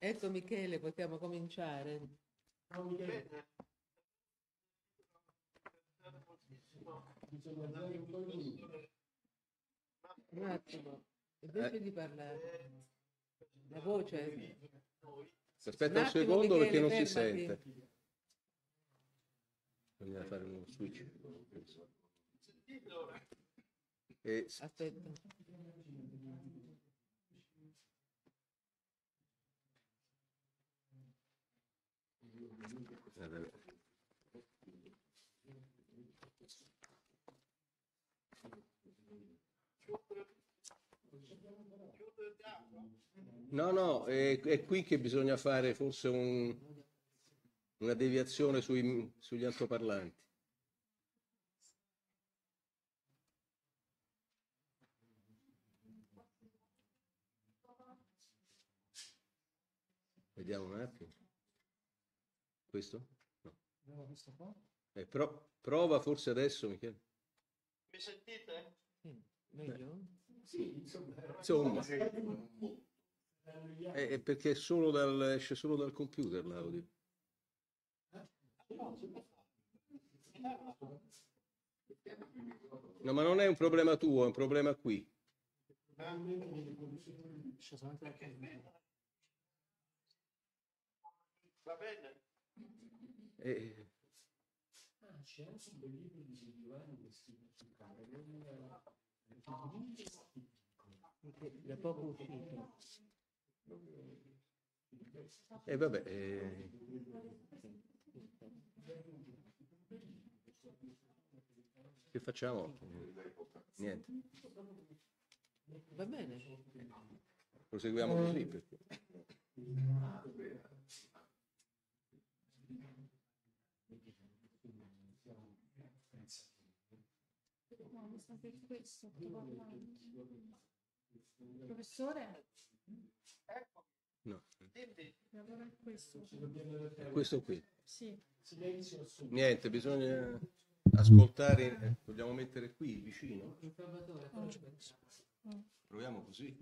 Ecco Michele, possiamo cominciare. Ciao Michele. Un attimo, invece eh. di parlare, la voce. Aspetta un, un secondo Michele, perché non fermati. si sente. Bisogna fare uno switch. E... Aspetta. No, no, è, è, qui che bisogna fare forse un, una deviazione sui, sugli altoparlanti. Vediamo un attimo. Questo? No. Non l'ho qua. Eh, pro- prova forse adesso, Michele. Mi sentite? Sì, meglio? Sì, insomma. insomma. Eh, è perché solo dal, esce solo dal computer l'audio. Eh? No, ma non è un problema tuo, è un problema qui. Va bene. E... Eh. Ah, c'è anche un bel libro di Silvani che si chiama da poco uscito. E eh, vabbè. Eh... Che facciamo? Niente. Va bene. Proseguiamo così perché... basta per questo Professore? No. allora questo. Questo qui. Sì. Niente, bisogna ascoltare. Eh, vogliamo mettere qui vicino? Proviamo così.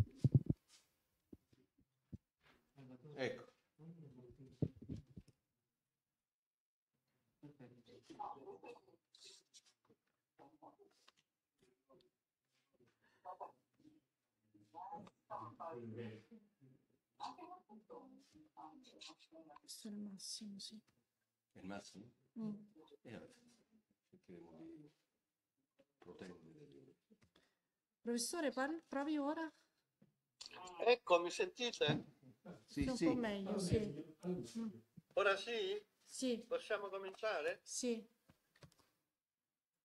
Ecco. Questo è il massimo, sì. È il massimo? Mm. E eh, allora, cercheremo di proteggere. Professore, parli, provi ora? Ecco, mi sentite? Sì, un sì. po' meglio, ah, sì. Mm. Ora sì? Sì. Possiamo cominciare? Sì.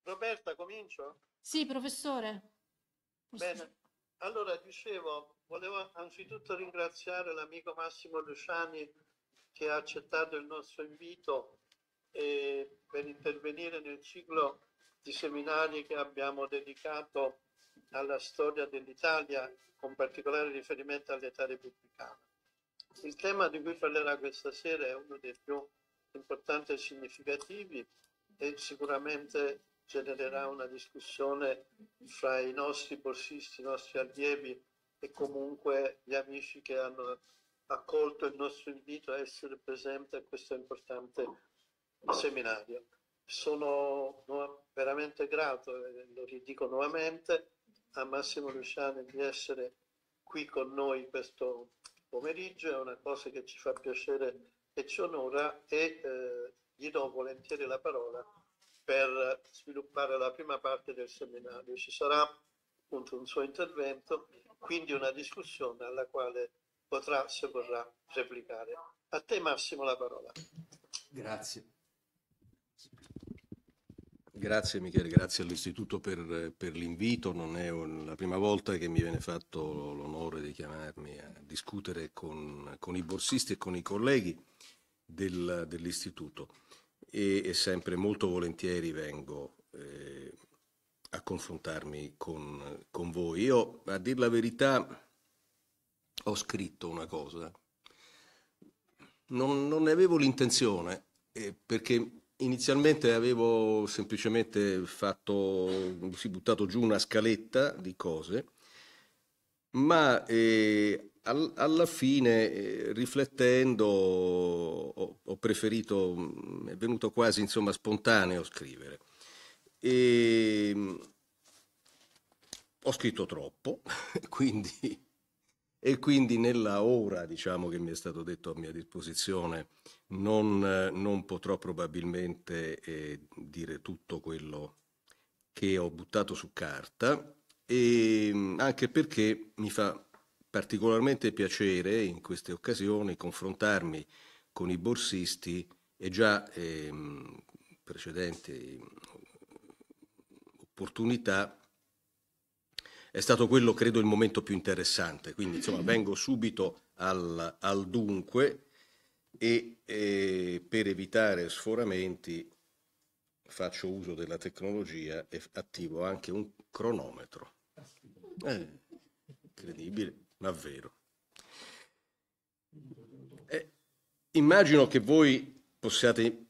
Roberta, comincio? Sì, professore. Bene. Allora, dicevo, Volevo anzitutto ringraziare l'amico Massimo Luciani che ha accettato il nostro invito eh, per intervenire nel ciclo di seminari che abbiamo dedicato alla storia dell'Italia, con particolare riferimento all'età repubblicana. Il tema di cui parlerà questa sera è uno dei più importanti e significativi e sicuramente genererà una discussione fra i nostri borsisti, i nostri allievi e comunque gli amici che hanno accolto il nostro invito a essere presente a questo importante seminario. Sono veramente grato, eh, lo ridico nuovamente, a Massimo Luciani di essere qui con noi questo pomeriggio, è una cosa che ci fa piacere e ci onora e eh, gli do volentieri la parola per sviluppare la prima parte del seminario. Ci sarà appunto un suo intervento quindi una discussione alla quale potrà, se vorrà, replicare. A te Massimo la parola. Grazie. Grazie Michele, grazie all'Istituto per, per l'invito. Non è un, la prima volta che mi viene fatto l'onore di chiamarmi a discutere con, con i borsisti e con i colleghi del, dell'Istituto e, e, sempre molto volentieri vengo. Eh, a confrontarmi con, con voi. Io, a dir la verità, ho scritto una cosa. Non, non ne avevo l'intenzione, eh, perché inizialmente avevo semplicemente fatto, si buttato giù una scaletta di cose, ma eh, al, alla fine, eh, riflettendo, ho, ho preferito, mm, è venuto quasi insomma spontaneo scrivere. E... Ehm, ho scritto troppo, quindi... e quindi nella ora diciamo, che mi è stato detto a mia disposizione non, non potrò probabilmente eh, dire tutto quello che ho buttato su carta, e ehm, anche perché mi fa particolarmente piacere in queste occasioni confrontarmi con i borsisti e già eh, precedenti opportunità, è stato quello, credo, il momento più interessante. Quindi, insomma, mm-hmm. vengo subito al, al dunque e eh, per evitare sforamenti faccio uso della tecnologia e attivo anche un cronometro. Eh, incredibile, ma vero. Eh, immagino che voi possiate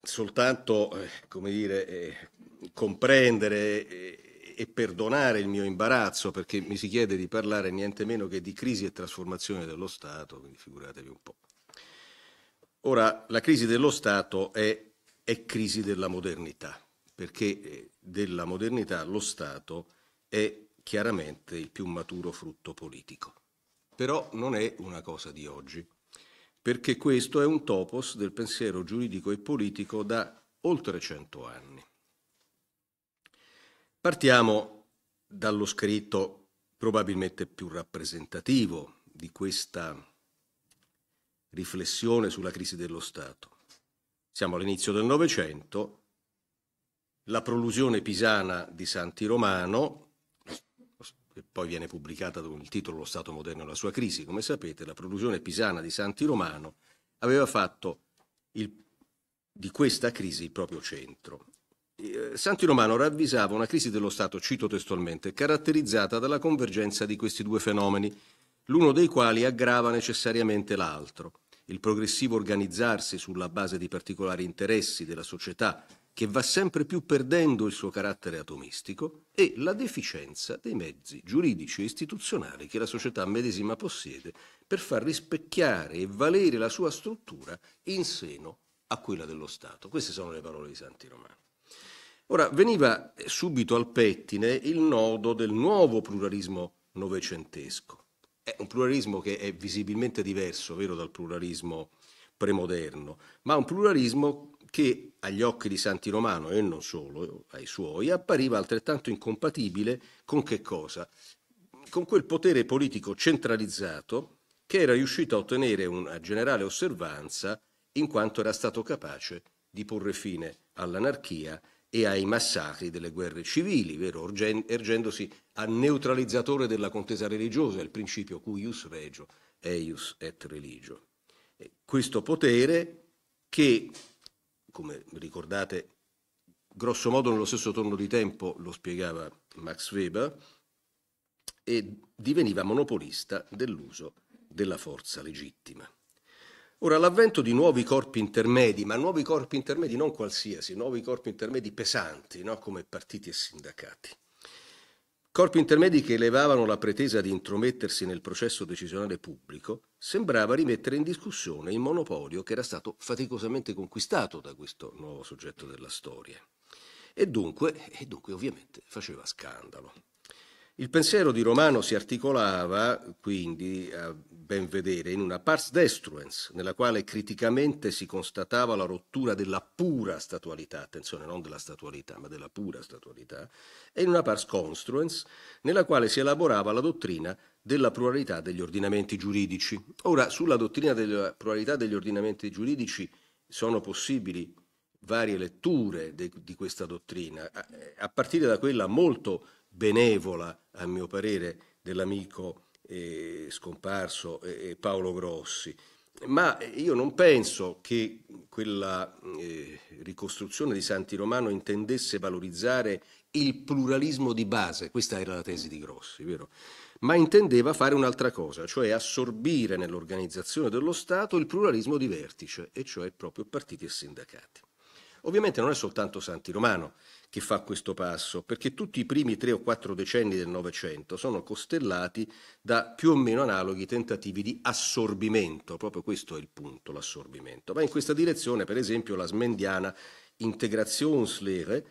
soltanto, eh, come dire, Eh, comprendere e perdonare il mio imbarazzo perché mi si chiede di parlare niente meno che di crisi e trasformazione dello Stato, quindi figuratevi un po'. Ora, la crisi dello Stato è, è crisi della modernità, perché eh, della modernità lo Stato è chiaramente il più maturo frutto politico. Però non è una cosa di oggi, perché questo è un topos del pensiero giuridico e politico da oltre cento anni. Partiamo dallo scritto probabilmente più rappresentativo di questa riflessione sulla crisi dello Stato. Siamo all'inizio del Novecento, la prolusione pisana di Santi Romano, che poi viene pubblicata con il titolo Lo Stato moderno e la sua crisi, come sapete, la prolusione pisana di Santi Romano aveva fatto il, di questa crisi il proprio centro eh, Santi Romano ravvisava una crisi dello Stato, cito testualmente, caratterizzata dalla convergenza di questi due fenomeni, l'uno dei quali aggrava necessariamente l'altro. Il progressivo organizzarsi sulla base di particolari interessi della società, che va sempre più perdendo il suo carattere atomistico, e la deficienza dei mezzi giuridici e istituzionali che la società medesima possiede per far rispecchiare e valere la sua struttura in seno a quella dello Stato. Queste sono le parole di Santi Romano. Ora, veniva subito al pettine il nodo del nuovo pluralismo novecentesco. È un pluralismo che è visibilmente diverso, vero, dal pluralismo premoderno, ma un pluralismo che agli occhi di Santi Romano e non solo, ai suoi, appariva altrettanto incompatibile con che cosa? Con quel potere politico centralizzato che era riuscito a ottenere una generale osservanza in quanto era stato capace di porre fine all'anarchia e ai massacri delle guerre civili, vero? ergendosi a neutralizzatore della contesa religiosa, il principio cuius regio, eius et religio. Questo potere che, come ricordate, grosso modo nello stesso torno di tempo lo spiegava Max Weber, e diveniva monopolista dell'uso della forza legittima. Ora, l'avvento di nuovi corpi intermedi, ma nuovi corpi intermedi non qualsiasi, nuovi corpi intermedi pesanti, no? come partiti e sindacati. Corpi intermedi che elevavano la pretesa di intromettersi nel processo decisionale pubblico, sembrava rimettere in discussione il monopolio che era stato faticosamente conquistato da questo nuovo soggetto della storia. E dunque, e dunque ovviamente faceva scandalo. Il pensiero di Romano si articolava quindi, a ben vedere, in una pars destruens, nella quale criticamente si constatava la rottura della pura statualità, attenzione, non della statualità, ma della pura statualità, e in una pars construens, nella quale si elaborava la dottrina della pluralità degli ordinamenti giuridici. Ora, sulla dottrina della pluralità degli ordinamenti giuridici sono possibili varie letture de, di questa dottrina, a, a partire da quella molto benevola, a mio parere, dell'amico eh, scomparso eh, eh Paolo Grossi. Ma eh, io non penso che quella eh, ricostruzione di Santi Romano intendesse valorizzare il pluralismo di base, questa era la tesi di Grossi, vero? Ma intendeva fare un'altra cosa, cioè assorbire nell'organizzazione dello Stato il pluralismo di vertice, e cioè proprio partiti e sindacati. Ovviamente non è soltanto Santi Romano che fa questo passo, perché tutti i primi tre o quattro decenni del Novecento sono costellati da più o meno analoghi tentativi di assorbimento, proprio questo è il punto, l'assorbimento. Ma in questa direzione, per esempio, la smendiana Integrationslehre,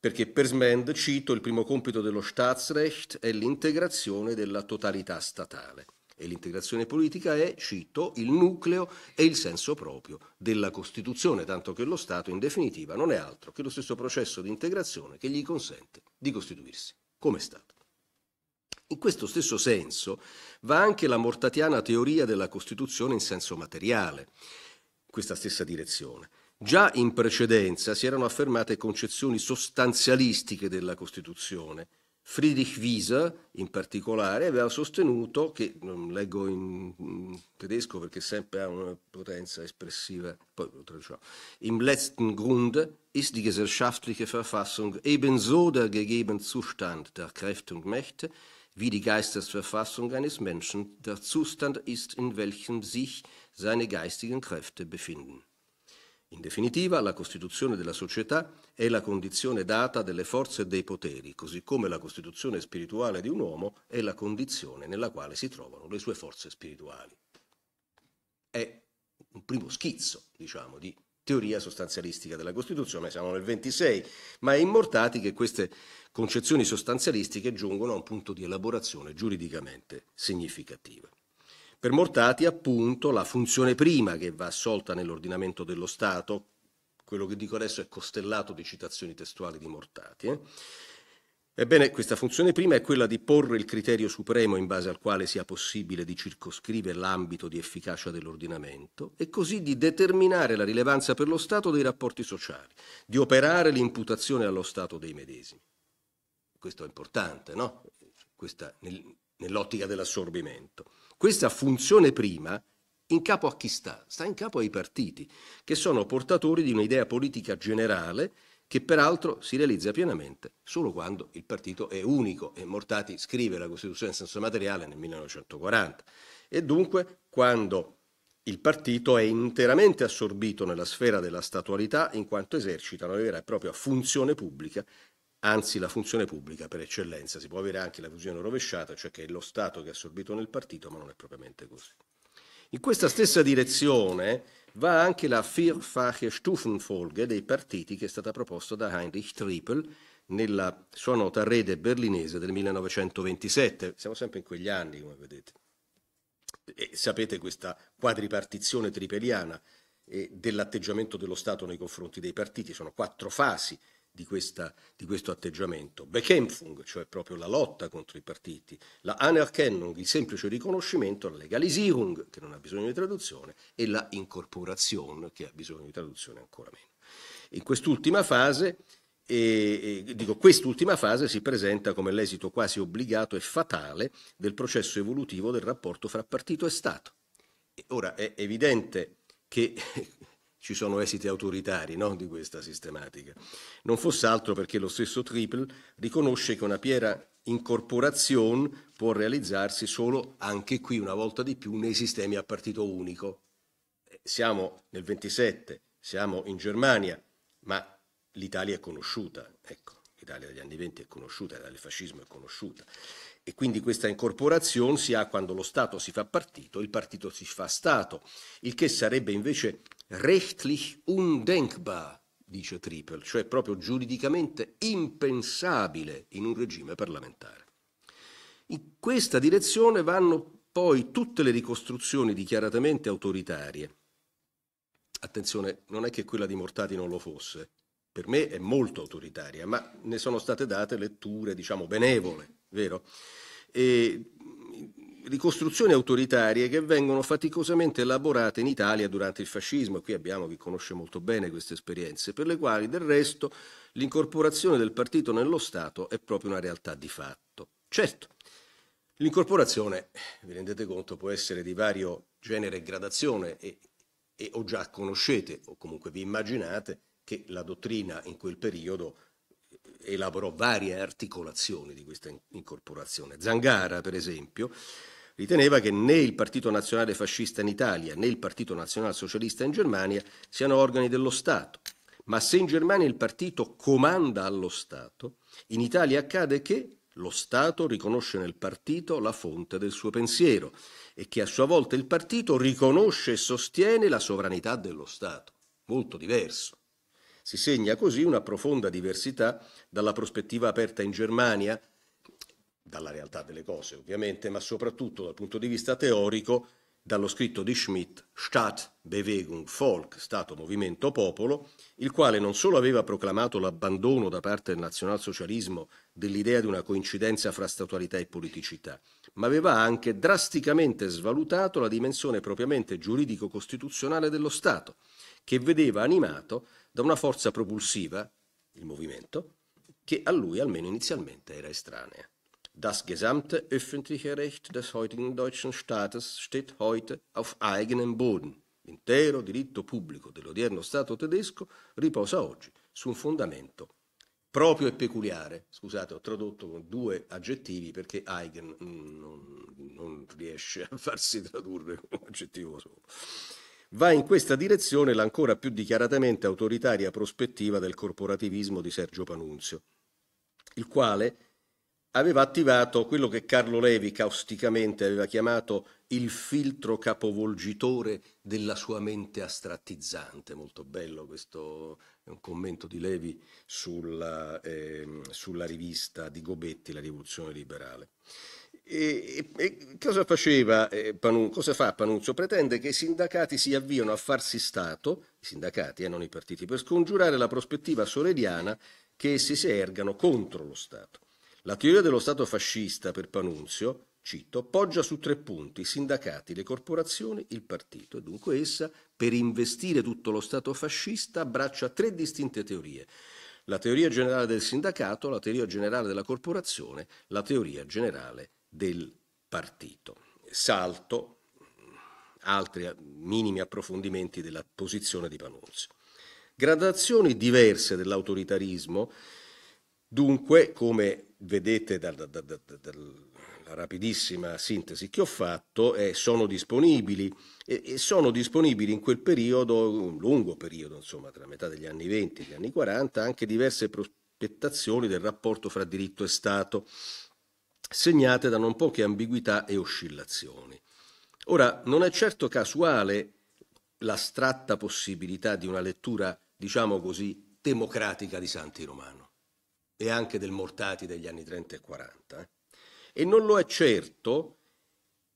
perché per Smend, cito, il primo compito dello Staatsrecht è l'integrazione della totalità statale e l'integrazione politica è, cito, il nucleo e il senso proprio della Costituzione, tanto che lo Stato in definitiva non è altro che lo stesso processo di integrazione che gli consente di costituirsi come Stato. In questo stesso senso va anche la mortatiana teoria della Costituzione in senso materiale, questa stessa direzione. Già in precedenza si erano affermate concezioni sostanzialistiche della Costituzione, Friedrich Wieser in particolare aveva sostenuto che, non leggo in tedesco perché sempre ha una potenza espressiva, poi lo traduciamo, im letzten Grund ist die gesellschaftliche Verfassung ebenso der gegebene Zustand der Kräfte und Mächte, wie die Geistesverfassung eines Menschen der Zustand ist, in welchem sich seine geistigen Kräfte befinden. In definitiva, la costituzione della società è la condizione data delle forze e dei poteri, così come la costituzione spirituale di un uomo è la condizione nella quale si trovano le sue forze spirituali. È un primo schizzo, diciamo, di teoria sostanzialistica della Costituzione, siamo nel 26, ma è immortati che queste concezioni sostanzialistiche giungono a un punto di elaborazione giuridicamente significativa. Per Mortati, appunto, la funzione prima che va assolta nell'ordinamento dello Stato, quello che dico adesso è costellato di citazioni testuali di Mortati, eh? Ebbene, questa funzione prima è quella di porre il criterio supremo in base al quale sia possibile di circoscrivere l'ambito di efficacia dell'ordinamento e così di determinare la rilevanza per lo Stato dei rapporti sociali, di operare l'imputazione allo Stato dei medesimi. Questo è importante, no? Questa, nel, nell'ottica dell'assorbimento. Questa funzione prima in capo a chi sta? Sta in capo ai partiti, che sono portatori di un'idea politica generale che peraltro si realizza pienamente solo quando il partito è unico e Mortati scrive la Costituzione in senso materiale nel 1940 e dunque quando il partito è interamente assorbito nella sfera della statualità in quanto esercita una vera e propria funzione pubblica Anzi, la funzione pubblica per eccellenza si può avere anche la fusione rovesciata, cioè che è lo Stato che è assorbito nel partito, ma non è propriamente così. In questa stessa direzione va anche la Vierfache Stufenfolge dei partiti che è stata proposta da Heinrich Trippel nella sua nota Rede berlinese del 1927. Siamo sempre in quegli anni, come vedete. E sapete questa quadripartizione tripeliana eh, dell'atteggiamento dello Stato nei confronti dei partiti, sono quattro fasi di, questa, di questo atteggiamento. Bekämpfung, cioè proprio la lotta contro i partiti, la Anerkennung, il semplice riconoscimento, la Legalisierung, che non ha bisogno di traduzione, e la Incorporation, che ha bisogno di traduzione ancora meno. In quest'ultima fase e, e, dico, quest'ultima fase si presenta come l'esito quasi obbligato e fatale del processo evolutivo del rapporto fra partito e Stato. E ora è evidente che ci sono esiti autoritari no, di questa sistematica. Non fosse altro perché lo stesso Triple riconosce che una piena incorporazione può realizzarsi solo, anche qui una volta di più, nei sistemi a partito unico. Eh, siamo nel 27, siamo in Germania, ma l'Italia è conosciuta, ecco, l'Italia degli anni 20 è conosciuta, l'Italia fascismo è conosciuta. E quindi questa incorporazione si ha quando lo Stato si fa partito, il partito si fa Stato, il che sarebbe invece rechtlich undenkbar, dice Trippel, cioè proprio giuridicamente impensabile in un regime parlamentare. In questa direzione vanno poi tutte le ricostruzioni dichiaratamente autoritarie. Attenzione, non è che quella di Mortati non lo fosse, per me è molto autoritaria, ma ne sono state date letture, diciamo, benevole, vero? E ricostruzioni autoritarie che vengono faticosamente elaborate in Italia durante il fascismo, e qui abbiamo chi conosce molto bene queste esperienze, per le quali del resto l'incorporazione del partito nello Stato è proprio una realtà di fatto. Certo, l'incorporazione, vi rendete conto, può essere di vario genere e gradazione e, e o già conoscete o comunque vi immaginate che la dottrina in quel periodo eh, elaborò varie articolazioni di questa incorporazione. Zangara, per esempio, riteneva che né il Partito Nazionale Fascista in Italia né il Partito Nazionalsocialista in Germania siano organi dello Stato. Ma se in Germania il partito comanda allo Stato, in Italia accade che lo Stato riconosce nel partito la fonte del suo pensiero e che a sua volta il partito riconosce e sostiene la sovranità dello Stato. Molto diverso. Si segna così una profonda diversità dalla prospettiva aperta in Germania, dalla realtà delle cose ovviamente, ma soprattutto dal punto di vista teorico, dallo scritto di Schmidt, Stadt, Bewegung, Volk, Stato, Movimento, Popolo, il quale non solo aveva proclamato l'abbandono da parte del nazionalsocialismo dell'idea di una coincidenza fra statualità e politicità, ma aveva anche drasticamente svalutato la dimensione propriamente giuridico-costituzionale dello Stato, che vedeva animato da una forza propulsiva, il movimento, che a lui almeno inizialmente era estranea. Das gesamte öffentliche Recht des heutigen deutschen Staates steht heute auf eigenem Boden. L'intero diritto pubblico dell'odierno Stato tedesco riposa oggi su un fondamento proprio e peculiare. Scusate, ho tradotto con due aggettivi perché eigen non, non riesce a farsi tradurre con un aggettivo solo. Va in questa direzione l'ancora più dichiaratamente autoritaria prospettiva del corporativismo di Sergio Panunzio, il quale aveva attivato quello che Carlo Levi causticamente aveva chiamato il filtro capovolgitore della sua mente astrattizzante. Molto bello questo è un commento di Levi sulla, eh, sulla rivista di Gobetti, La rivoluzione liberale. E, e cosa faceva eh, Panun, cosa fa Panunzio? Pretende che i sindacati si avviano a farsi Stato, i sindacati e eh, non i partiti, per scongiurare la prospettiva sorediana che essi si ergano contro lo Stato. La teoria dello Stato fascista per Panunzio, cito, poggia su tre punti, i sindacati, le corporazioni, il partito, e dunque essa, per investire tutto lo Stato fascista, abbraccia tre distinte teorie. La teoria generale del sindacato, la teoria generale della corporazione, la teoria generale del partito. Salto altri minimi approfondimenti della posizione di Panunzio. Gradazioni diverse dell'autoritarismo, dunque, come vedete dalla da, da, da, rapidissima sintesi che ho fatto, eh, sono disponibili e, e, sono disponibili in quel periodo, un lungo periodo, insomma, tra metà degli anni 20 e gli anni 40, anche diverse prospettazioni del rapporto fra diritto e Stato, segnate da non poche ambiguità e oscillazioni. Ora, non è certo casuale l'astratta possibilità di una lettura, diciamo così, democratica di Santi Romano e anche del Mortati degli anni 30 e 40. Eh. E non lo è certo,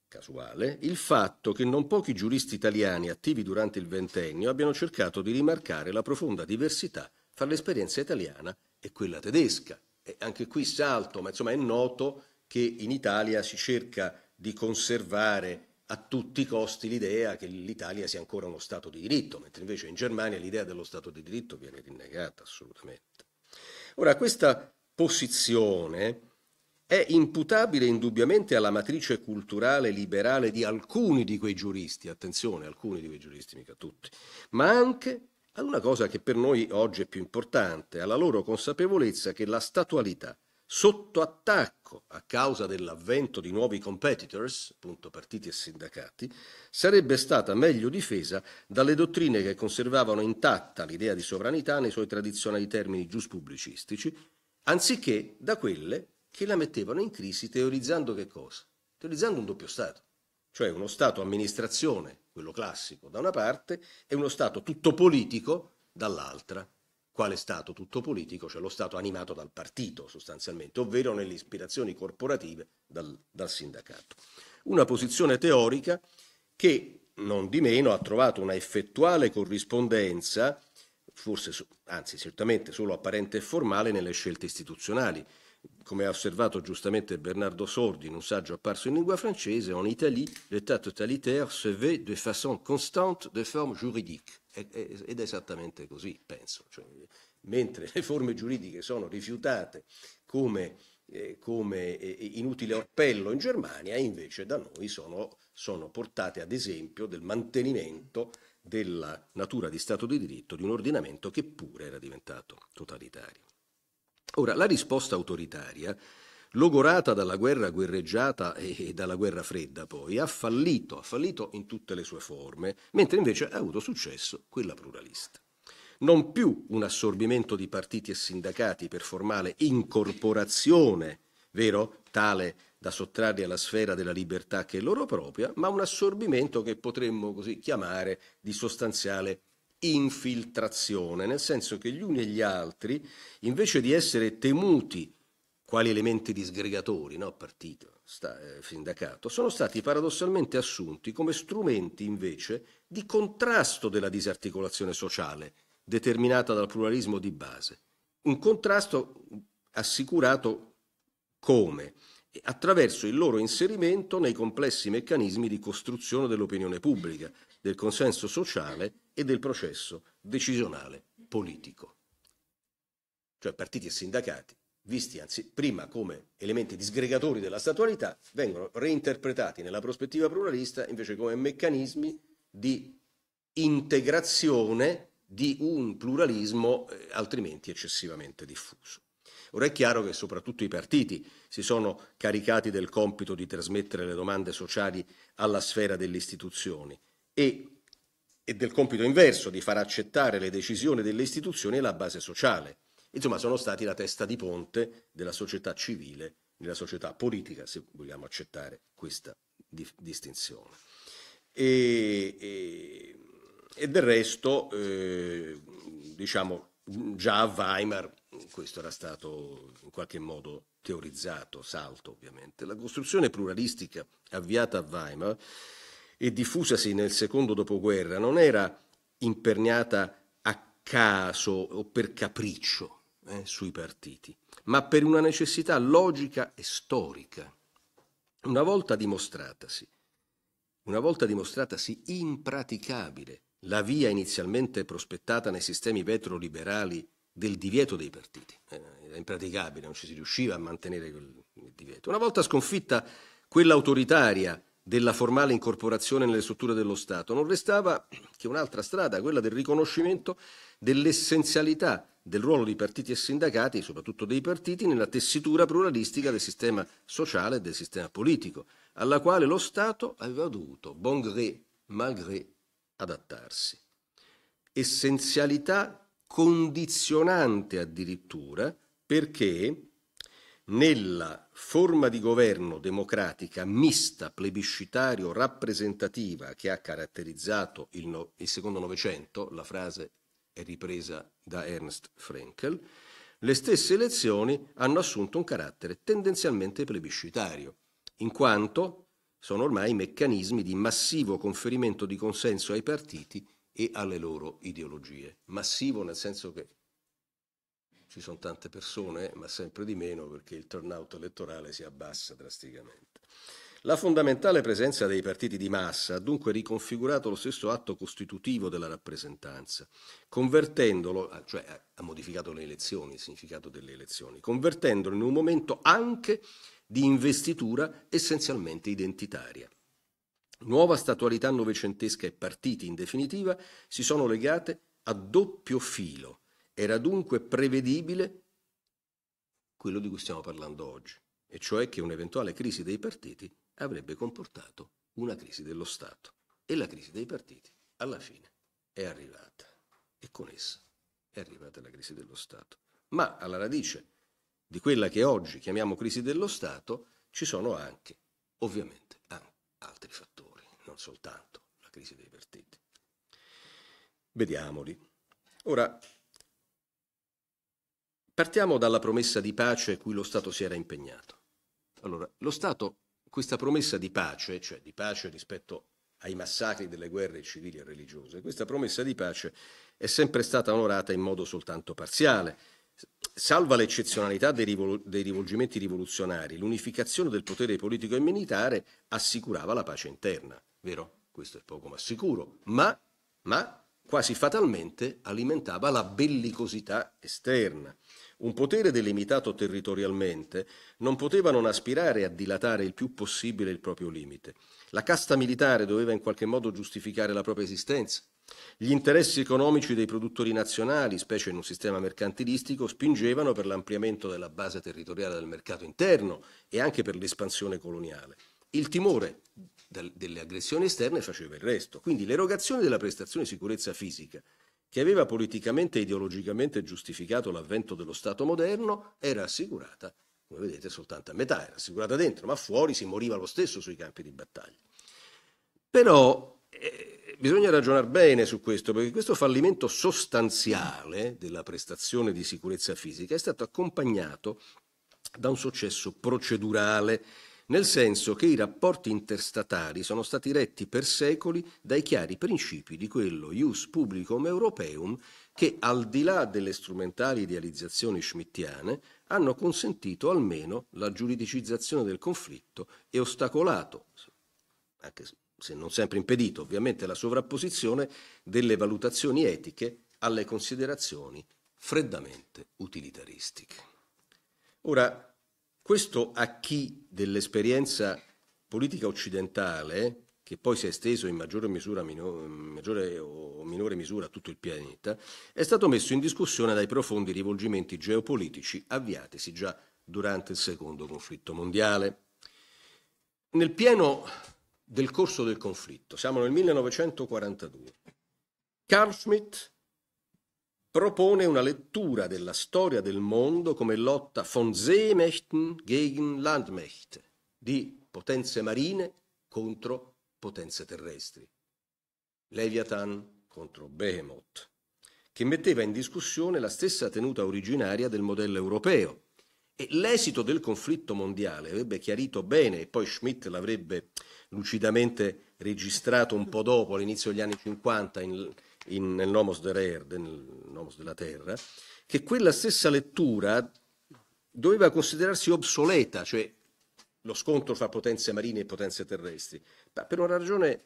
casuale, il fatto che non pochi giuristi italiani attivi durante il ventennio abbiano cercato di rimarcare la profonda diversità fra l'esperienza italiana e quella tedesca. E anche qui salto, ma insomma è noto che in Italia si cerca di conservare a tutti i costi l'idea che l'Italia sia ancora uno Stato di diritto, mentre invece in Germania l'idea dello Stato di diritto viene rinnegata assolutamente. Ora, questa posizione è imputabile indubbiamente alla matrice culturale liberale di alcuni di quei giuristi, attenzione, alcuni di quei giuristi, mica tutti, ma anche ad una cosa che per noi oggi è più importante, alla loro consapevolezza che la statualità sotto attacco a causa dell'avvento di nuovi competitors, appunto partiti e sindacati, sarebbe stata meglio difesa dalle dottrine che conservavano intatta l'idea di sovranità nei suoi tradizionali termini giuspubblicistici, anziché da quelle che la mettevano in crisi teorizzando che cosa? Teorizzando un doppio Stato, cioè uno Stato amministrazione, quello classico, da una parte, e uno Stato tutto politico dall'altra. Quale Stato tutto politico? Cioè lo Stato animato dal partito sostanzialmente, ovvero nelle ispirazioni corporative dal, dal sindacato. Una posizione teorica che non di meno ha trovato una effettuale corrispondenza, forse anzi certamente solo apparente e formale, nelle scelte istituzionali. Come ha osservato giustamente Bernardo Sordi in un saggio apparso in lingua francese, en Italie, l'État totalitaire se vê de façon constante de forme juridique ed è esattamente così, penso. Cioè, mentre le forme giuridiche sono rifiutate come, eh, come eh, inutile appello in Germania, invece da noi sono, sono portate ad esempio del mantenimento della natura di Stato di diritto di un ordinamento che pure era diventato totalitario. Ora, la risposta autoritaria logorata dalla guerra guerreggiata e dalla guerra fredda poi, ha fallito, ha fallito in tutte le sue forme, mentre invece ha avuto successo quella pluralista. Non più un assorbimento di partiti e sindacati per formale incorporazione, vero? Tale da sottrarli alla sfera della libertà che è loro propria, ma un assorbimento che potremmo così chiamare di sostanziale infiltrazione, nel senso che gli uni e gli altri, invece di essere temuti quali elementi disgregatori, no? partito, sta, eh, sindacato, sono stati paradossalmente assunti come strumenti invece di contrasto della disarticolazione sociale determinata dal pluralismo di base. Un contrasto assicurato come? Attraverso il loro inserimento nei complessi meccanismi di costruzione dell'opinione pubblica, del consenso sociale e del processo decisionale politico. Cioè partiti e sindacati visti anzi prima come elementi disgregatori della statualità, vengono reinterpretati nella prospettiva pluralista invece come meccanismi di integrazione di un pluralismo eh, altrimenti eccessivamente diffuso. Ora è chiaro che soprattutto i partiti si sono caricati del compito di trasmettere le domande sociali alla sfera delle istituzioni e, e del compito inverso di far accettare le decisioni delle istituzioni alla base sociale Insomma, sono stati la testa di ponte della società civile, della società politica, se vogliamo accettare questa di, distinzione. E, e, e, del resto, eh, diciamo, già a Weimar questo era stato in qualche modo teorizzato, salto ovviamente. La costruzione pluralistica avviata a Weimar e diffusasi nel secondo dopoguerra non era imperniata a caso o per capriccio, eh, sui partiti, ma per una necessità logica e storica. Una volta dimostratasi, una volta dimostratasi impraticabile la via inizialmente prospettata nei sistemi petroliberali del divieto dei partiti. Eh, era impraticabile, non ci si riusciva a mantenere quel divieto. Una volta sconfitta quell'autoritaria della formale incorporazione nelle strutture dello Stato, non restava che un'altra strada, quella del riconoscimento dell'essenzialità del ruolo di partiti e sindacati, soprattutto dei partiti, nella tessitura pluralistica del sistema sociale e del sistema politico, alla quale lo Stato aveva dovuto, bon gré, malgré, adattarsi. Essenzialità condizionante addirittura perché nella forma di governo democratica mista, plebiscitario, rappresentativa che ha caratterizzato il, no, il secondo Novecento, la frase è ripresa da Ernst Frenkel, le stesse elezioni hanno assunto un carattere tendenzialmente plebiscitario, in quanto sono ormai meccanismi di massivo conferimento di consenso ai partiti e alle loro ideologie. Massivo nel senso che ci sono tante persone, ma sempre di meno perché il turnout elettorale si abbassa drasticamente. La fondamentale presenza dei partiti di massa ha dunque riconfigurato lo stesso atto costitutivo della rappresentanza, convertendolo, ah, cioè ha modificato le elezioni, il significato delle elezioni, convertendolo in un momento anche di investitura essenzialmente identitaria. Nuova statualità novecentesca e partiti, in definitiva, si sono legate a doppio filo, era dunque prevedibile quello di cui stiamo parlando oggi, e cioè che un'eventuale crisi dei partiti avrebbe comportato una crisi dello Stato. E la crisi dei partiti, alla fine, è arrivata. E con essa è arrivata la crisi dello Stato. Ma alla radice di quella che oggi chiamiamo crisi dello Stato ci sono anche, ovviamente, anche altri fattori, non soltanto la crisi dei partiti. Vediamoli. Ora, Partiamo dalla promessa di pace cui lo Stato si era impegnato. Allora, lo Stato, questa promessa di pace, cioè di pace rispetto ai massacri delle guerre civili e religiose, questa promessa di pace è sempre stata onorata in modo soltanto parziale. Salva l'eccezionalità dei, rivol- dei rivolgimenti rivoluzionari, l'unificazione del potere politico e militare assicurava la pace interna, vero? Questo è poco ma sicuro, ma, ma quasi fatalmente alimentava la bellicosità esterna un potere delimitato territorialmente non poteva non aspirare a dilatare il più possibile il proprio limite. La casta militare doveva in qualche modo giustificare la propria esistenza. Gli interessi economici dei produttori nazionali, specie in un sistema mercantilistico, spingevano per l'ampliamento della base territoriale del mercato interno e anche per l'espansione coloniale. Il timore delle aggressioni esterne faceva il resto, quindi l'erogazione della prestazione di sicurezza fisica che aveva politicamente e ideologicamente giustificato l'avvento dello Stato moderno, era assicurata, come vedete, soltanto a metà, era assicurata dentro, ma fuori si moriva lo stesso sui campi di battaglia. Però eh, bisogna ragionare bene su questo, perché questo fallimento sostanziale della prestazione di sicurezza fisica è stato accompagnato da un successo procedurale nel senso che i rapporti interstatali sono stati retti per secoli dai chiari principi di quello ius publicum europeum che, al di là delle strumentali idealizzazioni schmittiane, hanno consentito almeno la giuridicizzazione del conflitto e ostacolato, anche se non sempre impedito ovviamente, la sovrapposizione delle valutazioni etiche alle considerazioni freddamente utilitaristiche. Ora, questo a chi dell'esperienza politica occidentale, che poi si è esteso in maggiore, misura, mino, maggiore o minore misura a tutto il pianeta, è stato messo in discussione dai profondi rivolgimenti geopolitici avviatisi già durante il secondo conflitto mondiale. Nel pieno del corso del conflitto, siamo nel 1942, Carl Schmitt propone una lettura della storia del mondo come lotta von Seemächten gegen Landmächte, di potenze marine contro potenze terrestri. Leviathan contro Behemoth, che metteva in discussione la stessa tenuta originaria del modello europeo. E l'esito del conflitto mondiale avrebbe chiarito bene, e poi Schmidt l'avrebbe lucidamente registrato un po' dopo, all'inizio degli anni 50, in, in, nel Nomos de Erde, nel Nomos della Terra, che quella stessa lettura doveva considerarsi obsoleta, cioè lo scontro fra potenze marine e potenze terrestri, ma per una ragione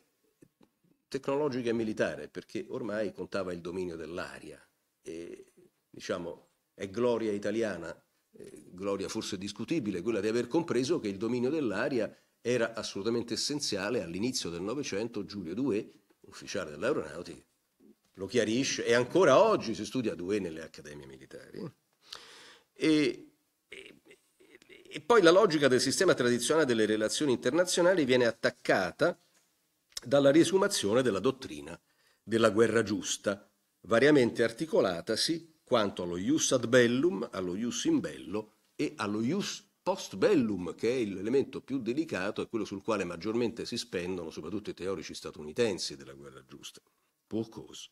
tecnologica e militare, perché ormai contava il dominio dell'aria e diciamo è gloria italiana, eh, gloria forse discutibile, quella di aver compreso che il dominio dell'aria era assolutamente essenziale all'inizio del Novecento, Giulio II, ufficiale dell'aeronautica, lo chiarisce e ancora oggi si studia due nelle accademie militari. E, e, e poi la logica del sistema tradizionale delle relazioni internazionali viene attaccata dalla riesumazione della dottrina della guerra giusta, variamente articolatasi quanto allo ius ad bellum, allo ius in bello e allo ius post bellum, che è l'elemento più delicato e quello sul quale maggiormente si spendono soprattutto i teorici statunitensi della guerra giusta. Poor cause.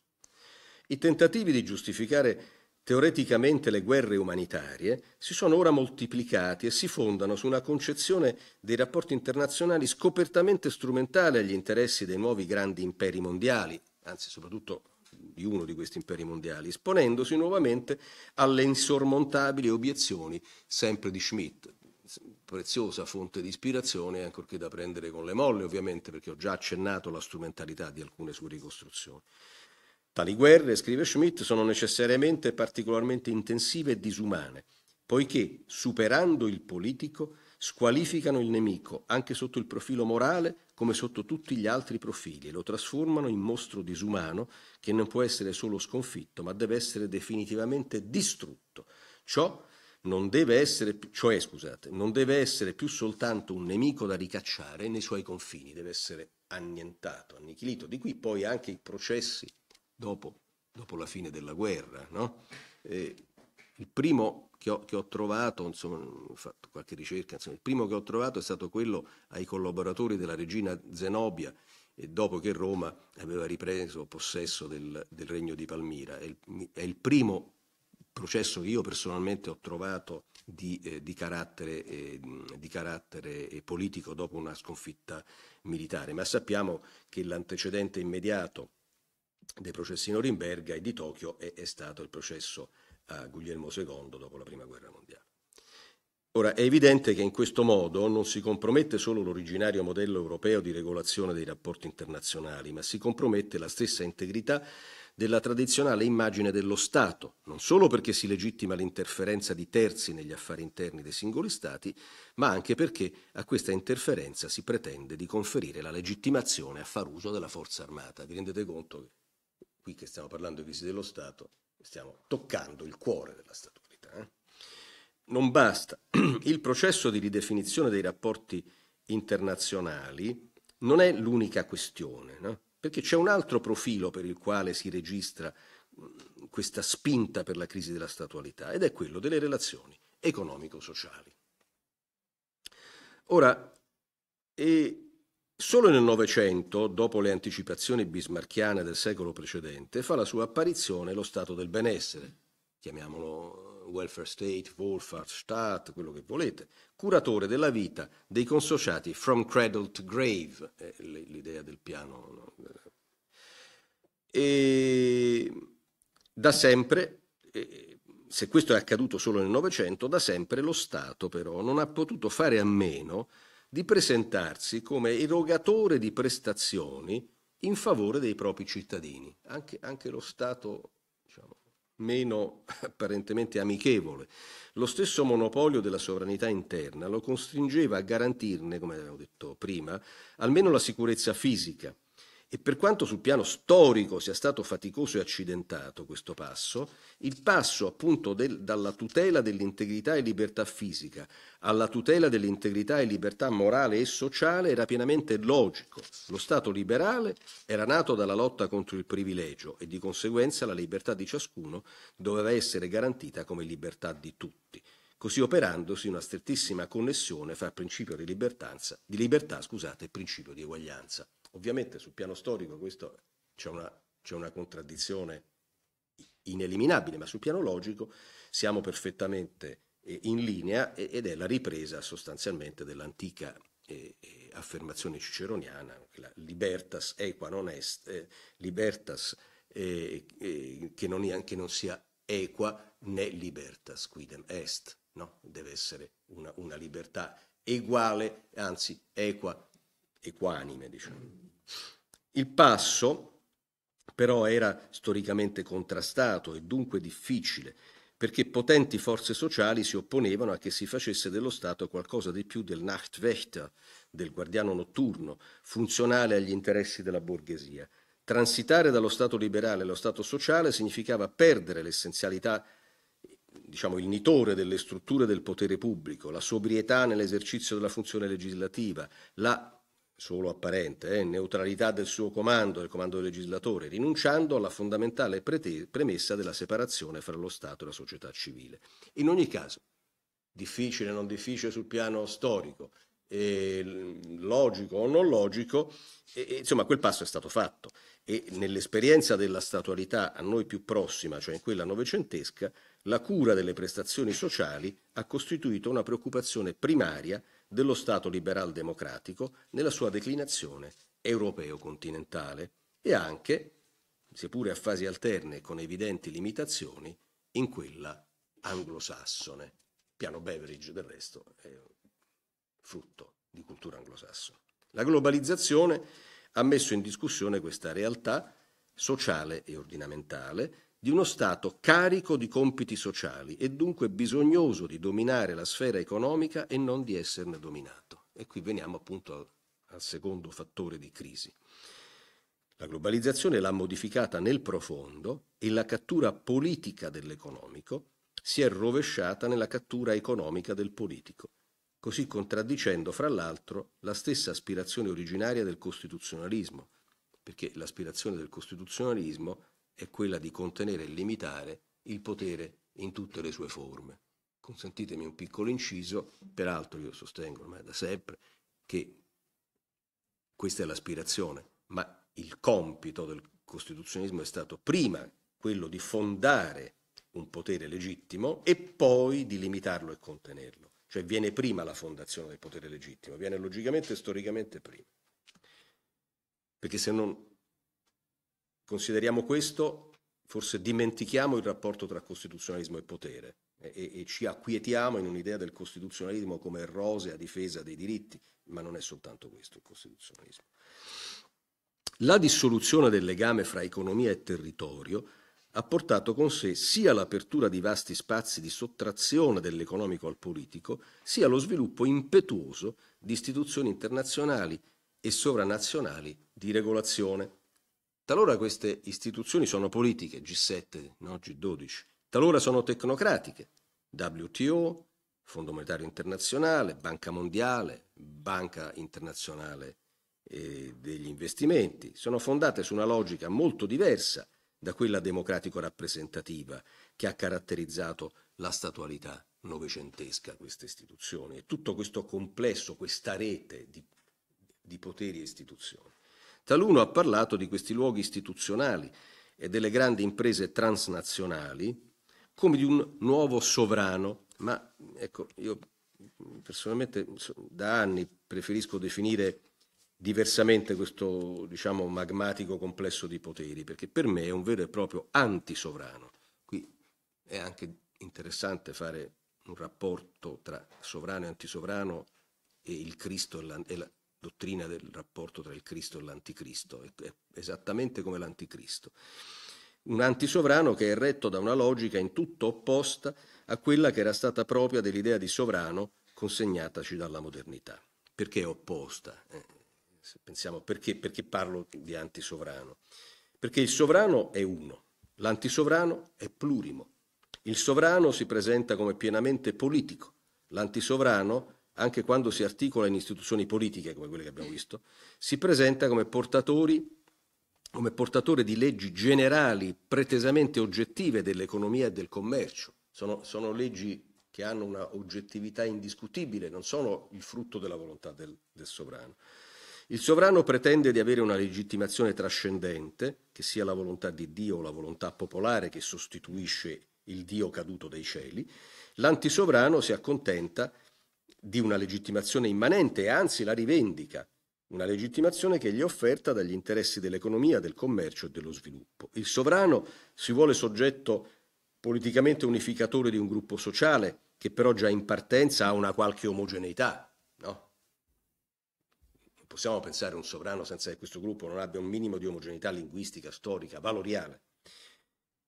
I tentativi di giustificare teoreticamente le guerre umanitarie si sono ora moltiplicati e si fondano su una concezione dei rapporti internazionali scopertamente strumentale agli interessi dei nuovi grandi imperi mondiali, anzi soprattutto di uno di questi imperi mondiali, esponendosi nuovamente alle insormontabili obiezioni sempre di Schmidt, preziosa fonte di ispirazione, ancorché da prendere con le molle ovviamente, perché ho già accennato la strumentalità di alcune sue ricostruzioni. Tali guerre, scrive Schmidt, sono necessariamente particolarmente intensive e disumane, poiché, superando il politico, squalificano il nemico, anche sotto il profilo morale, come sotto tutti gli altri profili, e lo trasformano in mostro disumano che non può essere solo sconfitto, ma deve essere definitivamente distrutto. Ciò non deve essere, cioè, scusate, non deve essere più soltanto un nemico da ricacciare nei suoi confini, deve essere annientato, annichilito. Di qui poi anche i processi dopo, dopo la fine della guerra. No? Eh, il primo che ho, che ho trovato, insomma, ho fatto qualche ricerca, insomma, il primo che ho trovato è stato quello ai collaboratori della regina Zenobia, dopo che Roma aveva ripreso possesso del, del regno di Palmira. È il, è il, primo processo che io personalmente ho trovato di, eh, di, carattere, eh, di, carattere, eh, politico dopo una sconfitta militare, ma sappiamo che l'antecedente immediato dei processi in Norimberga e di Tokyo e è stato il processo a eh, Guglielmo II dopo la Prima Guerra Mondiale. Ora, è evidente che in questo modo non si compromette solo l'originario modello europeo di regolazione dei rapporti internazionali, ma si compromette la stessa integrità della tradizionale immagine dello Stato, non solo perché si legittima l'interferenza di terzi negli affari interni dei singoli Stati, ma anche perché a questa interferenza si pretende di conferire la legittimazione a far uso della forza armata. Vi rendete conto che qui che stiamo parlando di crisi dello Stato, stiamo toccando il cuore della statualità. Eh? Non basta. Il processo di ridefinizione dei rapporti internazionali non è l'unica questione, no? perché c'è un altro profilo per il quale si registra mm, questa spinta per la crisi della statualità ed è quello delle relazioni economico-sociali. Ora, e Solo nel Novecento, dopo le anticipazioni bismarchiane del secolo precedente, fa la sua apparizione lo Stato del benessere, chiamiamolo welfare state, Wohlfahrtsstaat, quello che volete, curatore della vita dei consociati from cradle to grave, è l'idea del piano. Eh. E da sempre, se questo è accaduto solo nel Novecento, da sempre lo Stato però non ha potuto fare a meno di presentarsi come erogatore di prestazioni in favore dei propri cittadini, anche, anche lo Stato diciamo, meno apparentemente amichevole. Lo stesso monopolio della sovranità interna lo costringeva a garantirne, come abbiamo detto prima, almeno la sicurezza fisica, e per quanto sul piano storico sia stato faticoso e accidentato questo passo, il passo appunto del, dalla tutela dell'integrità e libertà fisica alla tutela dell'integrità e libertà morale e sociale era pienamente logico. Lo Stato liberale era nato dalla lotta contro il privilegio e di conseguenza la libertà di ciascuno doveva essere garantita come libertà di tutti così operandosi una strettissima connessione fra principio di, libertà e principio di eguaglianza. Ovviamente sul piano storico questo c'è una, c'è una contraddizione ineliminabile, ma sul piano logico siamo perfettamente eh, in linea ed è la ripresa sostanzialmente dell'antica eh, eh, affermazione ciceroniana, la libertas equa non est, libertas che, non è, che, non sia equa né libertas quidem est, no? deve essere una, una libertà uguale, anzi equa equanime, diciamo. Il passo però era storicamente contrastato e dunque difficile, perché potenti forze sociali si opponevano a che si facesse dello Stato qualcosa di più del Nachtwächter, del guardiano notturno, funzionale agli interessi della borghesia. Transitare dallo Stato liberale allo Stato sociale significava perdere l'essenzialità, diciamo il nitore delle strutture del potere pubblico, la sobrietà nell'esercizio della funzione legislativa, la solo apparente, eh, neutralità del suo comando, del comando del legislatore, rinunciando alla fondamentale prete- premessa della separazione fra lo Stato e la società civile. In ogni caso, difficile o non difficile sul piano storico, logico o non logico, e, insomma quel passo è stato fatto e nell'esperienza della statualità a noi più prossima, cioè in quella novecentesca, la cura delle prestazioni sociali ha costituito una preoccupazione primaria dello Stato liberal democratico nella sua declinazione europeo-continentale e anche, seppure a fasi alterne con evidenti limitazioni, in quella anglosassone. Piano Beveridge, del resto, è frutto di cultura anglosassone. La globalizzazione ha messo in discussione questa realtà sociale e ordinamentale, di uno Stato carico di compiti sociali e dunque bisognoso di dominare la sfera economica e non di esserne dominato. E qui veniamo appunto al, al secondo fattore di crisi. La globalizzazione l'ha modificata nel profondo e la cattura politica dell'economico si è rovesciata nella cattura economica del politico, così contraddicendo, fra l'altro, la stessa aspirazione originaria del costituzionalismo, perché l'aspirazione del costituzionalismo è quella di contenere e limitare il potere in tutte le sue forme. Consentitemi un piccolo inciso, peraltro io sostengo ormai da sempre che questa è l'aspirazione, ma il compito del costituzionismo è stato prima quello di fondare un potere legittimo e poi di limitarlo e contenerlo. Cioè viene prima la fondazione del potere legittimo, viene logicamente e storicamente prima. Perché se non Consideriamo questo, forse dimentichiamo il rapporto tra costituzionalismo e potere eh, e, e ci acquietiamo in un'idea del costituzionalismo come rosea difesa dei diritti, ma non è soltanto questo il costituzionalismo. La dissoluzione del legame fra economia e territorio ha portato con sé sia l'apertura di vasti spazi di sottrazione dell'economico al politico, sia lo sviluppo impetuoso di istituzioni internazionali e sovranazionali di regolazione. Talora queste istituzioni sono politiche, G7, no? G12, talora sono tecnocratiche, WTO, Fondo Monetario Internazionale, Banca Mondiale, Banca Internazionale eh, degli Investimenti, sono fondate su una logica molto diversa da quella democratico-rappresentativa che ha caratterizzato la statualità novecentesca, queste istituzioni, e tutto questo complesso, questa rete di, di poteri e istituzioni. Taluno ha parlato di questi luoghi istituzionali e delle grandi imprese transnazionali come di un nuovo sovrano, ma ecco, io personalmente da anni preferisco definire diversamente questo diciamo, magmatico complesso di poteri, perché per me è un vero e proprio antisovrano. Qui è anche interessante fare un rapporto tra sovrano e antisovrano e il Cristo e la, e la, dottrina del rapporto tra il Cristo e l'anticristo, esattamente come l'anticristo. Un antisovrano che è retto da una logica in tutto opposta a quella che era stata propria dell'idea di sovrano consegnataci dalla modernità. Perché è opposta? Eh, pensiamo perché, perché parlo di antisovrano? Perché il sovrano è uno, l'antisovrano è plurimo. Il sovrano si presenta come pienamente politico, l'antisovrano è anche quando si articola in istituzioni politiche come quelle che abbiamo visto, si presenta come, come portatore di leggi generali pretesamente oggettive dell'economia e del commercio. Sono, sono leggi che hanno una oggettività indiscutibile, non sono il frutto della volontà del, del sovrano. Il sovrano pretende di avere una legittimazione trascendente, che sia la volontà di Dio o la volontà popolare che sostituisce il Dio caduto dai cieli. L'antisovrano si accontenta di una legittimazione immanente e anzi la rivendica, una legittimazione che gli è offerta dagli interessi dell'economia, del commercio e dello sviluppo. Il sovrano si vuole soggetto politicamente unificatore di un gruppo sociale che però già in partenza ha una qualche omogeneità, no? Non possiamo pensare a un sovrano senza che questo gruppo non abbia un minimo di omogeneità linguistica, storica, valoriale.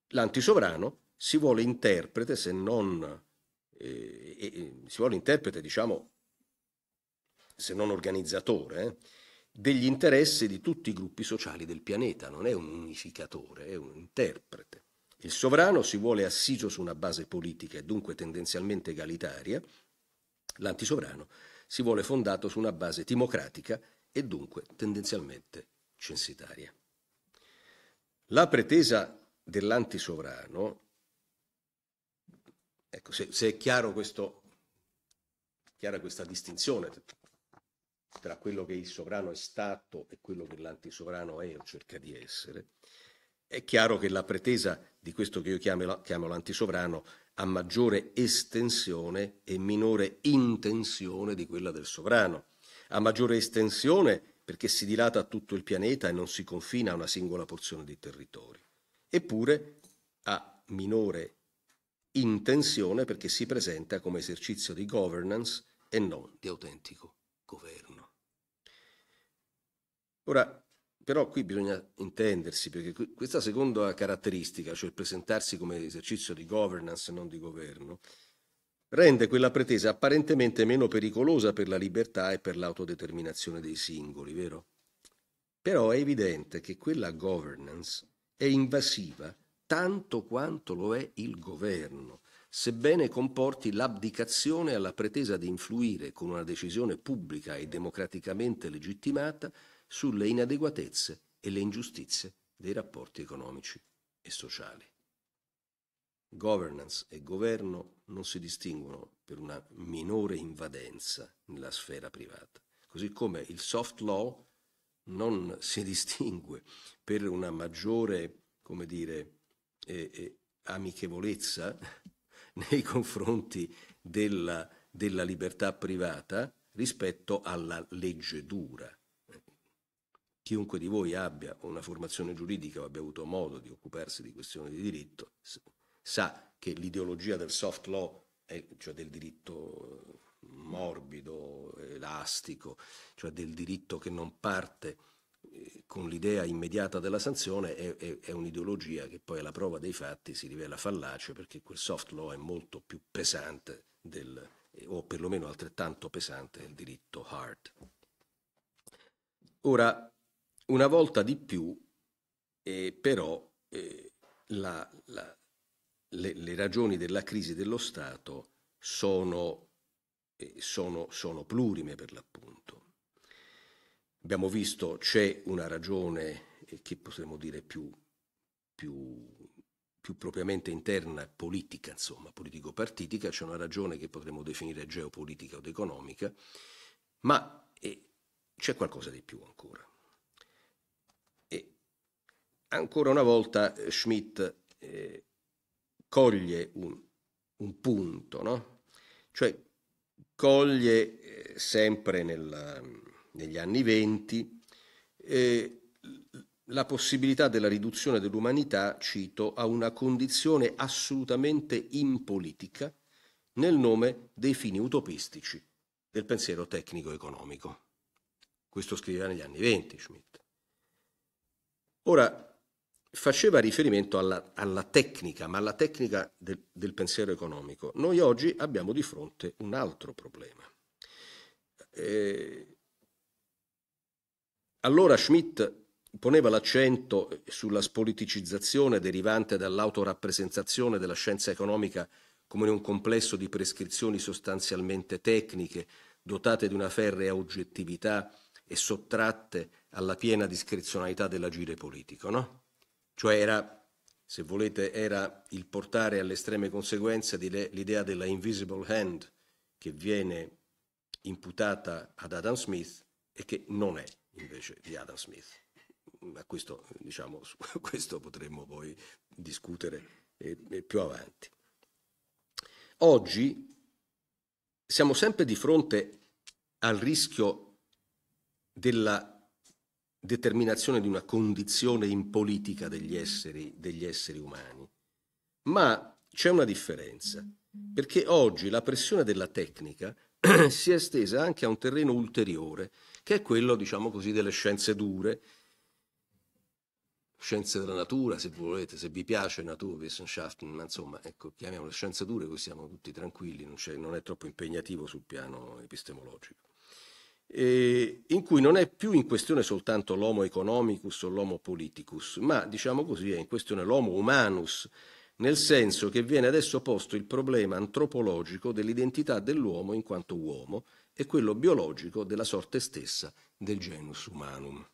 L'antisovrano si vuole interprete, se non eh, eh, si vuole interprete, diciamo, se non organizzatore, eh, degli interessi di tutti i gruppi sociali del pianeta, non è un unificatore, è un interprete. Il sovrano si vuole assiso su una base politica e dunque tendenzialmente egalitaria, l'antisovrano si vuole fondato su una base timocratica e dunque tendenzialmente censitaria. La pretesa dell'antisovrano Ecco, se, se è chiaro questo, chiara questa distinzione tra quello che il sovrano è stato e quello che l'antisovrano è o cerca di essere, è chiaro che la pretesa di questo che io chiamo, chiamo l'antisovrano ha maggiore estensione e minore intenzione di quella del sovrano. Ha maggiore estensione perché si dilata a tutto il pianeta e non si confina a una singola porzione di territorio, eppure ha minore in tensione perché si presenta come esercizio di governance e non di autentico governo. Ora, però qui bisogna intendersi, perché questa seconda caratteristica, cioè presentarsi come esercizio di governance e non di governo, rende quella pretesa apparentemente meno pericolosa per la libertà e per l'autodeterminazione dei singoli, vero? Però è evidente che quella governance è invasiva tanto quanto lo è il governo, sebbene comporti l'abdicazione alla pretesa di influire con una decisione pubblica e democraticamente legittimata sulle inadeguatezze e le ingiustizie dei rapporti economici e sociali. Governance e governo non si distinguono per una minore invadenza nella sfera privata, così come il soft law non si distingue per una maggiore, come dire, eh, amichevolezza nei confronti della, della libertà privata rispetto alla legge dura. Chiunque di voi abbia una formazione giuridica o abbia avuto modo di occuparsi di questioni di diritto sa che l'ideologia del soft law, cioè del diritto morbido, elastico, cioè del diritto che non parte con l'idea immediata della sanzione è, è, è un'ideologia che poi alla prova dei fatti si rivela fallace perché quel soft law è molto più pesante del, o perlomeno altrettanto pesante del diritto hard. Ora, una volta di più, eh, però, eh, la, la, le, le, ragioni della crisi dello Stato sono, eh, sono, sono plurime per l'appunto Abbiamo visto c'è una ragione eh, che potremmo dire più, più, più propriamente interna, politica, insomma, politico-partitica, c'è una ragione che potremmo definire geopolitica ed economica, ma eh, c'è qualcosa di più ancora. E ancora una volta eh, Schmidt eh, coglie un, un punto, no? cioè coglie eh, sempre nella negli anni venti, la possibilità della riduzione dell'umanità, cito, a una condizione assolutamente impolitica nel nome dei fini utopistici del pensiero tecnico-economico. Questo scriveva negli anni venti Schmidt. Ora, faceva riferimento alla, alla, tecnica, ma alla tecnica del, del, pensiero economico. Noi oggi abbiamo di fronte un altro problema. Eh, allora Schmidt poneva l'accento sulla spoliticizzazione derivante dall'autorappresentazione della scienza economica come un complesso di prescrizioni sostanzialmente tecniche, dotate di una ferrea oggettività e sottratte alla piena discrezionalità dell'agire politico, no? Cioè era, se volete, era il portare alle estreme conseguenze l'idea della invisible hand che viene imputata ad Adam Smith e che non è invece di Adam Smith. Ma questo, diciamo, su questo potremmo poi discutere eh, più avanti. Oggi siamo sempre di fronte al rischio della determinazione di una condizione in politica degli esseri, degli esseri umani. Ma c'è una differenza, perché oggi la pressione della tecnica si è estesa anche a un terreno ulteriore che è quello, diciamo così, delle scienze dure, scienze della natura, se volete, se vi piace Naturwissenschaften, ma insomma, ecco, chiamiamole scienze dure, così siamo tutti tranquilli, non, non è troppo impegnativo sul piano epistemologico. Eh, in cui non è più in questione soltanto l'homo economicus o l'homo politicus, ma diciamo così è in questione l'homo humanus, nel senso che viene adesso posto il problema antropologico dell'identità dell'uomo in quanto uomo e quello biologico della sorte stessa del genus humanum.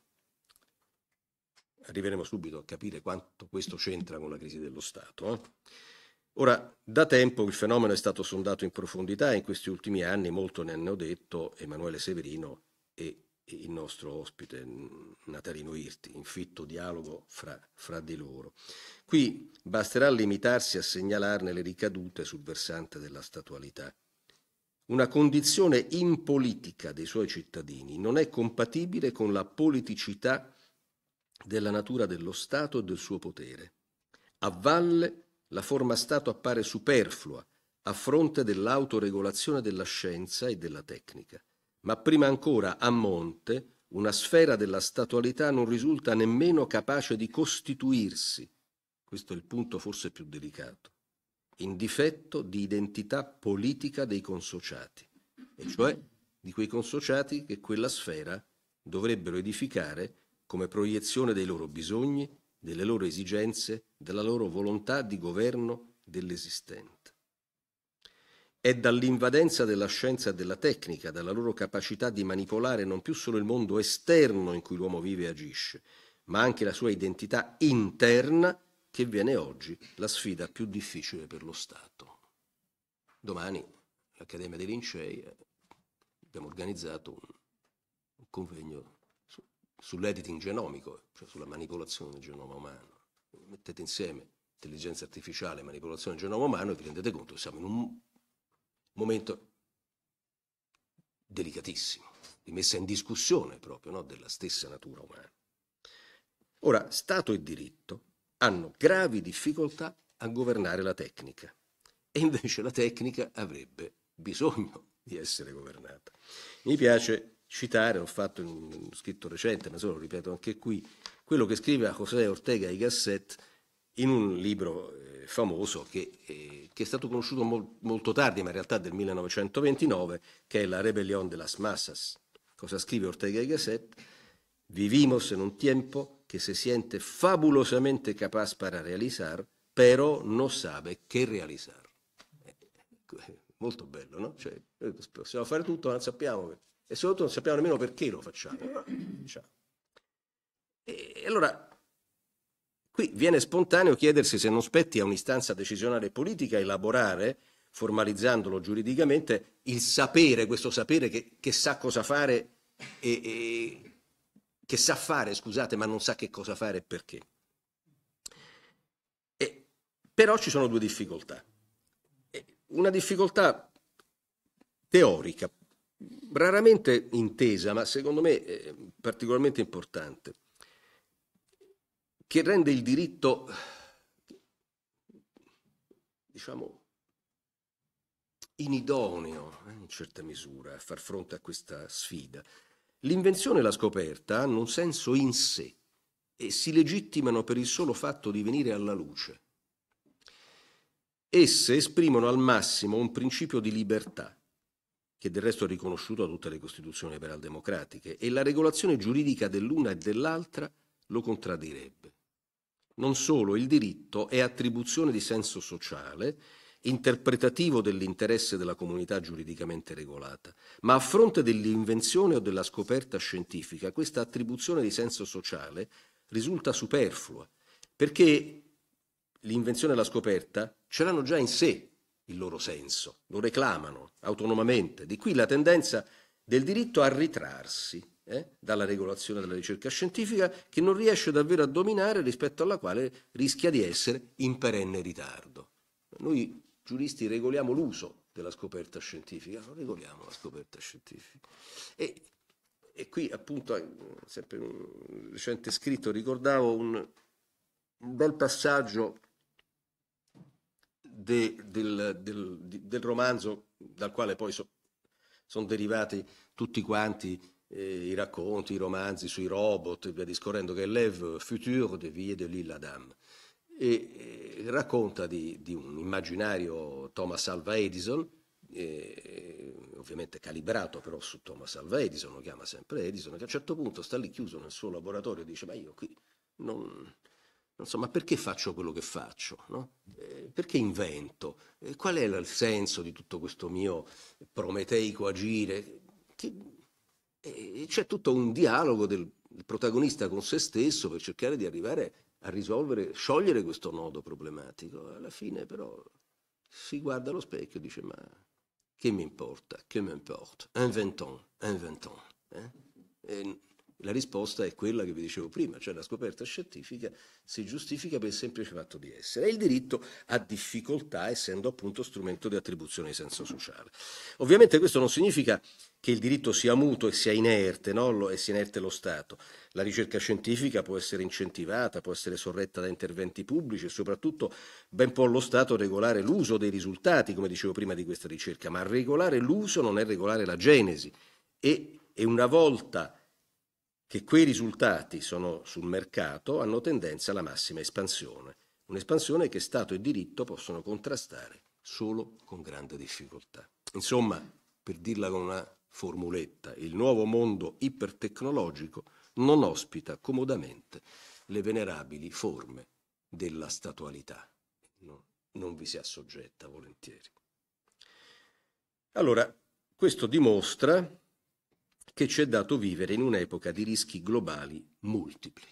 Arriveremo subito a capire quanto questo c'entra con la crisi dello Stato. Eh? Ora, da tempo il fenomeno è stato sondato in profondità e in questi ultimi anni molto ne hanno detto Emanuele Severino e il nostro ospite Natalino Irti, in fitto dialogo fra, fra, di loro. Qui basterà limitarsi a segnalarne le ricadute sul versante della statualità. Una condizione impolitica dei suoi cittadini non è compatibile con la politicità della natura dello Stato e del suo potere. A valle la forma Stato appare superflua a fronte dell'autoregolazione della scienza e della tecnica, ma prima ancora a monte una sfera della statualità non risulta nemmeno capace di costituirsi, questo è il punto forse più delicato, in difetto di identità politica dei consociati, e cioè di quei consociati che quella sfera dovrebbero edificare come proiezione dei loro bisogni, delle loro esigenze, della loro volontà di governo dell'esistente. È dall'invadenza della scienza e della tecnica, dalla loro capacità di manipolare non più solo il mondo esterno in cui l'uomo vive e agisce, ma anche la sua identità interna che viene oggi la sfida più difficile per lo Stato. Domani l'Accademia dei Lincei eh, abbiamo organizzato un, un convegno su, sull'editing genomico, cioè sulla manipolazione del genoma umano. Mettete insieme intelligenza artificiale e manipolazione del genoma umano e vi rendete conto che siamo in un momento delicatissimo, di messa in discussione proprio no, della stessa natura umana. Ora, Stato e diritto hanno gravi difficoltà a governare la tecnica e invece la tecnica avrebbe bisogno di essere governata. Mi piace citare, l'ho fatto in un scritto recente, ma solo lo ripeto anche qui, quello che scrive José Ortega y Gasset in un libro eh, famoso che, eh, che, è stato conosciuto mol, molto tardi, ma in realtà del 1929, che è La Rebellion de las Massas. Cosa scrive Ortega y Gasset? Vivimos en un tiempo che se sente fabulosamente capace per realizzare, però non sa che realizzare. Eh, molto bello, no? Cioè, possiamo fare tutto, non sappiamo, e soprattutto non sappiamo nemmeno perché lo facciamo. Diciamo. E allora, qui viene spontaneo chiedersi se non spetti a un'istanza decisionale politica elaborare, formalizzandolo giuridicamente, il sapere, questo sapere che, che sa cosa fare e, e, che sa fare, scusate, ma non sa che cosa fare e perché. E, però ci sono due difficoltà. Una difficoltà teorica, raramente intesa, ma secondo me eh, particolarmente importante, che rende il diritto, diciamo, inidoneo eh, in certa misura a far fronte a questa sfida. L'invenzione e la scoperta hanno un senso in sé e si legittimano per il solo fatto di venire alla luce. Esse esprimono al massimo un principio di libertà, che del resto è riconosciuto da tutte le costituzioni liberaldemocratiche, e la regolazione giuridica dell'una e dell'altra lo contraddirebbe. Non solo il diritto è attribuzione di senso sociale interpretativo dell'interesse della comunità giuridicamente regolata, ma a fronte dell'invenzione o della scoperta scientifica questa attribuzione di senso sociale risulta superflua, perché l'invenzione e la scoperta ce l'hanno già in sé il loro senso, lo reclamano autonomamente, di qui la tendenza del diritto a ritrarsi eh, dalla regolazione della ricerca scientifica che non riesce davvero a dominare rispetto alla quale rischia di essere in perenne ritardo. Noi giuristi regoliamo l'uso della scoperta scientifica, non regoliamo la scoperta scientifica. E, e qui appunto, eh, sempre un recente scritto, ricordavo un, un bel passaggio de, del, del, del, romanzo dal quale poi so, sono derivati tutti quanti eh, i racconti, i romanzi sui robot e via discorrendo, che è L'Eve Futur de Vie de l'Ille adam e eh, racconta di, di, un immaginario Thomas Alva Edison, eh, eh, ovviamente calibrato però su Thomas Alva Edison, lo chiama sempre Edison, che a un certo punto sta lì chiuso nel suo laboratorio e dice ma io qui non... Insomma, perché faccio quello che faccio? No? Eh, perché invento? Eh, qual è il senso di tutto questo mio prometeico agire? Che, eh, c'è tutto un dialogo del protagonista con se stesso per cercare di arrivare a risolvere, sciogliere questo nodo problematico. Alla fine però si guarda allo specchio e dice ma che mi importa, che mi importa, inventons, inventons. Eh? E la risposta è quella che vi dicevo prima, cioè la scoperta scientifica si giustifica per il semplice fatto di essere e il diritto ha difficoltà essendo appunto strumento di attribuzione di senso sociale. Ovviamente questo non significa che il diritto sia muto e sia inerte, no? e sia inerte lo Stato. La ricerca scientifica può essere incentivata, può essere sorretta da interventi pubblici e soprattutto ben può lo Stato regolare l'uso dei risultati, come dicevo prima di questa ricerca, ma regolare l'uso non è regolare la genesi e, e una volta che quei risultati sono sul mercato hanno tendenza alla massima espansione, un'espansione che Stato e diritto possono contrastare solo con grande difficoltà. Insomma, per dirla con una formuletta, il nuovo mondo ipertecnologico non ospita comodamente le venerabili forme della statualità. No, non vi si assoggetta volentieri. Allora, questo dimostra che ci è dato vivere in un'epoca di rischi globali multipli,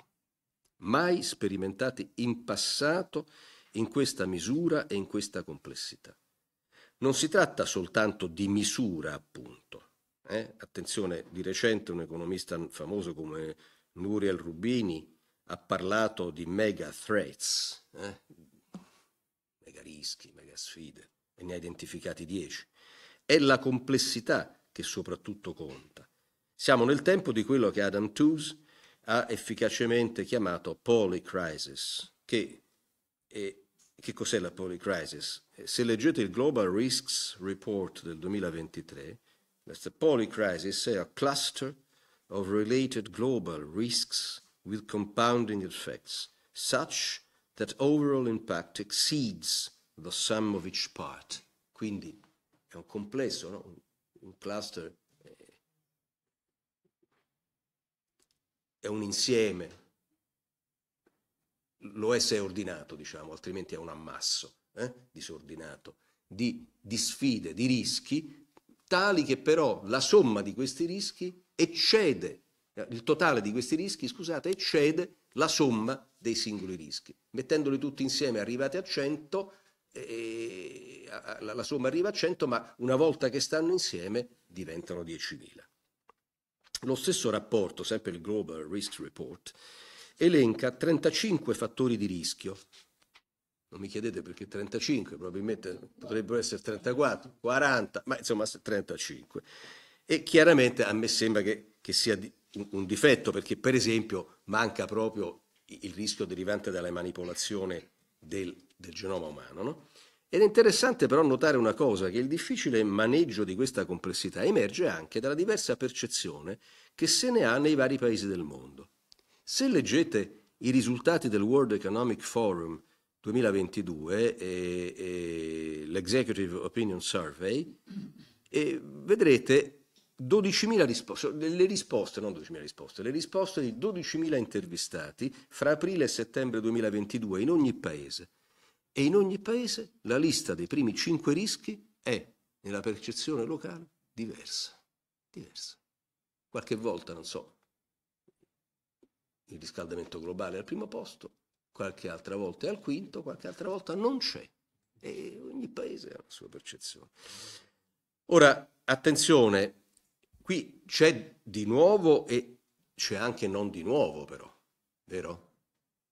mai sperimentati in passato in questa misura e in questa complessità. Non si tratta soltanto di misura, appunto. Eh? Attenzione, di recente un economista famoso come Nuri al-Rubini ha parlato di mega threats, eh? mega rischi, mega sfide, e ne ha identificati dieci. È la complessità che soprattutto conta. Siamo nel tempo di quello che Adam Tooze ha efficacemente chiamato polycrisis. Che, eh, che cos'è la polycrisis? Se leggete il Global Risks Report del 2023, la polycrisis è a cluster of related global risks with compounding effects, such that overall impact exceeds the sum of each part. Quindi è un complesso, no? un cluster è un insieme, lo è se è ordinato, diciamo, altrimenti è un ammasso eh, disordinato di, di sfide, di rischi, tali che però la somma di questi rischi eccede, il totale di questi rischi, scusate, eccede la somma dei singoli rischi. Mettendoli tutti insieme arrivati a 100, eh, la, la somma arriva a 100, ma una volta che stanno insieme diventano 10.000. Lo stesso rapporto, sempre il Global Risk Report, elenca 35 fattori di rischio. Non mi chiedete perché 35, probabilmente potrebbero essere 34, 40, ma insomma 35. E chiaramente a me sembra che, che sia un difetto perché per esempio manca proprio il rischio derivante dalla manipolazione del, del genoma umano. No? Ed è interessante però notare una cosa, che il difficile maneggio di questa complessità emerge anche dalla diversa percezione che se ne ha nei vari paesi del mondo. Se leggete i risultati del World Economic Forum 2022 e, e l'Executive Opinion Survey, vedrete 12.000 risposte, le risposte, non 12.000 risposte, le risposte di 12.000 intervistati fra aprile e settembre 2022 in ogni paese e in ogni paese la lista dei primi cinque rischi è, nella percezione locale, diversa. diversa. Qualche volta, non so, il riscaldamento globale è al primo posto, qualche altra volta è al quinto, qualche altra volta non c'è. E ogni paese ha la sua percezione. Ora, attenzione, qui c'è di nuovo e c'è anche non di nuovo, però, vero?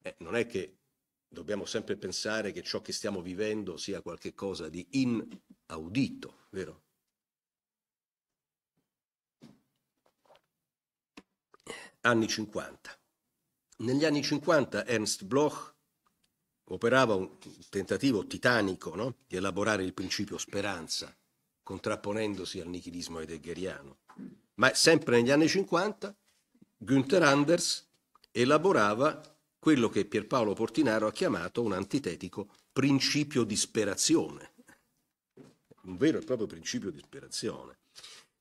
Eh, non è che dobbiamo sempre pensare che ciò che stiamo vivendo sia qualcosa di inaudito, vero? Anni 50. Negli anni 50 Ernst Bloch operava un tentativo titanico no? di elaborare il principio speranza, contrapponendosi al nichilismo heideggeriano. Ma sempre negli anni 50 Günther Anders elaborava quello che Pierpaolo Portinaro ha chiamato un antitetico principio di sperazione, un vero e proprio principio di sperazione,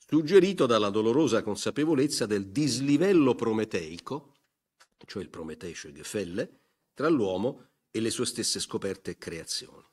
suggerito dalla dolorosa consapevolezza del dislivello prometeico, cioè il prometeische Gefelle, tra l'uomo e le sue stesse scoperte e creazioni.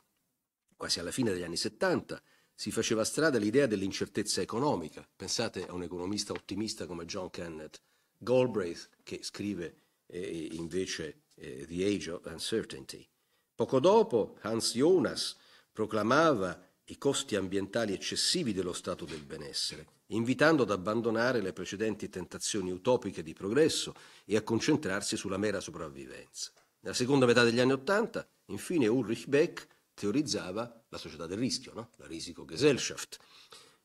Quasi alla fine degli anni 70 si faceva strada l'idea dell'incertezza economica. Pensate a un economista ottimista come John Kenneth Galbraith, che scrive eh, invece eh, The Age of Uncertainty. Poco dopo Hans Jonas proclamava i costi ambientali eccessivi dello stato del benessere, invitando ad abbandonare le precedenti tentazioni utopiche di progresso e a concentrarsi sulla mera sopravvivenza. Nella seconda metà degli anni Ottanta, infine, Ulrich Beck teorizzava la società del rischio, no? la Risikogesellschaft.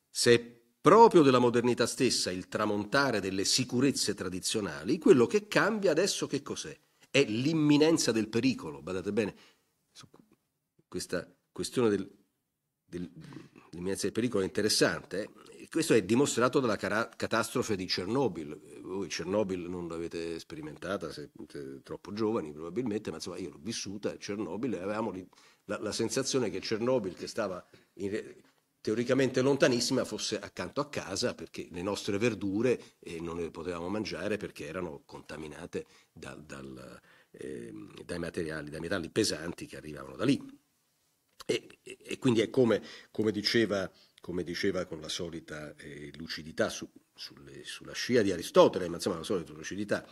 Se proprio della modernità stessa, il tramontare delle sicurezze tradizionali, quello che cambia adesso che cos'è? È l'imminenza del pericolo, badate bene, questa questione del, del, dell'imminenza del pericolo è interessante, eh. questo è dimostrato dalla cara- catastrofe di Chernobyl, voi Chernobyl non l'avete sperimentata, siete troppo giovani probabilmente, ma insomma io l'ho vissuta, Chernobyl, e avevamo la, la sensazione che Chernobyl che stava... In, teoricamente lontanissima fosse accanto a casa perché le nostre verdure eh, non le potevamo mangiare perché erano contaminate da, dal, eh, dai materiali, dai metalli pesanti che arrivavano da lì. E, e, e quindi è come, come, diceva, come, diceva, con la solita eh, lucidità su, sulle, sulla scia di Aristotele, ma insomma la solita lucidità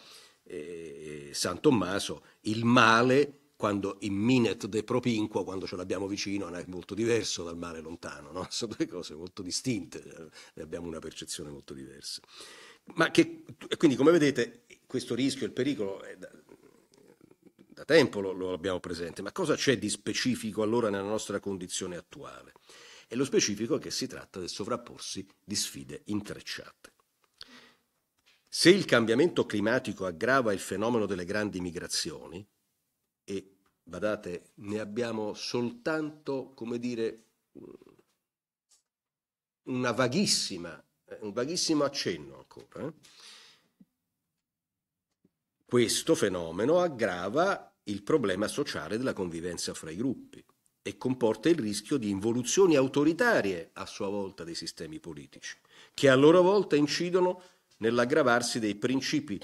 eh, San Tommaso, il male quando in minet de propinquo, quando ce l'abbiamo vicino, è molto diverso dal mare lontano, no? sono due cose molto distinte, abbiamo una percezione molto diversa. Ma che, quindi come vedete questo rischio, il pericolo da, da, tempo lo, lo abbiamo presente, ma cosa c'è di specifico allora nella nostra condizione attuale? E lo specifico è che si tratta del sovrapporsi di sfide intrecciate. Se il cambiamento climatico aggrava il fenomeno delle grandi migrazioni, e badate, ne abbiamo soltanto, come dire, una vaghissima, eh, un vaghissimo accenno ancora. Eh. Questo fenomeno aggrava il problema sociale della convivenza fra i gruppi e comporta il rischio di involuzioni autoritarie a sua volta dei sistemi politici, che a loro volta incidono nell'aggravarsi dei principi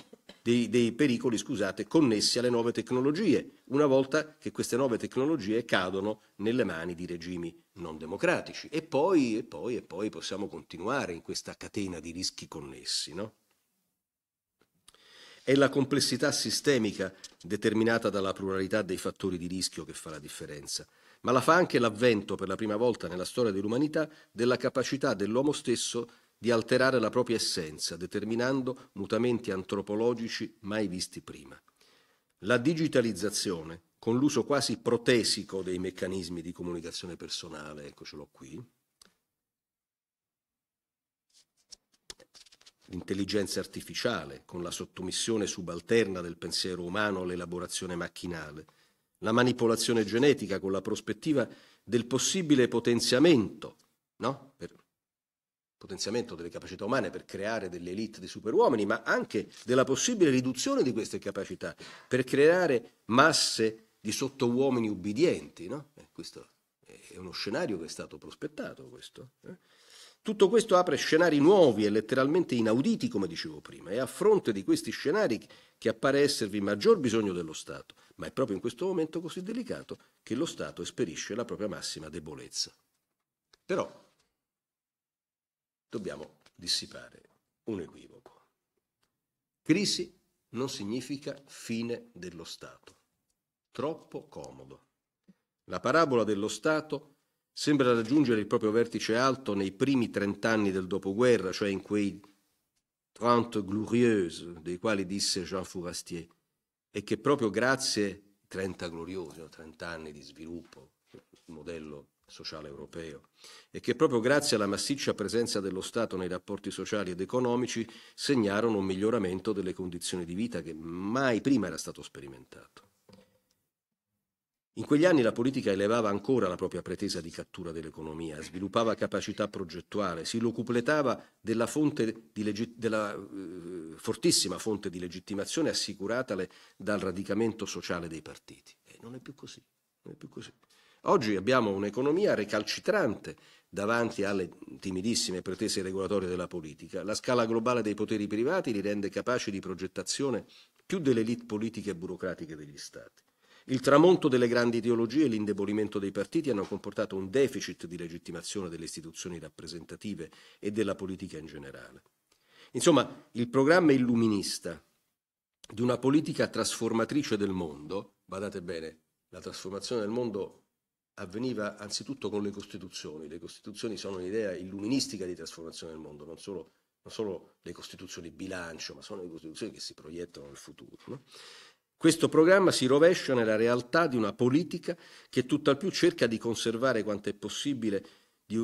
dei, dei pericoli scusate, connessi alle nuove tecnologie, una volta che queste nuove tecnologie cadono nelle mani di regimi non democratici. E poi, e poi, e poi possiamo continuare in questa catena di rischi connessi. No? È la complessità sistemica determinata dalla pluralità dei fattori di rischio che fa la differenza, ma la fa anche l'avvento per la prima volta nella storia dell'umanità della capacità dell'uomo stesso di alterare la propria essenza, determinando mutamenti antropologici mai visti prima. La digitalizzazione, con l'uso quasi protesico dei meccanismi di comunicazione personale, eccocelo qui, l'intelligenza artificiale, con la sottomissione subalterna del pensiero umano all'elaborazione macchinale, la manipolazione genetica con la prospettiva del possibile potenziamento, no? per potenziamento delle capacità umane per creare delle elite di superuomini, ma anche della possibile riduzione di queste capacità per creare masse di sottouomini ubbidienti. No? Eh, questo è uno scenario che è stato prospettato. Questo, eh? Tutto questo apre scenari nuovi e letteralmente inauditi, come dicevo prima, e a fronte di questi scenari che appare esservi maggior bisogno dello Stato, ma è proprio in questo momento così delicato che lo Stato esperisce la propria massima debolezza. Però dobbiamo dissipare un equivoco. Crisi non significa fine dello Stato. Troppo comodo. La parabola dello Stato sembra raggiungere il proprio vertice alto nei primi trent'anni del dopoguerra, cioè in quei Trente Glorieuses dei quali disse Jean Fourastier, e che proprio grazie 30 gloriosi, 30 di sviluppo, il modello sociale europeo e che proprio grazie alla massiccia presenza dello Stato nei rapporti sociali ed economici segnarono un miglioramento delle condizioni di vita che mai prima era stato sperimentato. In quegli anni la politica elevava ancora la propria pretesa di cattura dell'economia, sviluppava capacità progettuale, si locupletava della, fonte legi- della eh, fortissima fonte di legittimazione assicuratale dal radicamento sociale dei partiti. E non è più così, non è più così. Oggi abbiamo un'economia recalcitrante davanti alle timidissime pretese regolatorie della politica. La scala globale dei poteri privati li rende capaci di progettazione più delle elite politiche e burocratiche degli Stati. Il tramonto delle grandi ideologie e l'indebolimento dei partiti hanno comportato un deficit di legittimazione delle istituzioni rappresentative e della politica in generale. Insomma, il programma illuminista di una politica trasformatrice del mondo, badate bene, la trasformazione del mondo avveniva anzitutto con le Costituzioni. Le Costituzioni sono un'idea illuministica di trasformazione del mondo, non solo, non solo le Costituzioni bilancio, ma sono le Costituzioni che si proiettano nel futuro. No? Questo programma si rovescia nella realtà di una politica che tutt'al più cerca di conservare quanto è possibile, di,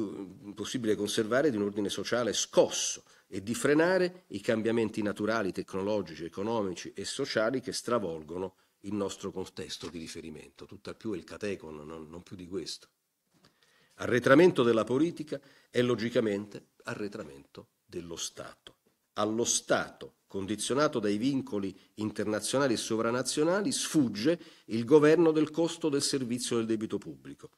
possibile conservare di un ordine sociale scosso e di frenare i cambiamenti naturali, tecnologici, economici e sociali che stravolgono il nostro contesto di riferimento, tutt'al più è il catecon, non, non più di questo. Arretramento della politica è logicamente arretramento dello Stato. Allo Stato, condizionato dai vincoli internazionali e sovranazionali, sfugge il governo del costo del servizio del debito pubblico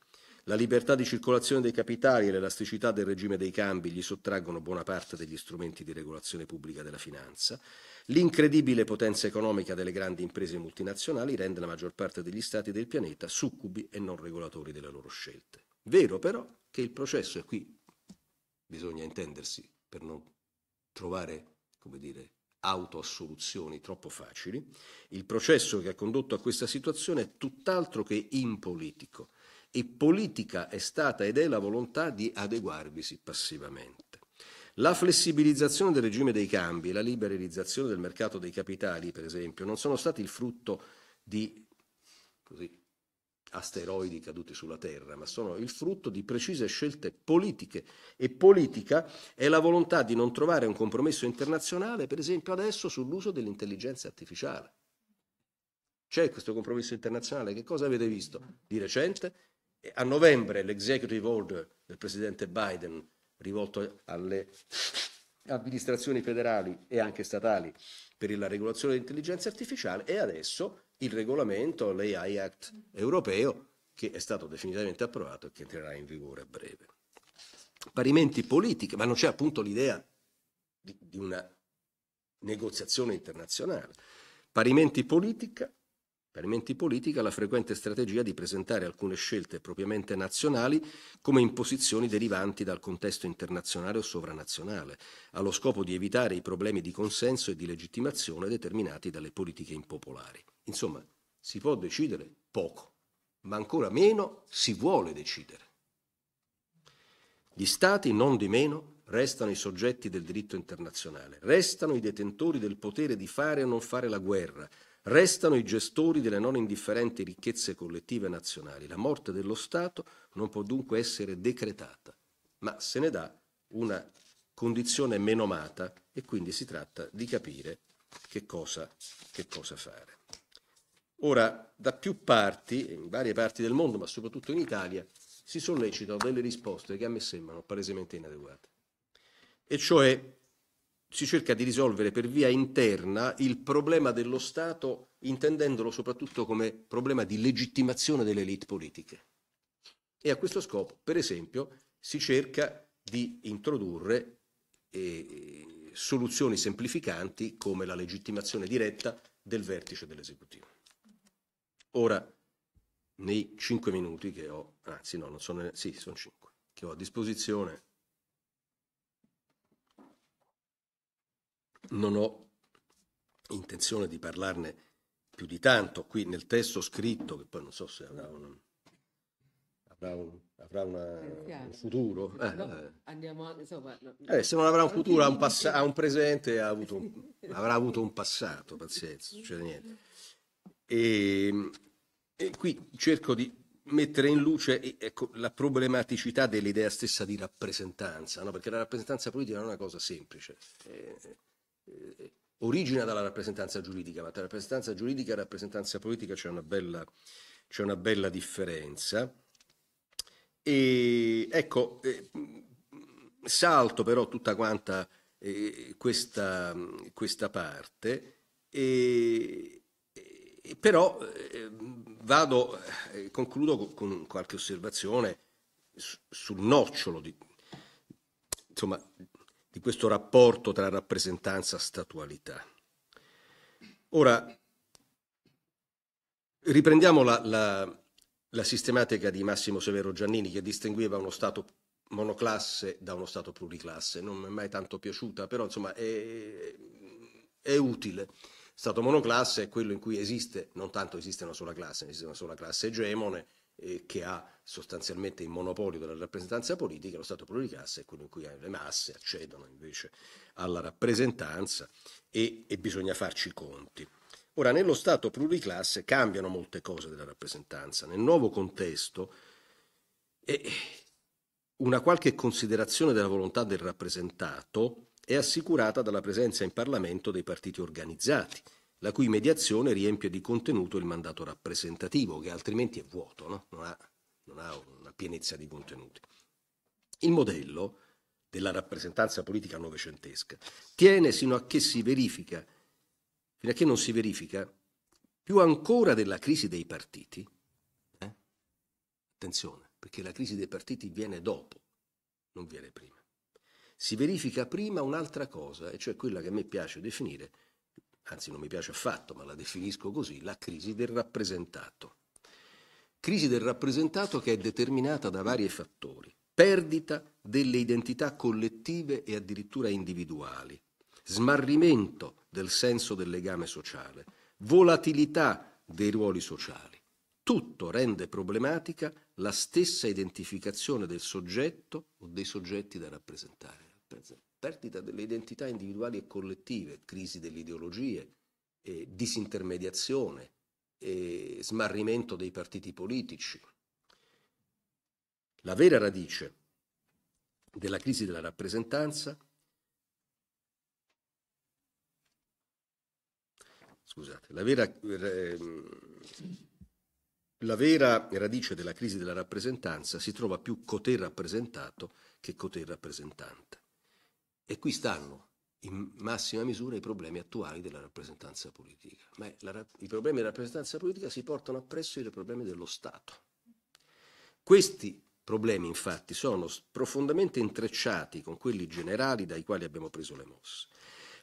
la libertà di circolazione dei capitali e l'elasticità del regime dei cambi gli sottraggono buona parte degli strumenti di regolazione pubblica della finanza. L'incredibile potenza economica delle grandi imprese multinazionali rende la maggior parte degli stati del pianeta succubi e non regolatori delle loro scelte. Vero però che il processo, e qui bisogna intendersi per non trovare, come dire, autoassoluzioni troppo facili, il processo che ha condotto a questa situazione è tutt'altro che impolitico e politica è stata ed è la volontà di adeguarvisi passivamente. La flessibilizzazione del regime dei cambi e la liberalizzazione del mercato dei capitali, per esempio, non sono stati il frutto di così, asteroidi caduti sulla Terra, ma sono il frutto di precise scelte politiche e politica è la volontà di non trovare un compromesso internazionale, per esempio adesso sull'uso dell'intelligenza artificiale. C'è questo compromesso internazionale, che cosa avete visto di recente? A novembre l'executive order del presidente Biden rivolto alle amministrazioni federali e anche statali per la regolazione dell'intelligenza artificiale e adesso il regolamento, l'AI Act europeo, che è stato definitivamente approvato e che entrerà in vigore a breve. Parimenti politiche, ma non c'è appunto l'idea di, di una negoziazione internazionale. Parimenti politica, per politica la frequente strategia di presentare alcune scelte propriamente nazionali come imposizioni derivanti dal contesto internazionale o sovranazionale, allo scopo di evitare i problemi di consenso e di legittimazione determinati dalle politiche impopolari. Insomma, si può decidere poco, ma ancora meno si vuole decidere. Gli Stati, non di meno, restano i soggetti del diritto internazionale, restano i detentori del potere di fare o non fare la guerra, Restano i gestori delle non indifferenti ricchezze collettive nazionali. La morte dello Stato non può dunque essere decretata, ma se ne dà una condizione menomata e quindi si tratta di capire che cosa, che cosa fare. Ora, da più parti, in varie parti del mondo, ma soprattutto in Italia, si sollecitano delle risposte che a me sembrano palesemente inadeguate. E cioè si cerca di risolvere per via interna il problema dello Stato intendendolo soprattutto come problema di legittimazione delle elite politiche. E a questo scopo, per esempio, si cerca di introdurre eh, soluzioni semplificanti come la legittimazione diretta del vertice dell'esecutivo. Ora, nei cinque minuti che ho, anzi no, non sono, sì, sono cinque, che ho a disposizione, non ho intenzione di parlarne più di tanto. Qui nel testo scritto, che poi non so se avrà un, avrà un, avrà una, un futuro. Eh, no, eh. andiamo, insomma, no. eh, se non avrà un futuro, ha un, pass- ha un presente, ha avuto un, avrà avuto un passato, pazienza, succede niente. E, ehm, e qui cerco di mettere in luce ecco, la problematicità dell'idea stessa di rappresentanza, no? perché la rappresentanza politica non è una cosa semplice. Eh, eh, origina dalla rappresentanza giuridica, ma tra rappresentanza giuridica e rappresentanza politica c'è una bella, c'è una bella differenza. E, ecco, eh, salto però tutta quanta eh, questa, questa, parte, e, eh, però vado, eh, concludo con, con, qualche osservazione sul nocciolo di, insomma, di questo rapporto tra rappresentanza e statualità. Ora, riprendiamo la, la, la sistematica di Massimo Severo Giannini che distingueva uno Stato monoclasse da uno Stato pluriclasse. Non mi è mai tanto piaciuta, però insomma è, è utile. Stato monoclasse è quello in cui esiste, non tanto esiste una sola classe, esiste una sola classe egemone, eh, che ha sostanzialmente il monopolio della rappresentanza politica, lo Stato pluriclasse è quello in cui le masse accedono invece alla rappresentanza e, e bisogna farci i conti. Ora, nello Stato pluriclasse cambiano molte cose della rappresentanza. Nel nuovo contesto, eh, una qualche considerazione della volontà del rappresentato è assicurata dalla presenza in Parlamento dei partiti organizzati la cui mediazione riempie di contenuto il mandato rappresentativo, che altrimenti è vuoto, no? non, ha, non ha una pienezza di contenuti. Il modello della rappresentanza politica novecentesca tiene sino a che si verifica, fino a che non si verifica, più ancora della crisi dei partiti, eh? attenzione, perché la crisi dei partiti viene dopo, non viene prima. Si verifica prima un'altra cosa, e cioè quella che a me piace definire anzi non mi piace affatto, ma la definisco così, la crisi del rappresentato. Crisi del rappresentato che è determinata da vari fattori. Perdita delle identità collettive e addirittura individuali, smarrimento del senso del legame sociale, volatilità dei ruoli sociali. Tutto rende problematica la stessa identificazione del soggetto o dei soggetti da rappresentare perdita delle identità individuali e collettive, crisi delle ideologie, eh, disintermediazione, eh, smarrimento dei partiti politici. La vera radice della crisi della rappresentanza scusate, la vera, eh, la vera radice della crisi della rappresentanza si trova più cotè rappresentato che cotè rappresentante. E qui stanno in massima misura i problemi attuali della rappresentanza politica. Ma la, i problemi della rappresentanza politica si portano appresso i problemi dello Stato. Questi problemi, infatti, sono profondamente intrecciati con quelli generali dai quali abbiamo preso le mosse.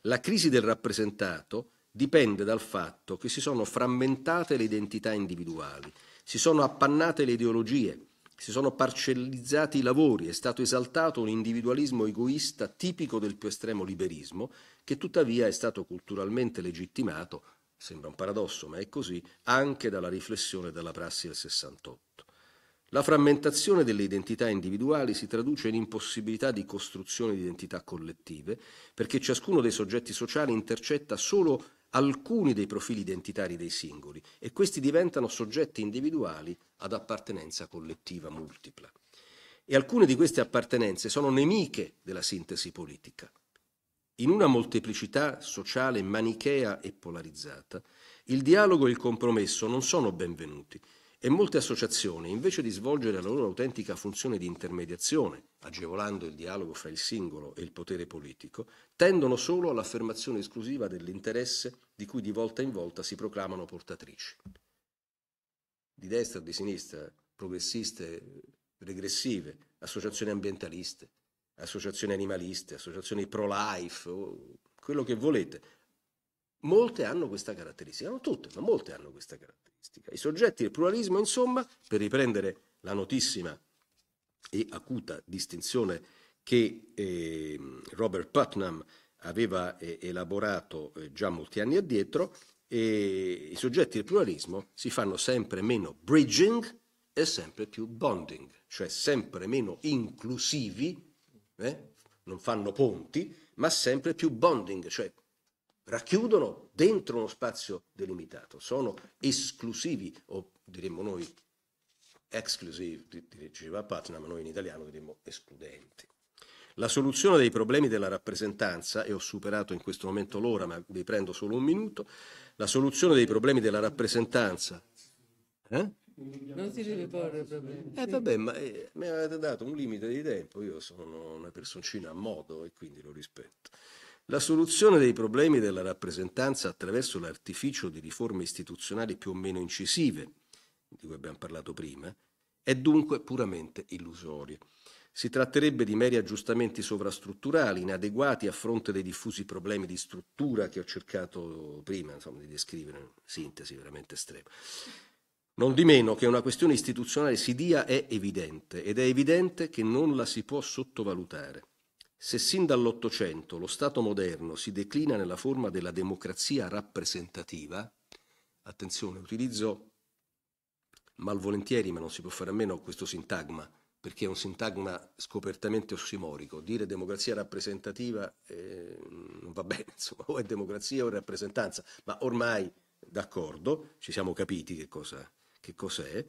La crisi del rappresentato dipende dal fatto che si sono frammentate le identità individuali, si sono appannate le ideologie, si sono parcellizzati i lavori, è stato esaltato un individualismo egoista tipico del più estremo liberismo, che tuttavia è stato culturalmente legittimato, sembra un paradosso ma è così, anche dalla riflessione della prassi del 68. La frammentazione delle identità individuali si traduce in impossibilità di costruzione di identità collettive, perché ciascuno dei soggetti sociali intercetta solo alcuni dei profili identitari dei singoli e questi diventano soggetti individuali ad appartenenza collettiva multipla. E alcune di queste appartenenze sono nemiche della sintesi politica. In una molteplicità sociale manichea e polarizzata, il dialogo e il compromesso non sono benvenuti e molte associazioni, invece di svolgere la loro autentica funzione di intermediazione, agevolando il dialogo fra il singolo e il potere politico, tendono solo all'affermazione esclusiva dell'interesse di cui di volta in volta si proclamano portatrici. Di destra o di sinistra, progressiste, regressive, associazioni ambientaliste, associazioni animaliste, associazioni pro-life, quello che volete, molte hanno questa caratteristica, non tutte, ma molte hanno questa caratteristica statistica. I soggetti del pluralismo, insomma, per riprendere la notissima e acuta distinzione che eh, Robert Putnam aveva eh, elaborato eh, già molti anni addietro, i soggetti del pluralismo si fanno sempre meno bridging e sempre più bonding, cioè sempre meno inclusivi, eh, non fanno ponti, ma sempre più bonding, cioè racchiudono dentro uno spazio delimitato, sono esclusivi o diremmo noi exclusive, diceva ma noi in italiano diremmo escludenti. La soluzione dei problemi della rappresentanza, e ho superato in questo momento l'ora, ma vi prendo solo un minuto, la soluzione dei problemi della rappresentanza... Eh? Non si deve porre problemi. Eh vabbè, ma eh, mi avete dato un limite di tempo, io sono una personcina a modo e quindi lo rispetto. La soluzione dei problemi della rappresentanza attraverso l'artificio di riforme istituzionali più o meno incisive, di cui abbiamo parlato prima, è dunque puramente illusoria. Si tratterebbe di meri aggiustamenti sovrastrutturali, inadeguati a fronte dei diffusi problemi di struttura che ho cercato prima insomma, di descrivere in sintesi veramente estrema. Non di meno che una questione istituzionale si dia è evidente ed è evidente che non la si può sottovalutare. Se sin dall'Ottocento lo Stato moderno si declina nella forma della democrazia rappresentativa, attenzione, utilizzo malvolentieri, ma non si può fare a meno questo sintagma, perché è un sintagma scopertamente ossimorico. Dire democrazia rappresentativa eh, non va bene, insomma, o è democrazia o è rappresentanza, ma ormai d'accordo, ci siamo capiti che cosa, che cos'è.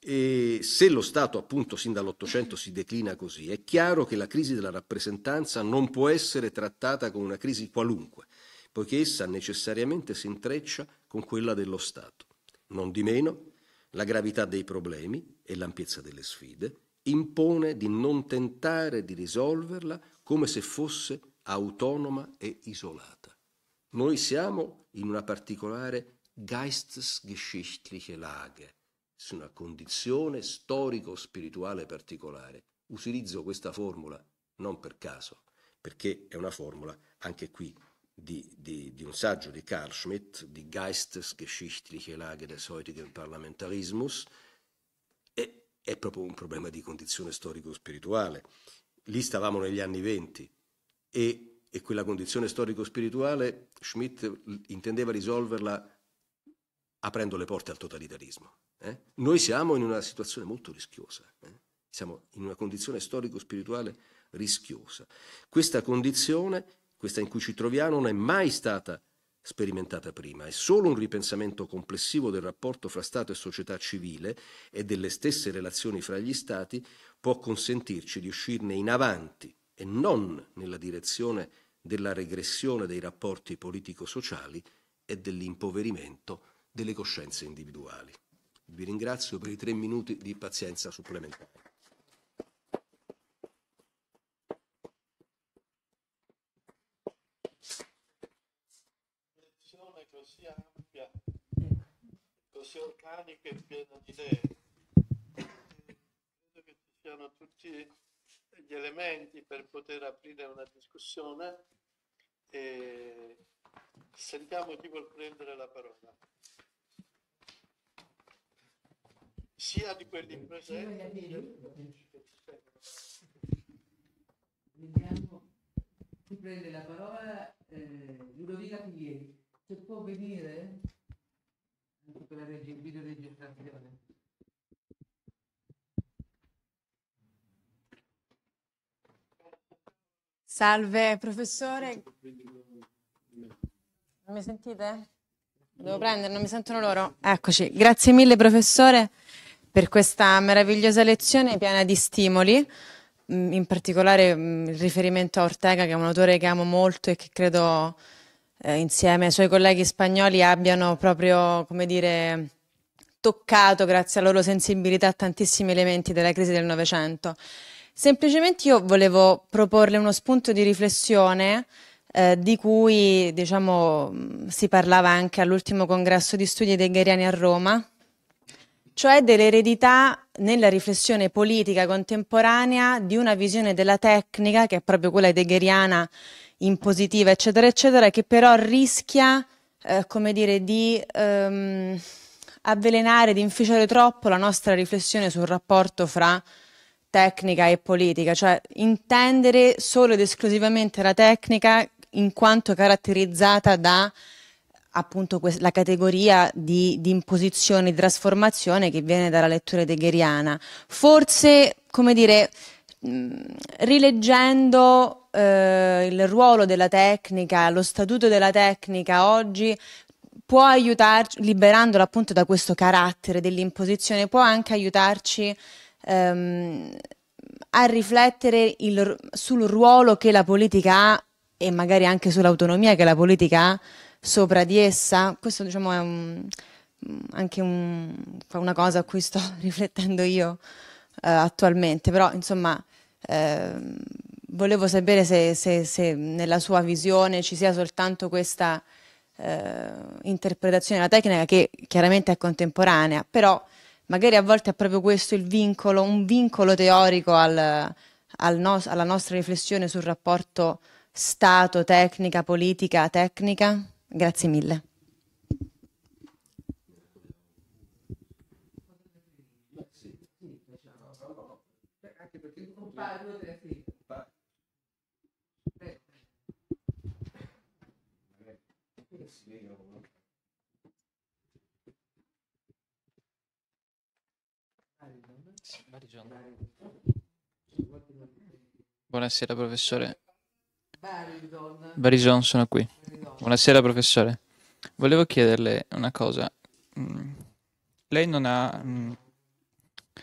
E se lo Stato appunto sin dall'Ottocento si declina così, è chiaro che la crisi della rappresentanza non può essere trattata come una crisi qualunque, poiché essa necessariamente si intreccia con quella dello Stato. Non di meno, la gravità dei problemi e l'ampiezza delle sfide impone di non tentare di risolverla come se fosse autonoma e isolata. Noi siamo in una particolare geistesgeschichtliche Lage, su una condizione storico-spirituale particolare. Utilizzo questa formula non per caso, perché è una formula anche qui di, di, di un saggio di Carl Schmitt, di Geistesgeschichtliche Lage des heutigen Parlamentarismus, e, è proprio un problema di condizione storico-spirituale. Lì stavamo negli anni venti e quella condizione storico-spirituale Schmitt intendeva risolverla aprendo le porte al totalitarismo. Eh? Noi siamo in una situazione molto rischiosa, eh? siamo in una condizione storico-spirituale rischiosa. Questa condizione, questa in cui ci troviamo, non è mai stata sperimentata prima, è solo un ripensamento complessivo del rapporto fra Stato e società civile e delle stesse relazioni fra gli Stati può consentirci di uscirne in avanti e non nella direzione della regressione dei rapporti politico-sociali e dell'impoverimento delle coscienze individuali. Vi ringrazio per i tre minuti di pazienza supplementare. così ampia, ecco. così organica e piena di idee. Credo che ci siano tutti gli elementi per poter aprire una discussione e sentiamo chi vuol prendere la parola. sia di quelli in presenza Vediamo chi prende la parola. Eh, Ludovica Pieri se può venire anche per la reg- videoregistrazione. Salve professore. Non mi sentite? Devo prendere, non mi sentono loro. Eccoci, grazie mille professore per questa meravigliosa lezione piena di stimoli mm, in particolare mm, il riferimento a Ortega, che è un autore che amo molto e che credo eh, insieme ai suoi colleghi spagnoli abbiano proprio, come dire, toccato, grazie alla loro sensibilità, tantissimi elementi della crisi del Novecento. Semplicemente io volevo proporle uno spunto di riflessione eh, di cui, diciamo, mm, si parlava anche all'ultimo congresso di studi dei Gariani a Roma, cioè dell'eredità nella riflessione politica contemporanea di una visione della tecnica, che è proprio quella degheriana, impositiva, eccetera, eccetera, che però rischia, eh, come dire, di ehm, avvelenare, di inficiare troppo la nostra riflessione sul rapporto fra tecnica e politica, cioè intendere solo ed esclusivamente la tecnica in quanto caratterizzata da appunto la categoria di, di imposizione, e trasformazione che viene dalla lettura degheriana. Forse, come dire, mm, rileggendo eh, il ruolo della tecnica, lo statuto della tecnica oggi può aiutarci, liberandola appunto da questo carattere dell'imposizione, può anche aiutarci ehm, a riflettere il, sul ruolo che la politica ha e magari anche sull'autonomia che la politica ha sopra di essa, questo diciamo è un, mm, anche un, una cosa a cui sto riflettendo io eh, attualmente, però insomma eh, volevo sapere se, se, se, nella sua visione ci sia soltanto questa eh, interpretazione della tecnica che chiaramente è contemporanea, però magari a volte è proprio questo il vincolo, un vincolo teorico al, al no, alla nostra riflessione sul rapporto Stato, tecnica, politica, tecnica? Grazie mille. Buonasera professore. Barison, sono qui. Buonasera professore. Volevo chiederle una cosa. Mm. Lei non ha, mm,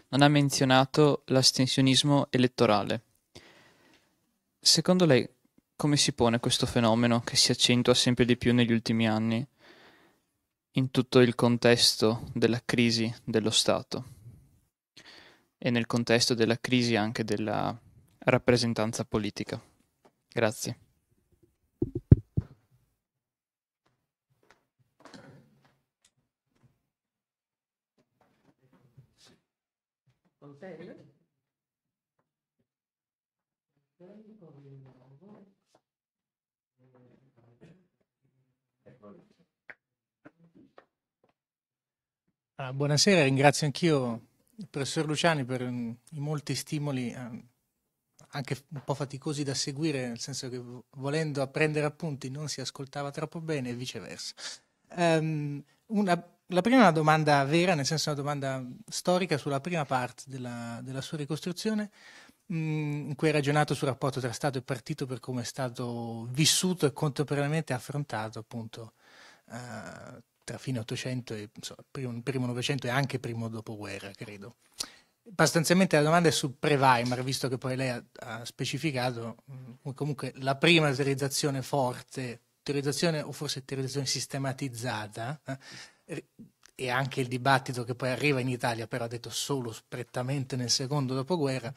non ha menzionato l'astensionismo elettorale. Secondo lei come si pone questo fenomeno che si accentua sempre di più negli ultimi anni in tutto il contesto della crisi dello Stato e nel contesto della crisi anche della rappresentanza politica? Grazie. Stelle. Ah, buonasera, ringrazio anch'io il professor Luciani per mm, i molti stimoli eh, anche un po' faticosi da seguire, nel senso che volendo apprendere appunti non si ascoltava troppo bene e viceversa. Um, una la prima è una domanda vera, nel senso una domanda storica sulla prima parte della, della sua ricostruzione, mh, mm, in cui hai ragionato sul rapporto tra Stato e partito per come è stato vissuto e contemporaneamente affrontato appunto eh, tra fine 800 e insomma, primo, primo 900 e anche primo dopoguerra, credo. Sostanzialmente la domanda è su pre-Weimar, visto che poi lei ha, ha specificato mh, mm, comunque la prima teorizzazione forte, teorizzazione o forse teorizzazione sistematizzata, eh, e anche il dibattito che poi arriva in Italia, però ha detto solo prettamente nel secondo dopoguerra,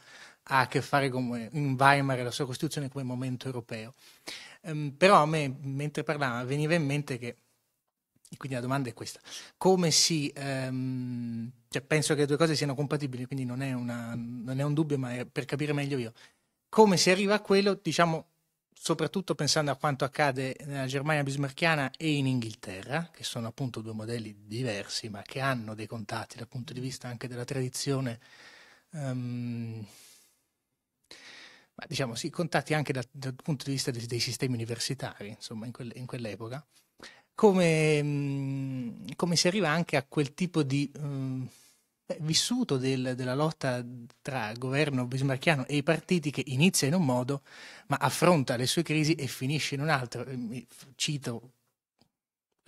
ha a che fare con eh, in Weimar e la sua Costituzione come momento europeo. Um, però a me, mentre parlava, veniva in mente che, quindi la domanda è questa, come si, um, cioè penso che le due cose siano compatibili, quindi non è, una, non è un dubbio, ma è per capire meglio io, come si arriva a quello, diciamo, soprattutto pensando a quanto accade nella Germania bismarchiana e in Inghilterra, che sono appunto due modelli diversi ma che hanno dei contatti dal punto di vista anche della tradizione. Um, ma diciamo sì, contatti anche dal, dal punto di vista dei, dei, sistemi universitari, insomma, in, quel, in quell'epoca, come, um, come, si arriva anche a quel tipo di um, vissuto del, della lotta tra governo bismarchiano e i partiti che inizia in un modo ma affronta le sue crisi e finisce in un altro. Cito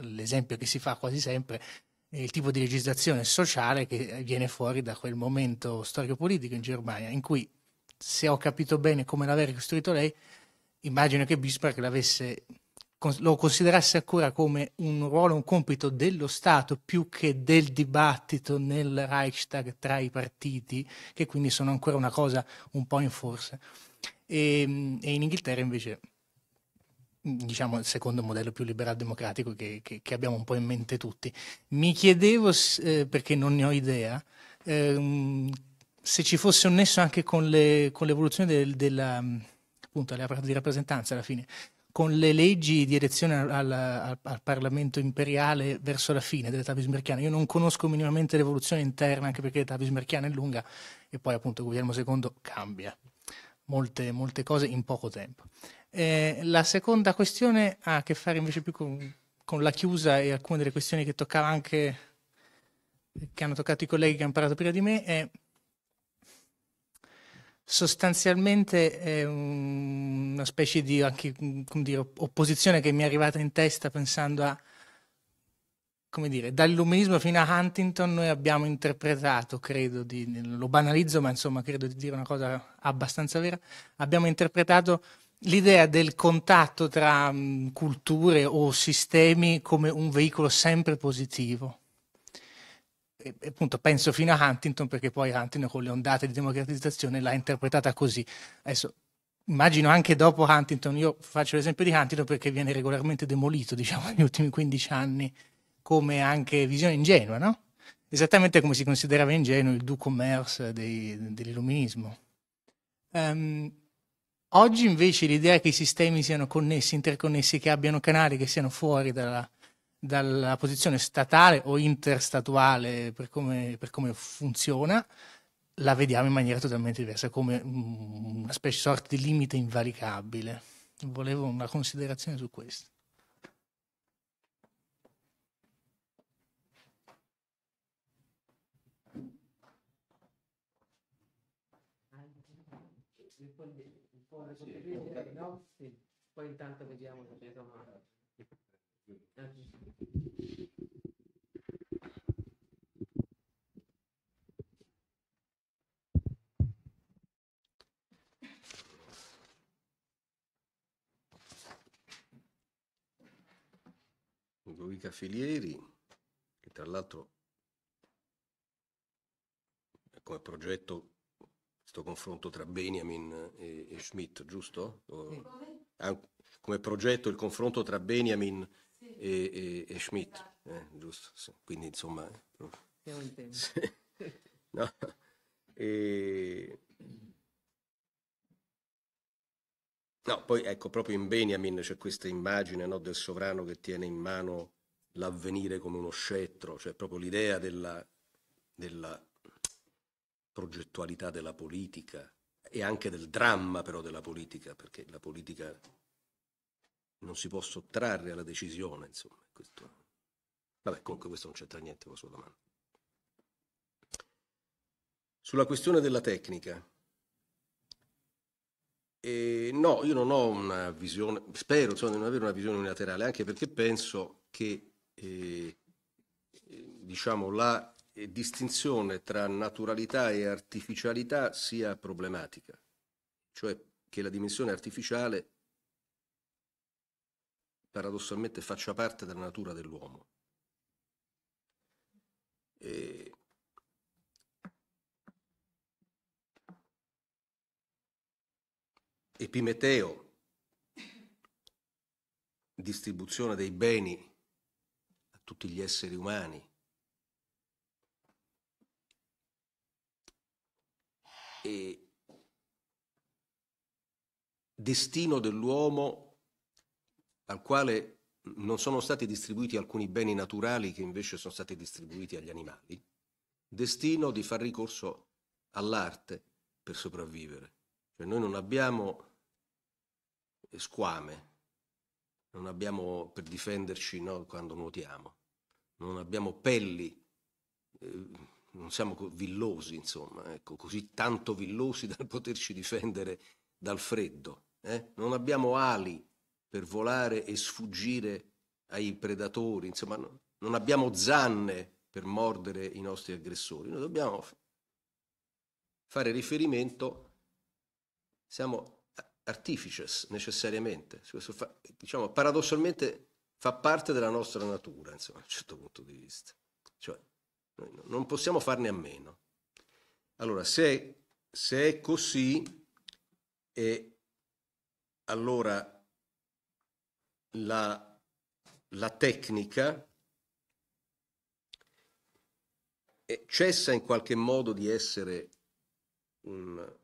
l'esempio che si fa quasi sempre, il tipo di legislazione sociale che viene fuori da quel momento storico-politico in Germania, in cui, se ho capito bene come l'aveva ricostruito lei, immagino che Bismarck l'avesse lo considerasse ancora come un ruolo, un compito dello Stato più che del dibattito nel Reichstag tra i partiti, che quindi sono ancora una cosa un po' in forse. E, ehm, e in Inghilterra invece diciamo il secondo modello più liberal-democratico che, che, che, abbiamo un po' in mente tutti. Mi chiedevo, eh, perché non ne ho idea, ehm, se ci fosse un nesso anche con, le, con l'evoluzione del, della appunto alla parte di rappresentanza alla fine, con le leggi di elezione al, al, al, Parlamento imperiale verso la fine dell'età bismarchiana. Io non conosco minimamente l'evoluzione interna, anche perché l'età bismarchiana è lunga e poi appunto Guglielmo II cambia molte, molte cose in poco tempo. Eh, la seconda questione ha a che fare invece più con, con la chiusa e alcune delle questioni che toccava anche che hanno toccato i colleghi che hanno parlato prima di me è Sostanzialmente è una specie di anche, dire, opposizione che mi è arrivata in testa pensando a, come dire, dall'illuminismo fino a Huntington noi abbiamo interpretato, credo, di, lo banalizzo ma insomma credo di dire una cosa abbastanza vera, abbiamo interpretato l'idea del contatto tra culture o sistemi come un veicolo sempre positivo e, appunto penso fino a Huntington perché poi Huntington con le ondate di democratizzazione l'ha interpretata così. Adesso immagino anche dopo Huntington, io faccio l'esempio di Huntington perché viene regolarmente demolito, diciamo, negli ultimi 15 anni come anche visione ingenua, no? Esattamente come si considerava ingenuo il do-commerce dell'illuminismo. Um, oggi invece l'idea che i sistemi siano connessi, interconnessi, che abbiano canali che siano fuori dalla, dalla posizione statale o interstatuale per come, per come funziona, la vediamo in maniera totalmente diversa, come mm, una specie sorta di limite invalicabile. Volevo una considerazione su questo. Poi intanto vediamo. Federica Filieri, che tra l'altro come progetto questo confronto tra Benjamin e, e Schmidt, giusto? Sì. Come? come progetto il confronto tra Benjamin sì. e, e, e, Schmidt, esatto. eh, giusto? Quindi insomma... È un tema. No. no, poi ecco, proprio in Benjamin c'è questa immagine no, del sovrano che tiene in mano l'avvenire come uno scettro, cioè proprio l'idea della, della progettualità della politica e anche del dramma però della politica, perché la politica non si può sottrarre alla decisione, insomma. Questo... Vabbè, comunque questo non c'entra niente con la sua domanda. Sulla questione della tecnica, eh, no, io non ho una visione, spero insomma, di non avere una visione unilaterale, anche perché penso che eh, diciamo, la distinzione tra naturalità e artificialità sia problematica, cioè che la dimensione artificiale paradossalmente faccia parte della natura dell'uomo. E... Epimeteo, distribuzione dei beni tutti gli esseri umani. E destino dell'uomo al quale non sono stati distribuiti alcuni beni naturali che invece sono stati distribuiti agli animali, destino di far ricorso all'arte per sopravvivere. Cioè noi non abbiamo eh, squame, non abbiamo per difenderci no, quando nuotiamo non abbiamo pelli, eh, non siamo villosi, insomma, ecco, così tanto villosi da poterci difendere dal freddo. Eh? Non abbiamo ali per volare e sfuggire ai predatori, insomma, no, non abbiamo zanne per mordere i nostri aggressori. Noi dobbiamo fare riferimento, siamo artifices necessariamente. Diciamo, paradossalmente fa parte della nostra natura, insomma, da un certo punto di vista. Cioè, non possiamo farne a meno. Allora, se, se è così, e allora la, la tecnica eh, cessa in qualche modo di essere un,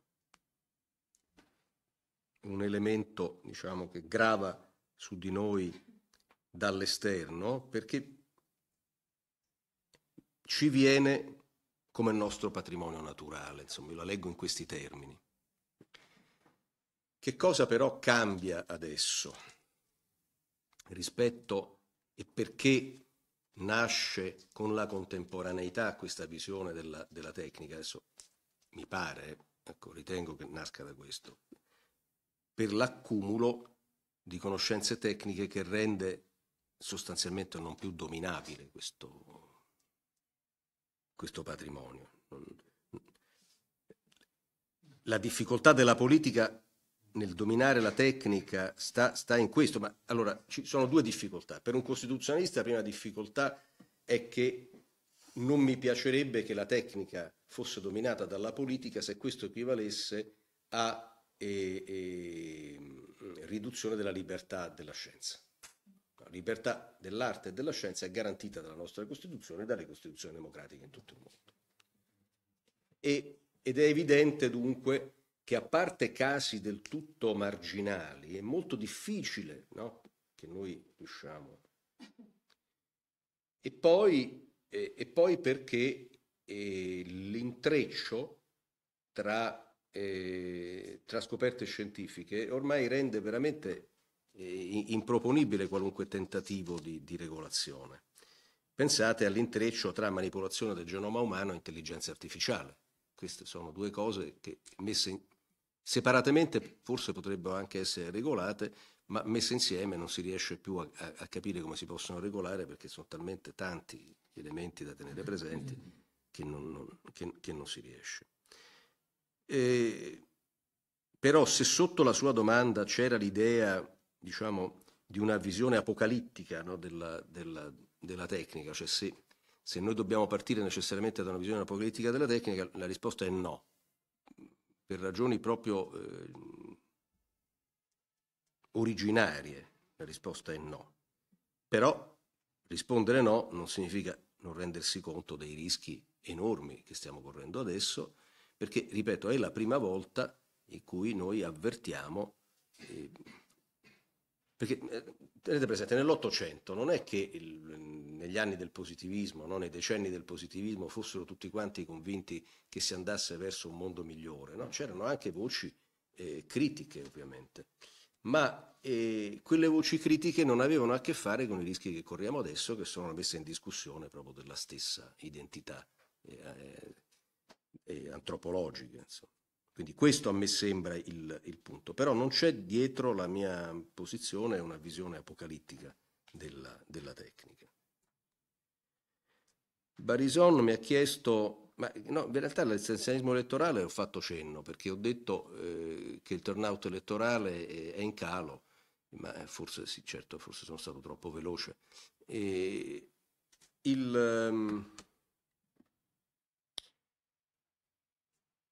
un elemento diciamo, che grava su di noi dall'esterno perché ci viene come nostro patrimonio naturale, insomma, io la leggo in questi termini. Che cosa però cambia adesso rispetto e perché nasce con la contemporaneità questa visione della, della tecnica? Adesso mi pare, ecco, ritengo che nasca da questo, per l'accumulo di conoscenze tecniche che rende sostanzialmente non più dominabile questo, questo patrimonio. La difficoltà della politica nel dominare la tecnica sta, sta, in questo, ma allora ci sono due difficoltà. Per un costituzionalista la prima difficoltà è che non mi piacerebbe che la tecnica fosse dominata dalla politica se questo equivalesse a eh, eh, riduzione della libertà della scienza la libertà dell'arte e della scienza è garantita dalla nostra Costituzione e dalle Costituzioni democratiche in tutto il mondo. E, ed è evidente dunque che a parte casi del tutto marginali è molto difficile no? che noi riusciamo. E poi, e, e poi perché eh, l'intreccio tra, eh, tra scoperte scientifiche ormai rende veramente eh, improponibile qualunque tentativo di, di regolazione. Pensate all'intreccio tra manipolazione del genoma umano e intelligenza artificiale. Queste sono due cose che messe in, separatamente forse potrebbero anche essere regolate, ma messe insieme non si riesce più a, a, a, capire come si possono regolare perché sono talmente tanti gli elementi da tenere presenti che non, non, che, che non si riesce. E, eh, però se sotto la sua domanda c'era l'idea diciamo, di una visione apocalittica no, della, della, della, tecnica, cioè se, se, noi dobbiamo partire necessariamente da una visione apocalittica della tecnica, la risposta è no, per ragioni proprio eh, originarie, la risposta è no. Però rispondere no non significa non rendersi conto dei rischi enormi che stiamo correndo adesso, perché, ripeto, è la prima volta in cui noi avvertiamo eh, perché eh, tenete presente, nell'Ottocento non è che il, negli anni del positivismo, no? nei decenni del positivismo, fossero tutti quanti convinti che si andasse verso un mondo migliore, no? c'erano anche voci eh, critiche ovviamente, ma eh, quelle voci critiche non avevano a che fare con i rischi che corriamo adesso, che sono messe in discussione proprio della stessa identità eh, eh, eh antropologica. Insomma. Quindi questo a me sembra il, il punto, però non c'è dietro la mia posizione una visione apocalittica della, della tecnica. Barison mi ha chiesto, ma no, in realtà l'essenzialismo elettorale ho fatto cenno perché ho detto eh, che il turnout elettorale è, è in calo, ma forse sì, certo, forse sono stato troppo veloce. E il, um,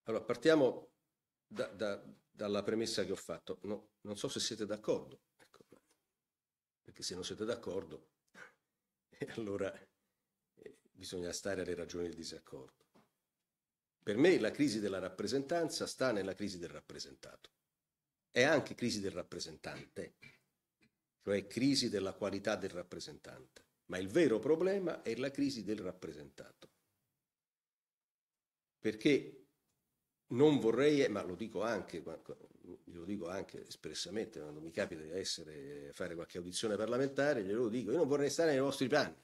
allora, partiamo da, da, dalla premessa che ho fatto. No, non so se siete d'accordo, ecco, perché se non siete d'accordo, eh, allora eh, bisogna stare alle ragioni del disaccordo. Per me la crisi della rappresentanza sta nella crisi del rappresentato. È anche crisi del rappresentante, cioè crisi della qualità del rappresentante. Ma il vero problema è la crisi del rappresentato. Perché non vorrei, ma lo dico anche, glielo dico anche espressamente quando mi capita di essere, fare qualche audizione parlamentare, glielo dico, io non vorrei stare nei vostri panni,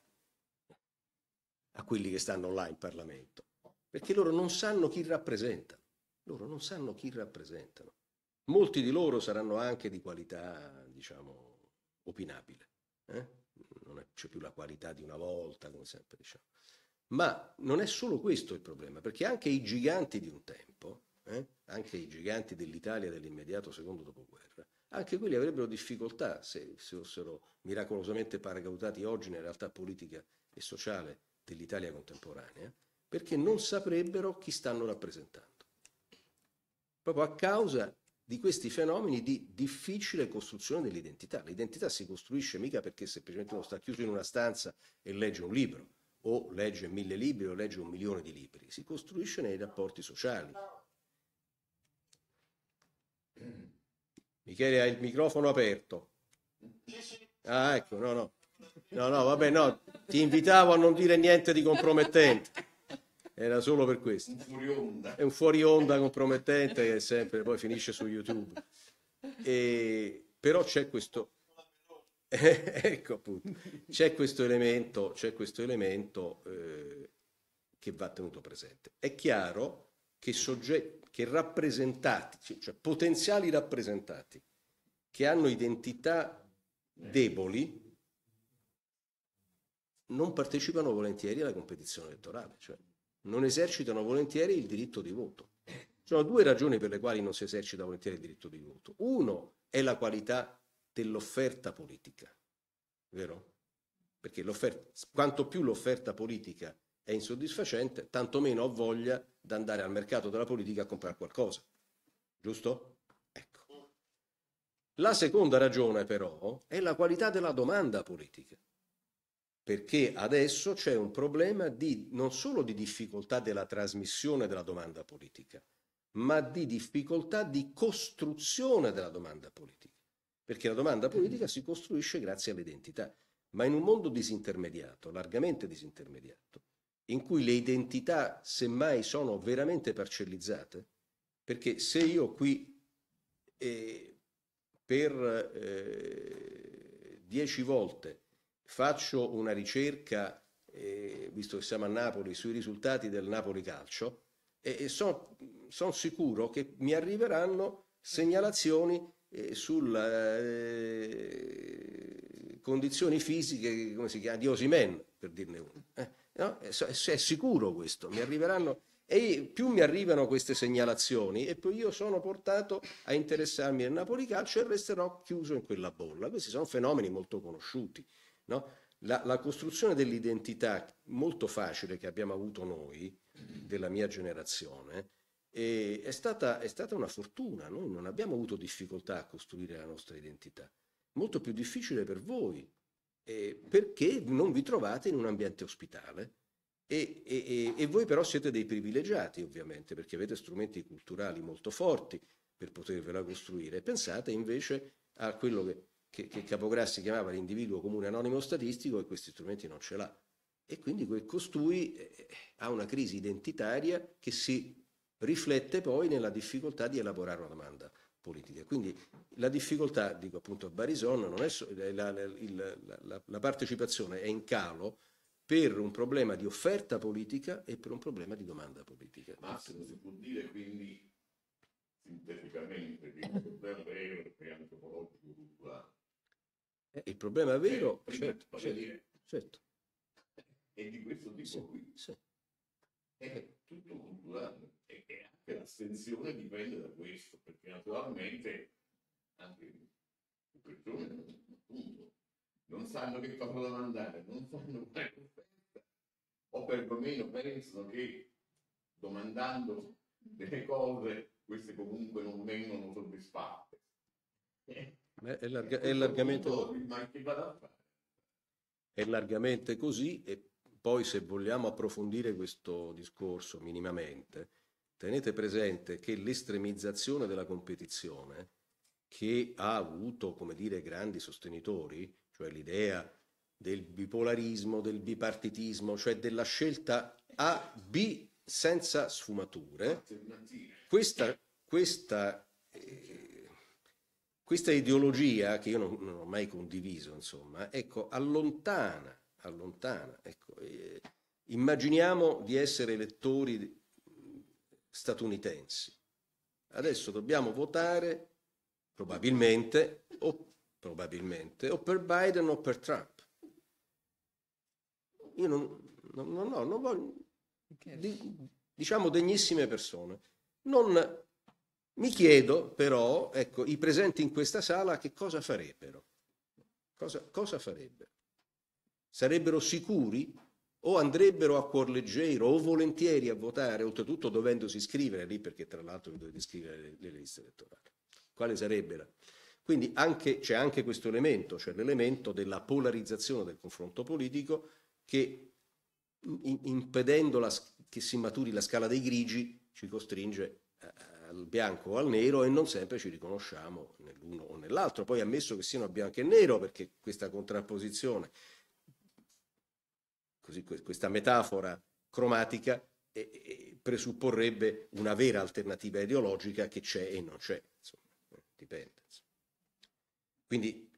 a quelli che stanno là in Parlamento, perché loro non sanno chi rappresentano, loro non sanno chi rappresentano. Molti di loro saranno anche di qualità, diciamo, opinabile, eh? non c'è più la qualità di una volta, come sempre diciamo. Ma non è solo questo il problema, perché anche i giganti di un tempo, eh, anche i giganti dell'Italia dell'immediato secondo dopoguerra, anche quelli avrebbero difficoltà se, se fossero miracolosamente paracautati oggi nella realtà politica e sociale dell'Italia contemporanea, perché non saprebbero chi stanno rappresentando. Proprio a causa di questi fenomeni di difficile costruzione dell'identità. L'identità si costruisce mica perché semplicemente uno sta chiuso in una stanza e legge un libro o legge mille libri o legge un milione di libri, si costruisce nei rapporti sociali. Michele ha il microfono aperto. Ah, ecco, no, no. No, no, vabbè, no, ti invitavo a non dire niente di compromettente. Era solo per questo. È un fuori onda compromettente che sempre poi finisce su YouTube. E, però c'è questo, ecco appunto, c'è questo elemento, c'è questo elemento eh, che va tenuto presente. È chiaro che, soggetti, che rappresentati, cioè, cioè potenziali rappresentati, che hanno identità deboli, non partecipano volentieri alla competizione elettorale, cioè non esercitano volentieri il diritto di voto. Ci sono due ragioni per le quali non si esercita volentieri il diritto di voto. Uno è la qualità dell'offerta politica, vero? Perché l'offerta, quanto più l'offerta politica è insoddisfacente, tanto meno ho voglia di andare al mercato della politica a comprare qualcosa, giusto? Ecco. La seconda ragione però è la qualità della domanda politica perché adesso c'è un problema di, non solo di difficoltà della trasmissione della domanda politica, ma di difficoltà di costruzione della domanda politica perché la domanda politica si costruisce grazie all'identità. Ma in un mondo disintermediato, largamente disintermediato, in cui le identità semmai sono veramente parcellizzate, perché se io qui eh, per eh, dieci volte faccio una ricerca, eh, visto che siamo a Napoli, sui risultati del Napoli Calcio, e, e sono son sicuro che mi arriveranno segnalazioni eh, sulle eh, condizioni fisiche chiama, di Osimen, per dirne uno. Eh, no? Eh, è, è, sicuro questo, mi arriveranno... E più mi arrivano queste segnalazioni e più io sono portato a interessarmi del Napoli Calcio e resterò chiuso in quella bolla. Questi sono fenomeni molto conosciuti. No? La, la, costruzione dell'identità molto facile che abbiamo avuto noi, della mia generazione, e è, stata, è stata una fortuna, noi non abbiamo avuto difficoltà a costruire la nostra identità, molto più difficile per voi, eh, perché non vi trovate in un ambiente ospitale e, e, e, voi però siete dei privilegiati ovviamente perché avete strumenti culturali molto forti per potervela costruire. Pensate invece a quello che, che, che Capograssi chiamava l'individuo comune anonimo statistico e questi strumenti non ce l'ha. E quindi quel costui eh, ha una crisi identitaria che si riflette poi nella difficoltà di elaborare una domanda politica. Quindi la difficoltà, dico appunto a Barison, so, la, la, la, la partecipazione è in calo per un problema di offerta politica e per un problema di domanda politica. Massimo, si può dire quindi sinteticamente che il problema vero è antropologico culturale. Eh, il problema vero, è eh, certo, certo, certo. di questo tipo sì, qui. Sì. È tutto culturale anche l'astensione dipende da questo, perché naturalmente anche le persone appunto, non sanno che cosa da mandare, non sanno quale offerta, o perlomeno pensano che domandando delle cose queste comunque non vengono soddisfatte. Eh, è, largamente... è largamente così e poi se vogliamo approfondire questo discorso minimamente, tenete presente che l'estremizzazione della competizione, che ha avuto, come dire, grandi sostenitori, cioè l'idea del bipolarismo, del bipartitismo, cioè della scelta A, B senza sfumature, questa, questa, eh, questa ideologia che io non, non, ho mai condiviso, insomma, ecco, allontana, allontana, ecco, eh, immaginiamo di essere elettori statunitensi. Adesso dobbiamo votare probabilmente o, probabilmente, o per Biden o per Trump. Io non, non, non, no, non voglio, di, diciamo degnissime persone. Non, mi chiedo però, ecco, i presenti in questa sala che cosa farebbero? Cosa, cosa farebbero? Sarebbero sicuri o andrebbero a cuor leggero o volentieri a votare, oltretutto dovendosi iscrivere lì perché tra l'altro vi dovete iscrivere le, le liste elettorali. Quale sarebbe la... Quindi anche, c'è anche questo elemento, cioè l'elemento della polarizzazione del confronto politico che impedendo la, che si maturi la scala dei grigi ci costringe eh, al bianco o al nero e non sempre ci riconosciamo nell'uno o nell'altro. Poi ammesso che siano a bianco e nero perché questa contrapposizione così, questa metafora cromatica presupporrebbe una vera alternativa ideologica che c'è e non c'è, insomma, eh, dipende. Quindi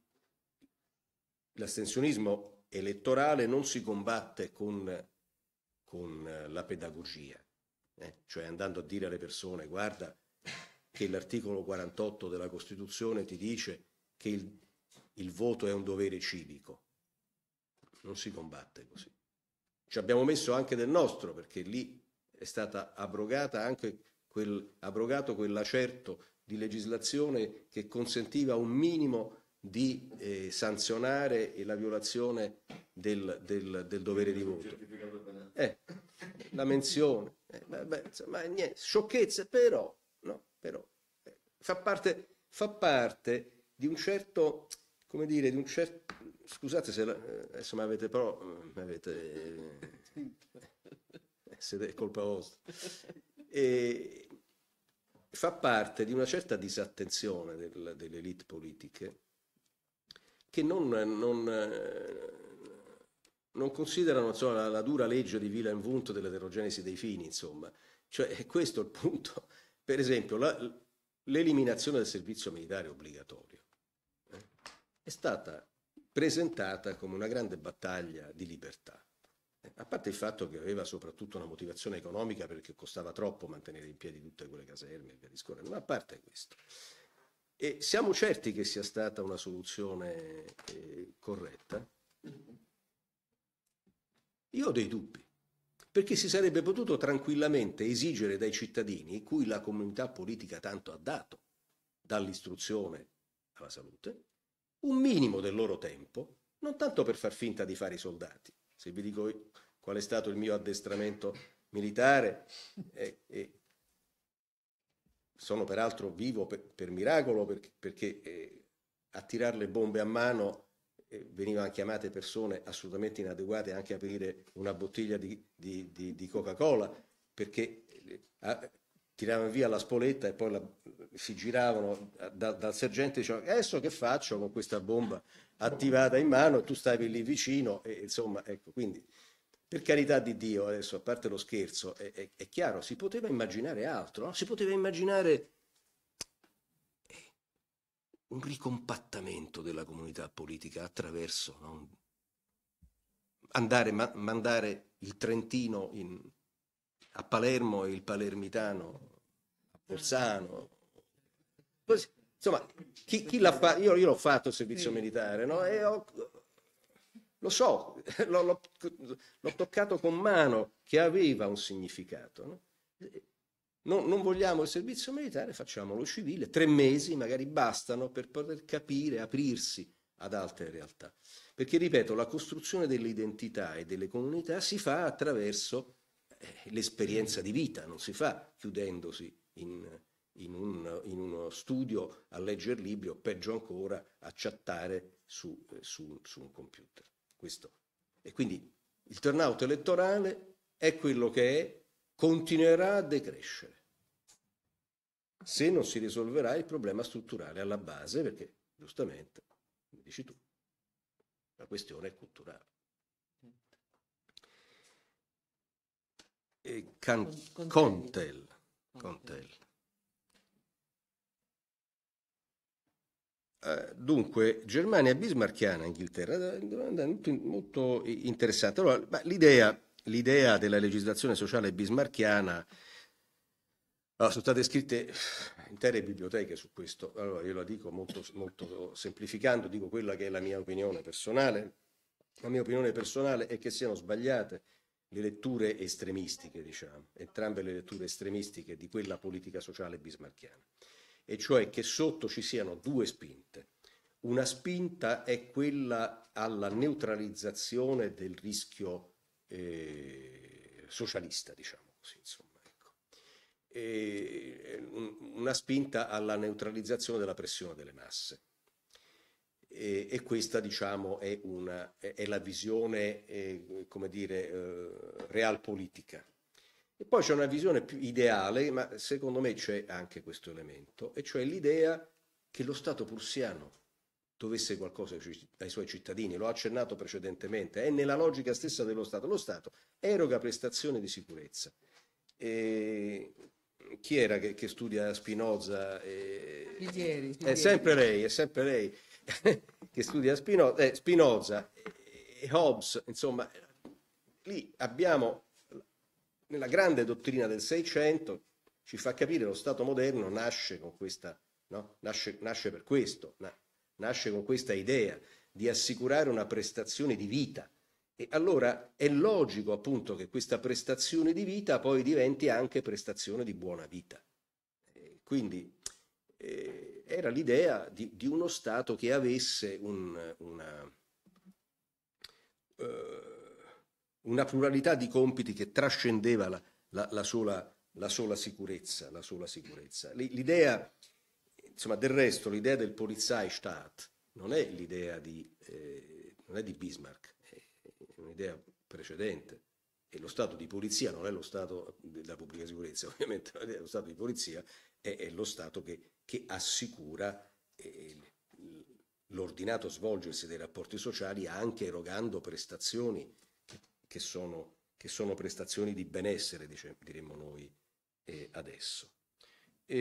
l'astensionismo elettorale non si combatte con, con la pedagogia, eh? cioè andando a dire alle persone guarda che l'articolo 48 della Costituzione ti dice che il, il voto è un dovere civico. Non si combatte così. Ci abbiamo messo anche del nostro, perché lì è stata abrogata anche quel, abrogato quell'acerto di legislazione che consentiva un minimo di eh, sanzionare la violazione del, del, del dovere di voto. Eh, la menzione, eh, beh, insomma, niente, sciocchezze, però, no, però eh, fa parte, fa parte di un certo, come dire, di un certo, Scusate se adesso eh, mi avete però eh, avete eh, se è colpa vostra. E fa parte di una certa disattenzione del, delle elite politiche che non, non, non considerano insomma, la, la, dura legge di Willem Wundt dell'eterogenesi dei fini, insomma. Cioè, questo il punto. Per esempio, la, l'eliminazione del servizio militare obbligatorio eh, è stata presentata come una grande battaglia di libertà. Eh, a parte il fatto che aveva soprattutto una motivazione economica perché costava troppo mantenere in piedi tutte quelle caserme e via discorrendo, ma a parte questo. E siamo certi che sia stata una soluzione eh, corretta? Io ho dei dubbi, perché si sarebbe potuto tranquillamente esigere dai cittadini, cui la comunità politica tanto ha dato, dall'istruzione alla salute, un minimo del loro tempo, non tanto per far finta di fare i soldati. Se vi dico qual è stato il mio addestramento militare, eh, eh, sono peraltro vivo per, per miracolo perché, perché eh, a tirare le bombe a mano eh, venivano chiamate persone assolutamente inadeguate anche a aprire una bottiglia di, di, di, di Coca-Cola perché eh, tiravano via la spoletta e poi la, si giravano da, dal sergente e dicevano adesso che faccio con questa bomba attivata in mano e tu stavi lì vicino e insomma ecco quindi per carità di Dio adesso a parte lo scherzo è, è, è chiaro si poteva immaginare altro no? si poteva immaginare un ricompattamento della comunità politica attraverso no? andare ma, mandare il Trentino in, a Palermo il palermitano, a Porzano. Insomma, chi, chi l'ha fatto? Io, io l'ho fatto il servizio sì. militare, no? E ho, lo so, l'ho, l'ho, l'ho, toccato con mano, che aveva un significato. No? Non, non, vogliamo il servizio militare, facciamolo civile, tre mesi magari bastano per poter capire, aprirsi ad altre realtà. Perché, ripeto, la costruzione dell'identità e delle comunità si fa attraverso eh, l'esperienza di vita, non si fa chiudendosi in, in, un, in uno studio a leggere libri o peggio ancora a chattare su, eh, su, su un computer. Questo. E quindi il turnout elettorale è quello che è, continuerà a decrescere se non si risolverà il problema strutturale alla base, perché giustamente, come dici tu, la questione è culturale. eh, Can- Contel. Contel. Eh, dunque, Germania bismarchiana, Inghilterra, domanda molto, interessante. Allora, l'idea, l'idea, della legislazione sociale bismarchiana allora, sono state scritte intere biblioteche su questo. Allora, io la dico molto, molto semplificando, dico quella che è la mia opinione personale. La mia opinione personale è che siano sbagliate le letture estremistiche, diciamo, entrambe le letture estremistiche di quella politica sociale bismarchiana, e cioè che sotto ci siano due spinte. Una spinta è quella alla neutralizzazione del rischio eh, socialista, diciamo così, insomma, ecco. e, eh, una spinta alla neutralizzazione della pressione delle masse e, e, questa diciamo è, una, è, la visione eh, come dire eh, realpolitica e poi c'è una visione più ideale ma secondo me c'è anche questo elemento e cioè l'idea che lo Stato prussiano dovesse qualcosa ai suoi cittadini l'ho accennato precedentemente è nella logica stessa dello Stato lo Stato eroga prestazioni di sicurezza e chi era che, che studia Spinoza? E... Piglieri, Piglieri. È sempre lei, è sempre lei. che studia Spinoza, eh, Spinoza e Hobbes, insomma, lì abbiamo nella grande dottrina del Seicento, ci fa capire lo Stato moderno nasce, con questa, no? nasce, nasce per questo, na, nasce con questa idea di assicurare una prestazione di vita. E allora è logico appunto che questa prestazione di vita poi diventi anche prestazione di buona vita. E quindi eh, era l'idea di, di, uno Stato che avesse un, una, eh, una, pluralità di compiti che trascendeva la, la, la, sola, la sola, sicurezza. sicurezza. L'idea, insomma, del resto, l'idea del Polizeistaat non è l'idea di, eh, di, Bismarck, è un'idea precedente. E lo Stato di polizia non è lo Stato della pubblica sicurezza, ovviamente, lo Stato di polizia è, è lo Stato che che assicura eh, l'ordinato svolgersi dei rapporti sociali anche erogando prestazioni che, che, sono, che sono, prestazioni di benessere, dice, diremmo noi eh, adesso. E,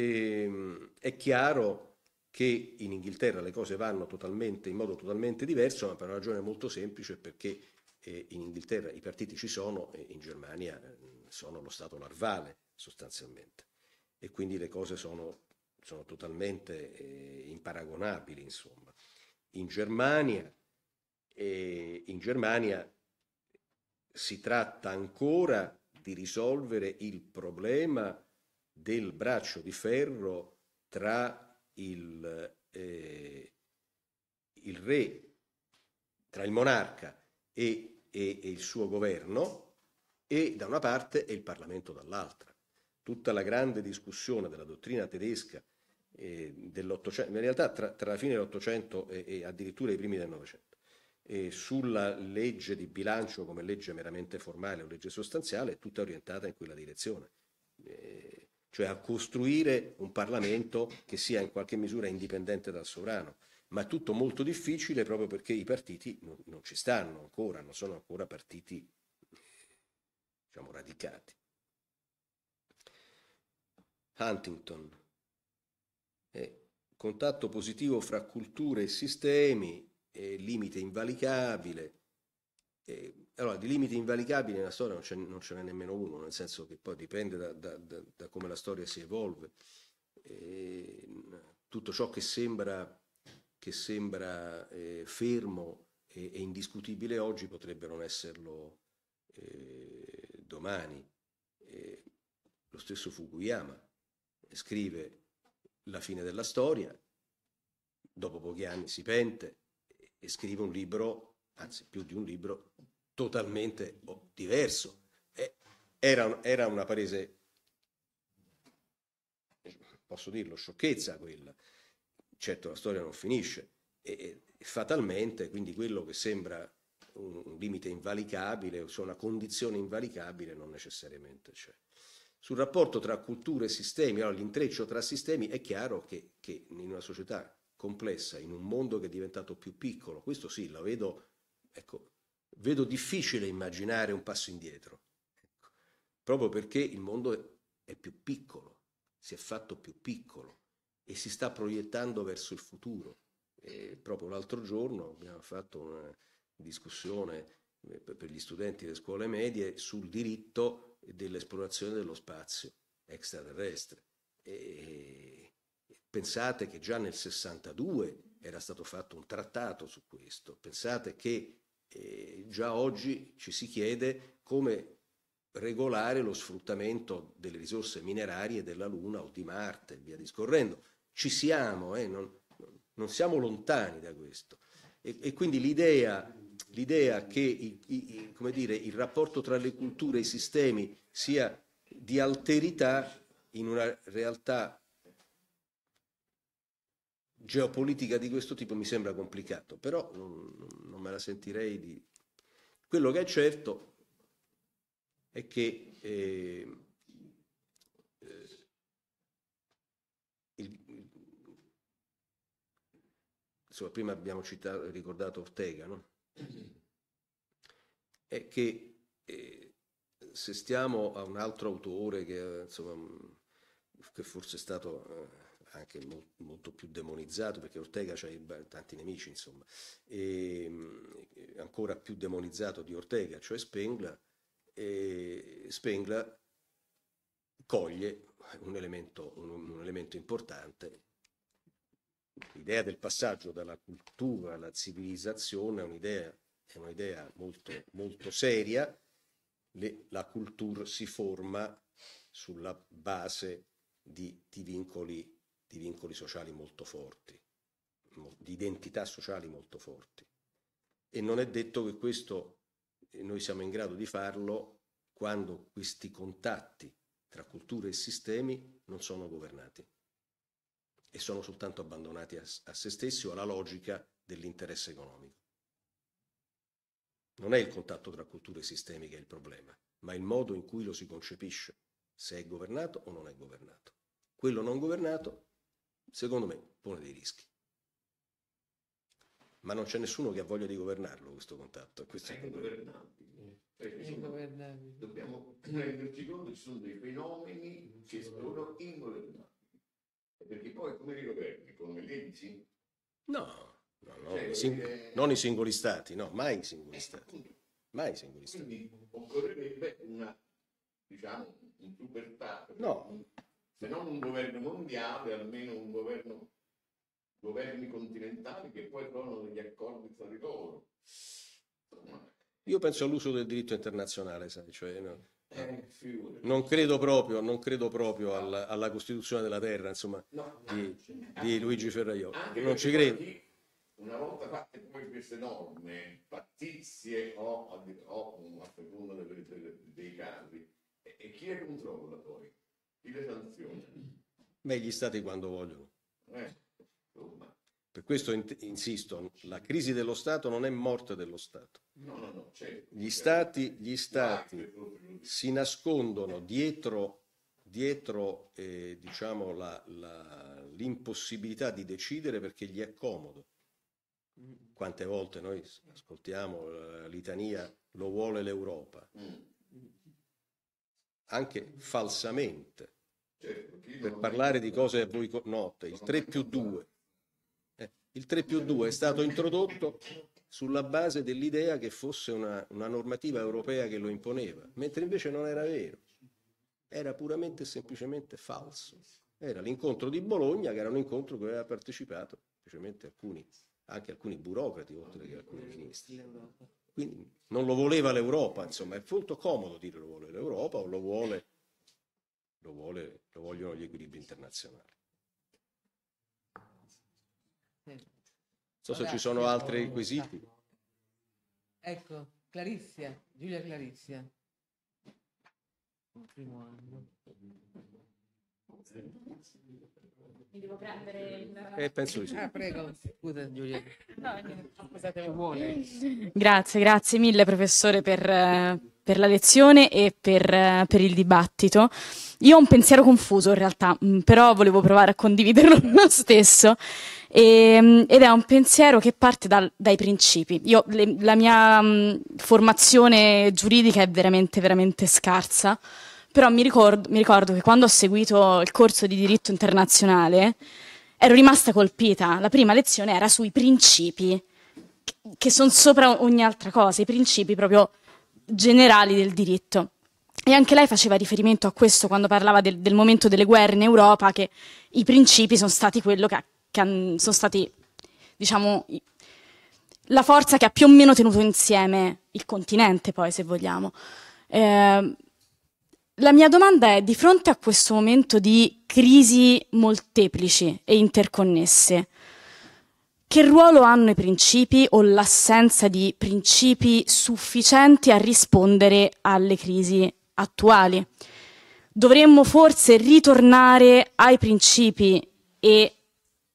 ehm, è chiaro che in Inghilterra le cose vanno in modo totalmente diverso, ma per una ragione molto semplice, perché eh, in Inghilterra i partiti ci sono e in Germania eh, sono lo stato larvale sostanzialmente. E quindi le cose sono sono totalmente eh, imparagonabili, insomma. In Germania, eh, in Germania si tratta ancora di risolvere il problema del braccio di ferro tra il, eh, il re, tra il monarca e, e, e il suo governo, e da una parte e il Parlamento dall'altra. Tutta la grande discussione della dottrina tedesca dell'Ottocento, cioè, in realtà tra, tra, la fine dell'Ottocento e, e addirittura i primi del Novecento, sulla legge di bilancio come legge meramente formale o legge sostanziale, è tutta orientata in quella direzione, eh, cioè a costruire un Parlamento che sia in qualche misura indipendente dal sovrano, ma è tutto molto difficile proprio perché i partiti non, non ci stanno ancora, non sono ancora partiti diciamo, radicati. Huntington eh, contatto positivo fra culture e sistemi, eh, limite invalicabile. Eh, allora, di limite invalicabile nella storia non ce, non ce n'è nemmeno uno, nel senso che poi dipende da, da, da, da come la storia si evolve. Ehm, tutto ciò che sembra, che sembra eh, fermo e, e, indiscutibile oggi potrebbe non esserlo eh, domani. Eh, lo stesso Fukuyama scrive la fine della storia, dopo pochi anni si pente e scrive un libro, anzi più di un libro, totalmente diverso. Era, era una parese, posso dirlo, sciocchezza quella. Certo la storia non finisce e, e fatalmente quindi quello che sembra un, un limite invalicabile, cioè una condizione invalicabile non necessariamente c'è. Sul rapporto tra culture e sistemi, allora, l'intreccio tra sistemi, è chiaro che, che in una società complessa, in un mondo che è diventato più piccolo, questo sì, lo vedo, ecco, vedo difficile immaginare un passo indietro, ecco, proprio perché il mondo è più piccolo, si è fatto più piccolo e si sta proiettando verso il futuro. E proprio l'altro giorno abbiamo fatto una discussione eh, per gli studenti delle scuole medie sul diritto dell'esplorazione dello spazio extraterrestre. E pensate che già nel 62 era stato fatto un trattato su questo, pensate che eh, già oggi ci si chiede come regolare lo sfruttamento delle risorse minerarie della Luna o di Marte e via discorrendo. Ci siamo, eh, non, non, siamo lontani da questo. E, e quindi l'idea l'idea che i, i, dire, il rapporto tra le culture e i sistemi sia di alterità in una realtà geopolitica di questo tipo mi sembra complicato, però non, non me la sentirei di... Quello che è certo è che ehm, eh, il, insomma, prima abbiamo citato, ricordato Ortega, no? è che eh, se stiamo a un altro autore che, insomma, mm, che forse è stato eh, anche mo- molto più demonizzato, perché Ortega ha tanti nemici, insomma, e, mm, ancora più demonizzato di Ortega, cioè Spengla, e Spengla coglie un elemento, un, un elemento importante l'idea del passaggio dalla cultura alla civilizzazione è un'idea, è un'idea molto, molto, seria. Le, la cultura si forma sulla base di, di, vincoli, di vincoli sociali molto forti, di identità sociali molto forti. E non è detto che questo noi siamo in grado di farlo quando questi contatti tra culture e sistemi non sono governati e sono soltanto abbandonati a, a se stessi o alla logica dell'interesse economico. Non è il contatto tra culture sistemiche il problema, ma il modo in cui lo si concepisce, se è governato o non è governato. Quello non governato, secondo me, pone dei rischi. Ma non c'è nessuno che ha voglia di governarlo questo contatto. Questo è ingovernabile. dobbiamo renderci conto che ci sono dei fenomeni che sono ingovernabili perché poi come li governi? Con le leggi? No, no, no cioè, sin- eh, non i singoli stati, no, mai i singoli eh, stati. Mai i singoli stati. Quindi occorrerebbe una, diciamo, un superstato. no. Se non un governo mondiale, almeno un governo, governi continentali che poi trovano degli accordi tra di loro. Insomma, io penso all'uso del diritto internazionale, sai, cioè, no? non credo proprio, non credo proprio alla, alla, Costituzione della Terra, insomma, no, di, di, Luigi Ferraio. Non ci credo. Una volta fatte poi queste norme pattizie o, o a seconda dei, dei, dei casi, e, e chi le controlla poi? Chi le sanziona? Beh, gli stati quando vogliono. Eh, per questo insisto, la crisi dello Stato non è morte dello Stato. No, no, no, certo. Gli stati, gli stati si nascondono dietro, dietro eh, diciamo la, la, l'impossibilità di decidere perché gli è comodo. Quante volte noi ascoltiamo eh, litania lo vuole l'Europa, anche falsamente, certo, per parlare di cose a voi note, il 3 più 2. Eh, il 3 più 2 è stato introdotto sulla base dell'idea che fosse una, una, normativa europea che lo imponeva, mentre invece non era vero, era puramente e semplicemente falso. Era l'incontro di Bologna, che era un incontro che aveva partecipato semplicemente alcuni, anche alcuni burocrati, oltre che alcuni ministri. Quindi non lo voleva l'Europa, insomma, è molto comodo dire lo vuole l'Europa o lo, vuole, lo, vuole, lo vogliono gli equilibri internazionali. Eh so Vabbè, se ci sono altri quesiti. Ecco, Clarizia, Giulia Clarizia. Primo anno. Mi devo prendere il... Eh, penso di sì. Ah, prego, scusa Giulia. no, scusate, vuole. Grazie, grazie mille professore per eh, per la lezione e per, eh, per, il dibattito. Io ho un pensiero confuso in realtà, mm, però volevo provare a condividerlo lo stesso. E, ehm, ed è un pensiero che parte dal, dai principi. Io, le, la mia mh, mm, formazione giuridica è veramente, veramente scarsa, però mi ricordo, mi ricordo che quando ho seguito il corso di diritto internazionale ero rimasta colpita. La prima lezione era sui principi, che, che sono sopra ogni altra cosa, i principi proprio generali del diritto. E anche lei faceva riferimento a questo quando parlava del, del momento delle guerre in Europa, che i principi sono stati quello che, che sono stati, diciamo, la forza che ha più o meno tenuto insieme il continente, poi, se vogliamo. Eh, la mia domanda è, di fronte a questo momento di crisi molteplici e interconnesse, che ruolo hanno i principi o l'assenza di principi sufficienti a rispondere alle crisi attuali? Dovremmo forse ritornare ai principi e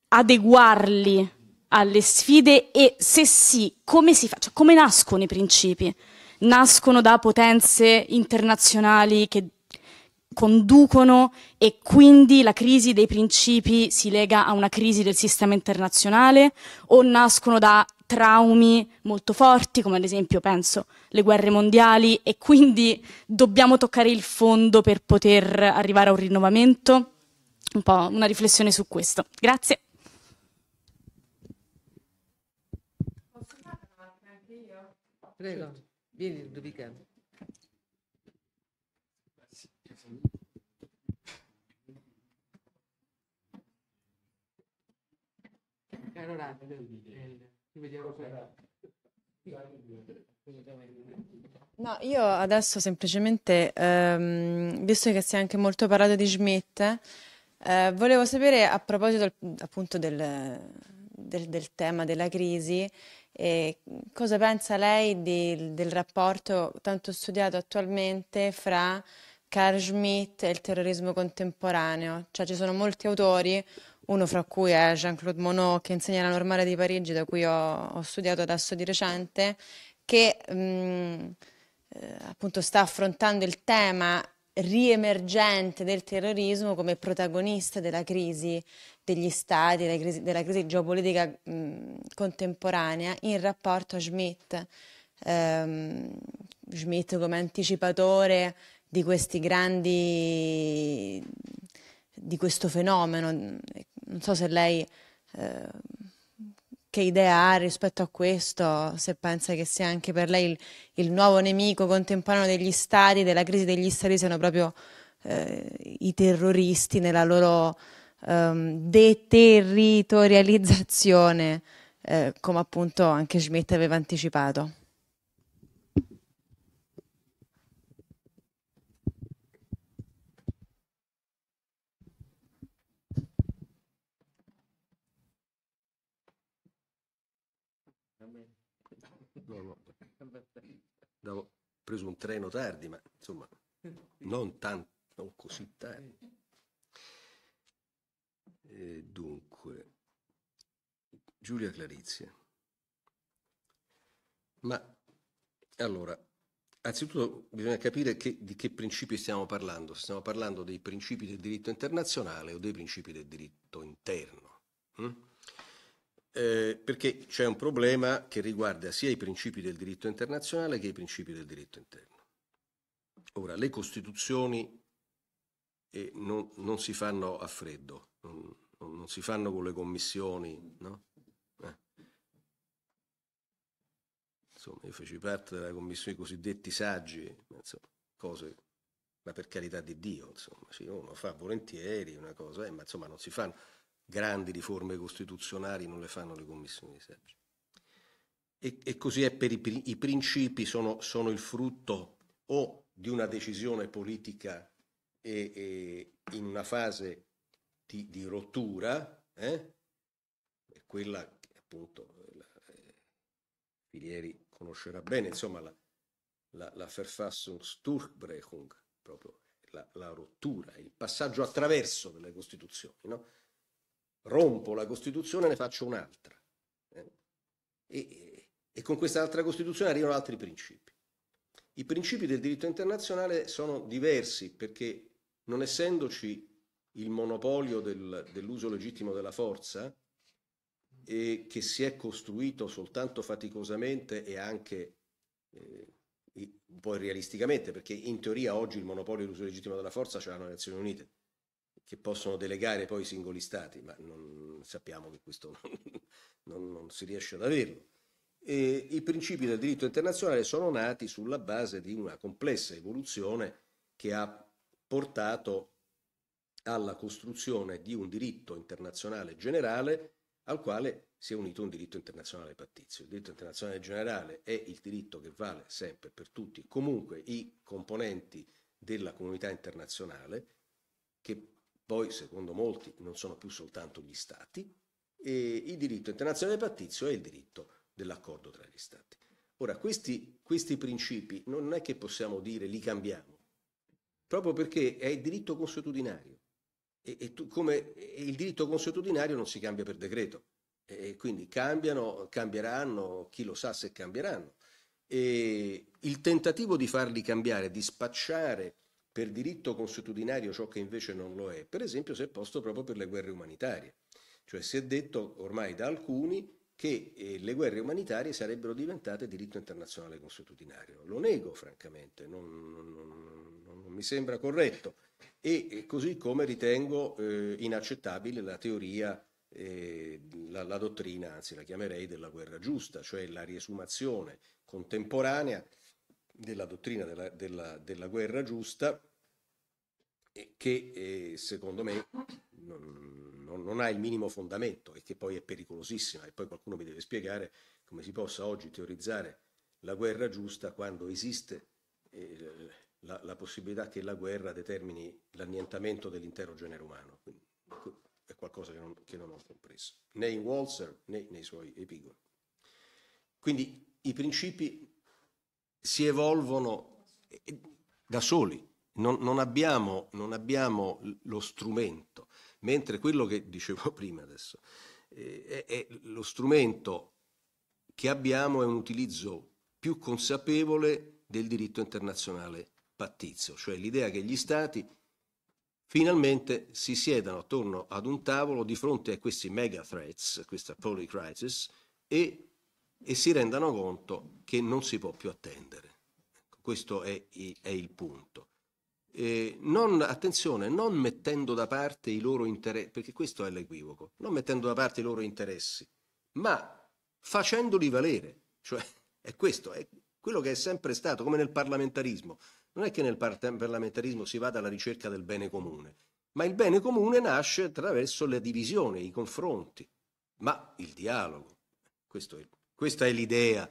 adeguarli alle sfide e se sì, come si fa? Cioè, come nascono i principi? Nascono da potenze internazionali che conducono e quindi la crisi dei principi si lega a una crisi del sistema internazionale o nascono da traumi molto forti, come ad esempio penso le guerre mondiali e quindi dobbiamo toccare il fondo per poter arrivare a un rinnovamento. Un po' una riflessione su questo. Grazie. Prego, vieni Ludovica. allora ci eh, vediamo No, io adesso semplicemente, ehm, visto che si è anche molto parlato di Schmidt, eh, volevo sapere a proposito appunto del, del, del tema della crisi, eh, cosa pensa lei di, del rapporto tanto studiato attualmente fra Carl Schmidt e il terrorismo contemporaneo? Cioè ci sono molti autori uno fra cui è Jean-Claude Monod che insegna la normale di Parigi, da cui ho, ho studiato adesso di recente, che mh, mm, eh, appunto sta affrontando il tema riemergente del terrorismo come protagonista della crisi degli stati, della crisi, della crisi geopolitica mh, mm, contemporanea in rapporto a Schmitt, Ehm, Schmidt come anticipatore di questi grandi di questo fenomeno. Non so se lei eh, che idea ha rispetto a questo, se pensa che sia anche per lei il, il nuovo nemico contemporaneo degli stati, della crisi degli stati, siano proprio eh, i terroristi nella loro ehm, deterritorializzazione, eh, come appunto anche Schmidt aveva anticipato. preso un treno tardi, ma insomma, non tanto, non così tardi. E dunque, Giulia Clarizia. Ma allora, anzitutto bisogna capire che, di che principi stiamo parlando, se stiamo parlando dei principi del diritto internazionale o dei principi del diritto interno. Hm? Eh, perché c'è un problema che riguarda sia i principi del diritto internazionale che i principi del diritto interno. Ora, le costituzioni eh, non, non, si fanno a freddo, non, non, si fanno con le commissioni, no? eh. Insomma, io feci parte della commissione dei cosiddetti saggi, insomma, cose ma per carità di Dio, insomma, sì, uno fa volentieri una cosa, eh, ma insomma non si fanno grandi riforme costituzionali non le fanno le commissioni di seggio. E, e, così è per i, i principi, sono, sono, il frutto o di una decisione politica e, e in una fase di, di rottura, eh? quella che appunto la, eh, Filieri conoscerà bene, insomma la, la, la Verfassungsdurchbrechung, proprio la, la, rottura, il passaggio attraverso delle Costituzioni, no? rompo la Costituzione e ne faccio un'altra. Eh? E, e con quest'altra Costituzione arrivano altri principi. I principi del diritto internazionale sono diversi perché non essendoci il monopolio del, dell'uso legittimo della forza, eh, che si è costruito soltanto faticosamente e anche eh, po' realisticamente, perché in teoria oggi il monopolio dell'uso legittimo della forza ce l'hanno le Nazioni Unite, che possono delegare poi i singoli stati, ma non, sappiamo che questo non, non, non si riesce ad averlo. E I principi del diritto internazionale sono nati sulla base di una complessa evoluzione che ha portato alla costruzione di un diritto internazionale generale al quale si è unito un diritto internazionale pattizio. Il diritto internazionale generale è il diritto che vale sempre per tutti, comunque i componenti della comunità internazionale che poi, secondo molti, non sono più soltanto gli Stati, e il diritto internazionale pattizio è il diritto dell'accordo tra gli Stati. Ora, questi, questi principi non è che possiamo dire li cambiamo, proprio perché è il diritto consuetudinario. E, e tu, come e il diritto consuetudinario non si cambia per decreto, e quindi cambiano, cambieranno, chi lo sa se cambieranno. E il tentativo di farli cambiare, di spacciare per diritto consuetudinario ciò che invece non lo è, per esempio si è posto proprio per le guerre umanitarie. Cioè si è detto ormai da alcuni che eh, le guerre umanitarie sarebbero diventate diritto internazionale consuetudinario. Lo nego, francamente, non, non, non, non mi sembra corretto. E, e così come ritengo eh, inaccettabile la teoria, eh, la, la, dottrina, anzi la chiamerei della guerra giusta, cioè la riesumazione contemporanea della dottrina della, della, della guerra giusta che eh, secondo me non, non, non, ha il minimo fondamento e che poi è pericolosissima e poi qualcuno mi deve spiegare come si possa oggi teorizzare la guerra giusta quando esiste eh, la, la, possibilità che la guerra determini l'annientamento dell'intero genere umano. Quindi, ecco, è qualcosa che non, che non, ho compreso, né in Walzer né nei suoi epigoni. Quindi i principi si evolvono eh, da soli, non, non, abbiamo, non abbiamo lo strumento, mentre quello che dicevo prima adesso eh, è, è lo strumento che abbiamo è un utilizzo più consapevole del diritto internazionale pattizio, cioè l'idea che gli Stati finalmente si siedano attorno ad un tavolo di fronte a questi mega threats, questa polycrisis, e e si rendano conto che non si può più attendere. Ecco, questo è, è il punto. Non, attenzione, non mettendo da parte i loro interessi, perché questo è l'equivoco, non mettendo da parte i loro interessi, ma facendoli valere. Cioè, è questo, è quello che è sempre stato, come nel parlamentarismo. Non è che nel parlamentarismo si vada alla ricerca del bene comune, ma il bene comune nasce attraverso la divisione, i confronti, ma il dialogo. Questo è il questa è l'idea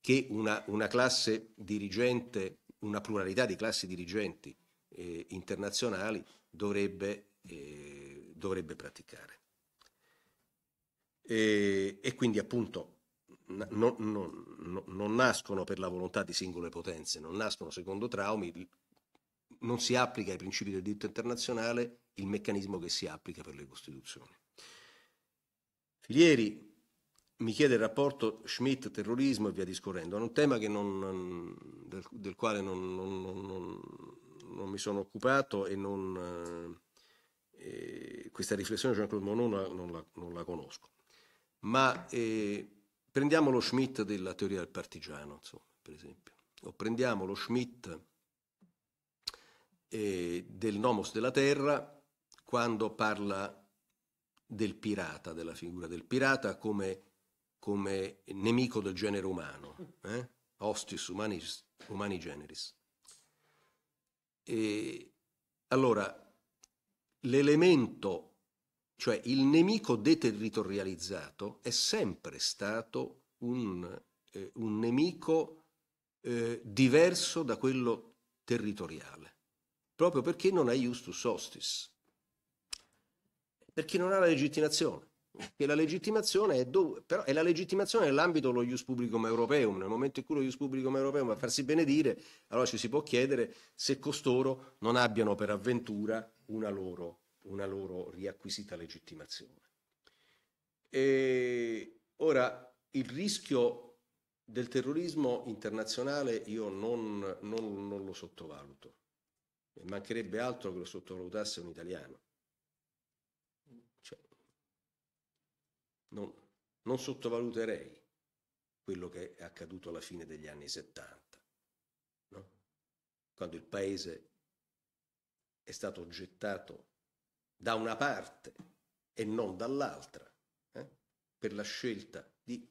che una, una, classe dirigente, una pluralità di classi dirigenti eh, internazionali dovrebbe, eh, dovrebbe praticare. E, eh, e, quindi appunto non, non, non nascono per la volontà di singole potenze, non nascono secondo traumi, non si applica ai principi del diritto internazionale il meccanismo che si applica per le Costituzioni. Filieri mi chiede il rapporto Schmidt-terrorismo e via discorrendo. È un tema non, del, del, quale non, non, non, mi sono occupato e non, eh, questa riflessione Jean-Claude Monod non, non la, conosco. Ma eh, prendiamo lo Schmidt della teoria del partigiano, insomma, per esempio, o prendiamo lo Schmidt eh, del nomos della terra quando parla del pirata, della figura del pirata come come nemico del genere umano, eh? hostis humanis, humani generis. E allora, l'elemento, cioè il nemico deterritorializzato, è sempre stato un, eh, un nemico eh, diverso da quello territoriale, proprio perché non ha justus hostis, perché non ha la legittimazione che la legittimazione è, dove, però è la legittimazione nell'ambito dello ius publicum europeum. Nel momento in cui lo ius publicum europeum va a farsi benedire, allora ci si può chiedere se costoro non abbiano per avventura una loro, una loro riacquisita legittimazione. E ora, il rischio del terrorismo internazionale io non, non, non lo sottovaluto. E mancherebbe altro che lo sottovalutasse un italiano non, non sottovaluterei quello che è accaduto alla fine degli anni 70, no? quando il paese è stato gettato da una parte e non dall'altra eh? per la scelta di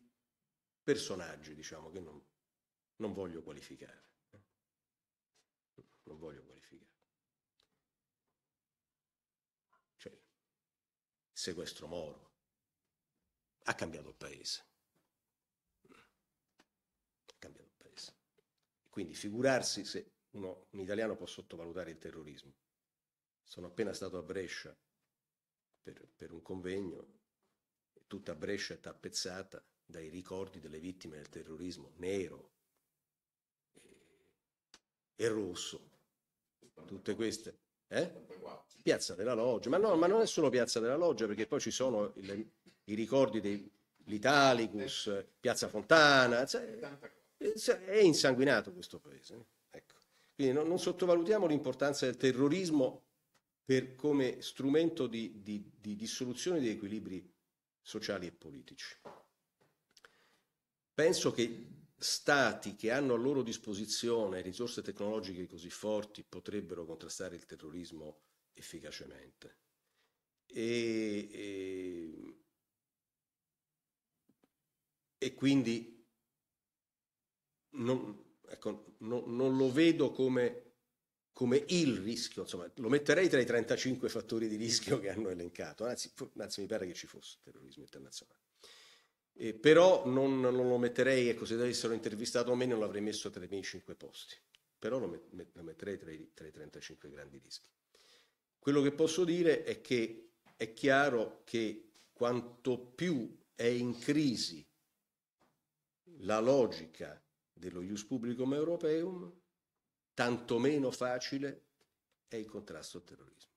personaggi, diciamo, che non, non voglio qualificare. Eh. Non voglio qualificare. Cioè, il sequestro Moro, ha cambiato il paese. Ha cambiato il paese. Quindi figurarsi se uno, un italiano può sottovalutare il terrorismo. Sono appena stato a Brescia per, per un convegno, tutta Brescia è tappezzata dai ricordi delle vittime del terrorismo nero e, e rosso. Tutte queste. Eh? Piazza della Loggia, ma no, ma non è solo Piazza della Loggia, perché poi ci sono le, i ricordi dell'Italicus, eh. Piazza Fontana, cioè, eh, eh, cioè, è insanguinato questo paese. Ecco. Quindi non, non, sottovalutiamo l'importanza del terrorismo per, come strumento di, di, di dissoluzione di equilibri sociali e politici. Penso che stati che hanno a loro disposizione risorse tecnologiche così forti potrebbero contrastare il terrorismo efficacemente. E, e, e quindi non, ecco, no, non lo vedo come, come, il rischio, insomma, lo metterei tra i 35 fattori di rischio che hanno elencato, anzi, anzi mi pare che ci fosse il terrorismo internazionale. Eh, però non, non, lo metterei, ecco, se avessero intervistato o meno l'avrei messo tra i miei 5 posti, però lo, met, lo metterei tra i, tra i 35 grandi rischi. Quello che posso dire è che è chiaro che quanto più è in crisi la logica dello ius publicum europeum, tanto meno facile è il contrasto al terrorismo.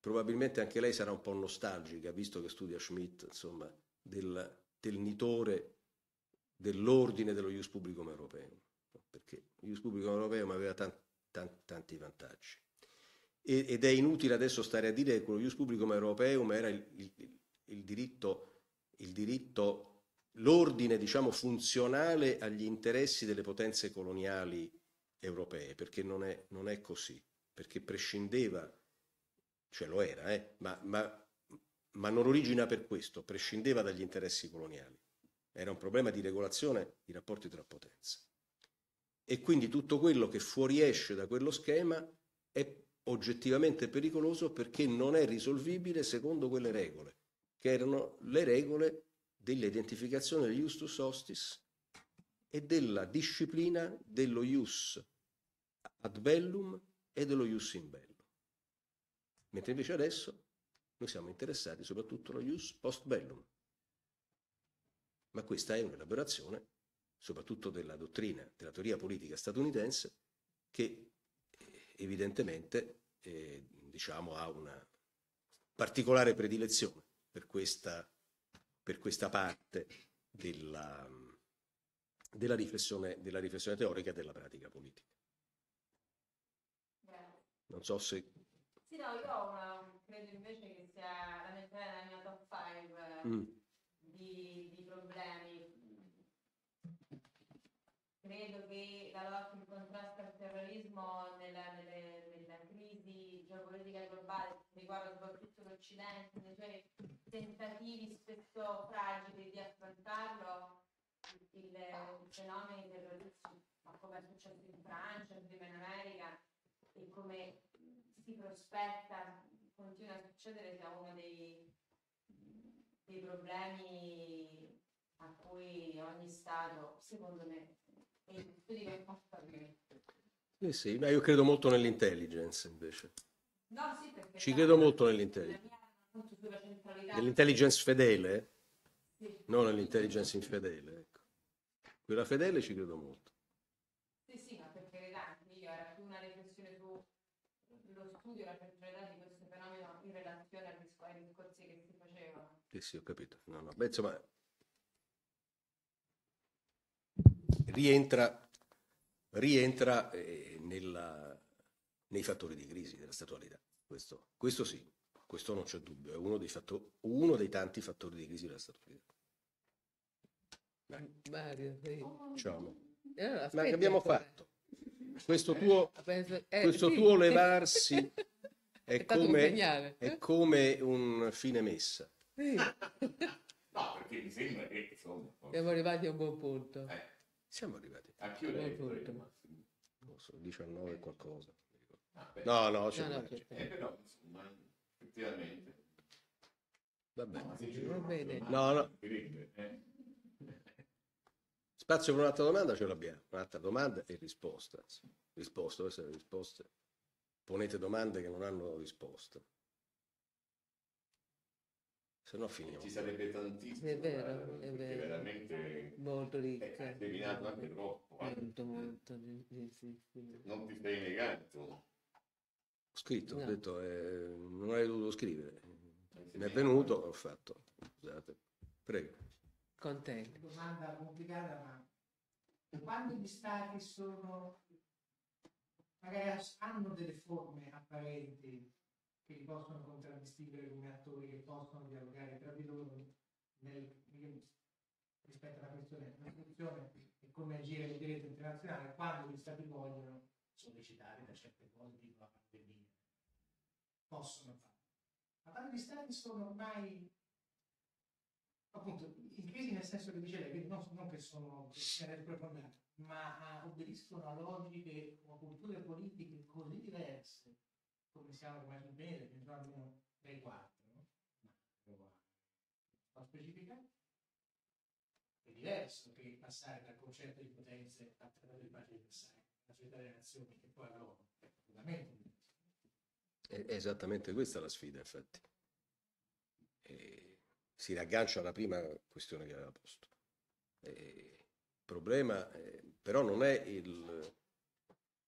Probabilmente anche lei sarà un po' nostalgica, visto che studia Schmidt, insomma, del, tenitore dell'ordine dello ius publicum europeo, perché lo Ius publicum europeo aveva tanti, tanti, tanti vantaggi. ed è inutile adesso stare a dire che quello ius publicum europeo era il, il il diritto, il diritto l'ordine diciamo, funzionale agli interessi delle potenze coloniali europee, perché non è, non è così, perché prescindeva, cioè lo era, eh, ma, ma, ma non origina per questo, prescindeva dagli interessi coloniali. Era un problema di regolazione di rapporti tra potenze. E quindi tutto quello che fuoriesce da quello schema è oggettivamente pericoloso perché non è risolvibile secondo quelle regole che erano le regole dell'identificazione degli justus hostis e della disciplina dello ius ad bellum e dello ius in bellum. Mentre invece adesso noi siamo interessati soprattutto allo ius post bellum. Ma questa è un'elaborazione soprattutto della dottrina, della teoria politica statunitense, che eh, evidentemente eh, diciamo, ha una particolare predilezione per questa, per questa parte della, della, riflessione, della riflessione teorica e della pratica politica. Non so se... Sì, no, io ho una, credo invece che sia la mia, la mia top 5 mm. di, di, problemi. Credo che la lotta in contrasto al terrorismo nella, nella, nella crisi geopolitica globale riguarda soprattutto l'Occidente, nei cioè tentativi spesso fragili di affrontarlo il, il fenomeno terroristico, ma come è successo in Francia, prima in America, e come si prospetta, continua a succedere, sia uno dei, dei problemi a cui ogni Stato, secondo me, è il più che eh sì, ma io credo molto nell'intelligence invece. No, sì, Ci credo molto nell'intelligence. Nell'intelligence fedele, non nell'intelligence infedele. Ecco. Quella fedele ci credo molto. Sì, sì, ma perché io era più una riflessione su lo studio, la centralità di questo fenomeno in relazione agli discorsi che si facevano. Sì, sì, ho capito. No, no. Beh, insomma, rientra, rientra eh, nella, nei fattori di crisi della statualità. Questo, questo sì. Questo non c'è dubbio, è uno dei, fattor- uno dei tanti fattori di crisi della statualità. Mario, sei... diciamo. eh, allora, Ma che abbiamo ancora. fatto? Questo tuo, eh, penso... eh, questo sì. tuo levarsi è, è, come, è, come, un fine messa. Sì. no, perché mi sembra che insomma, siamo arrivati a un buon punto. Eh. Siamo arrivati a un buon punto. Eh, non so, 19 qualcosa. Ah, no, no, c'è no, no, c'è eh, però, insomma, effettivamente. Va bene. Va bene. No, no. Eh. Spazio per un'altra domanda ce l'abbiamo. Un'altra domanda e risposta. Risposta, queste sono le risposte. Ponete domande che non hanno risposta. Se no finiamo. Ci sarebbe tantissimo. È vero, eh, è vero. veramente molto ricca. Hai anche troppo. Eh. Molto, molto, sì, sì, sì. Non ti stai negando scritto, no. ho detto, eh, non avrei dovuto scrivere. Mi è venuto, l'ho fatto. Scusate, prego. Contento. Domanda complicata, ma quando gli stati sono, magari hanno delle forme apparenti che li possono contraddistinguere come attori, che possono dialogare tra di loro nel, rispetto alla questione della produzione e come agire nel diritto internazionale, quando gli stati vogliono sollecitare da certe cose possono fare. Ma gli stati sono ormai appunto in crisi nel senso che dice lei, quindi non, non che sono preformati, ma ah, obbediscono a logiche o a culture politiche così diverse, come siamo ormai sul bene, che sono almeno dei quattro, no? Sto eh, specifica, È diverso che passare dal concetto di potenze a quello di pace di passare, la società delle nazioni, che poi allora è completamente è esattamente questa la sfida, infatti. E si raggancia alla prima questione che aveva posto. il problema eh, però non è il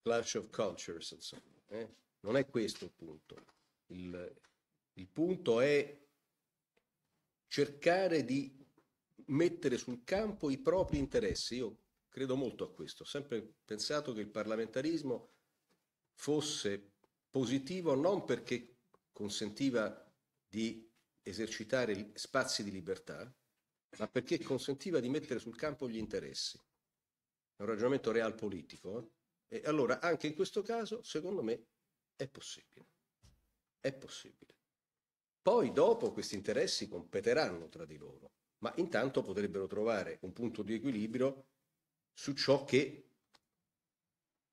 clash of cultures, insomma, eh? non è questo il punto. Il, il punto è cercare di mettere sul campo i propri interessi. Io credo molto a questo. Ho sempre pensato che il parlamentarismo fosse positivo non perché consentiva di esercitare spazi di libertà, ma perché consentiva di mettere sul campo gli interessi. È un ragionamento realpolitico. Eh? E allora anche in questo caso, secondo me, è possibile. È possibile. Poi dopo questi interessi competeranno tra di loro, ma intanto potrebbero trovare un punto di equilibrio su ciò che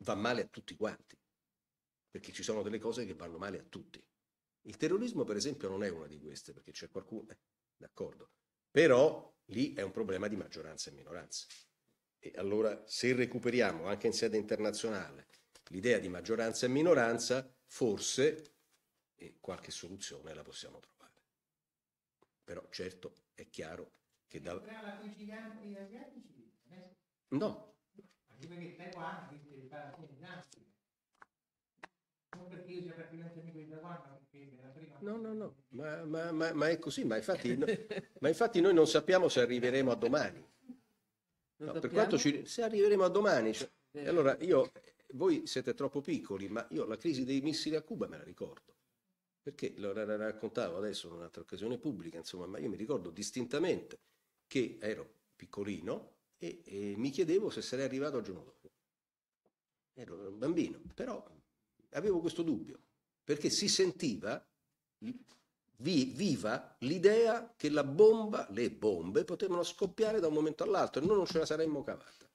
va male a tutti quanti perché ci sono delle cose che vanno male a tutti. Il terrorismo, per esempio, non è una di queste, perché c'è qualcuno, eh, d'accordo, però lì è un problema di maggioranza e minoranza. E allora se recuperiamo anche in sede internazionale l'idea di maggioranza e minoranza, forse eh, qualche soluzione la possiamo trovare. Però certo è chiaro che da... Eh, no. No, no, no, ma, ma, ma, ma è così, ma infatti, no, ma infatti noi non sappiamo se arriveremo a domani. No, per quanto ci... Se arriveremo a domani... Cioè... Allora, io, voi siete troppo piccoli, ma io la crisi dei missili a Cuba me la ricordo. Perché lo raccontavo adesso in un'altra occasione pubblica, insomma, ma io mi ricordo distintamente che ero piccolino e, e mi chiedevo se sarei arrivato al giorno dopo. Ero un bambino, però avevo questo dubbio, perché si sentiva vi, viva l'idea che la bomba, le bombe potevano scoppiare da un momento all'altro e noi non ce la saremmo cavata.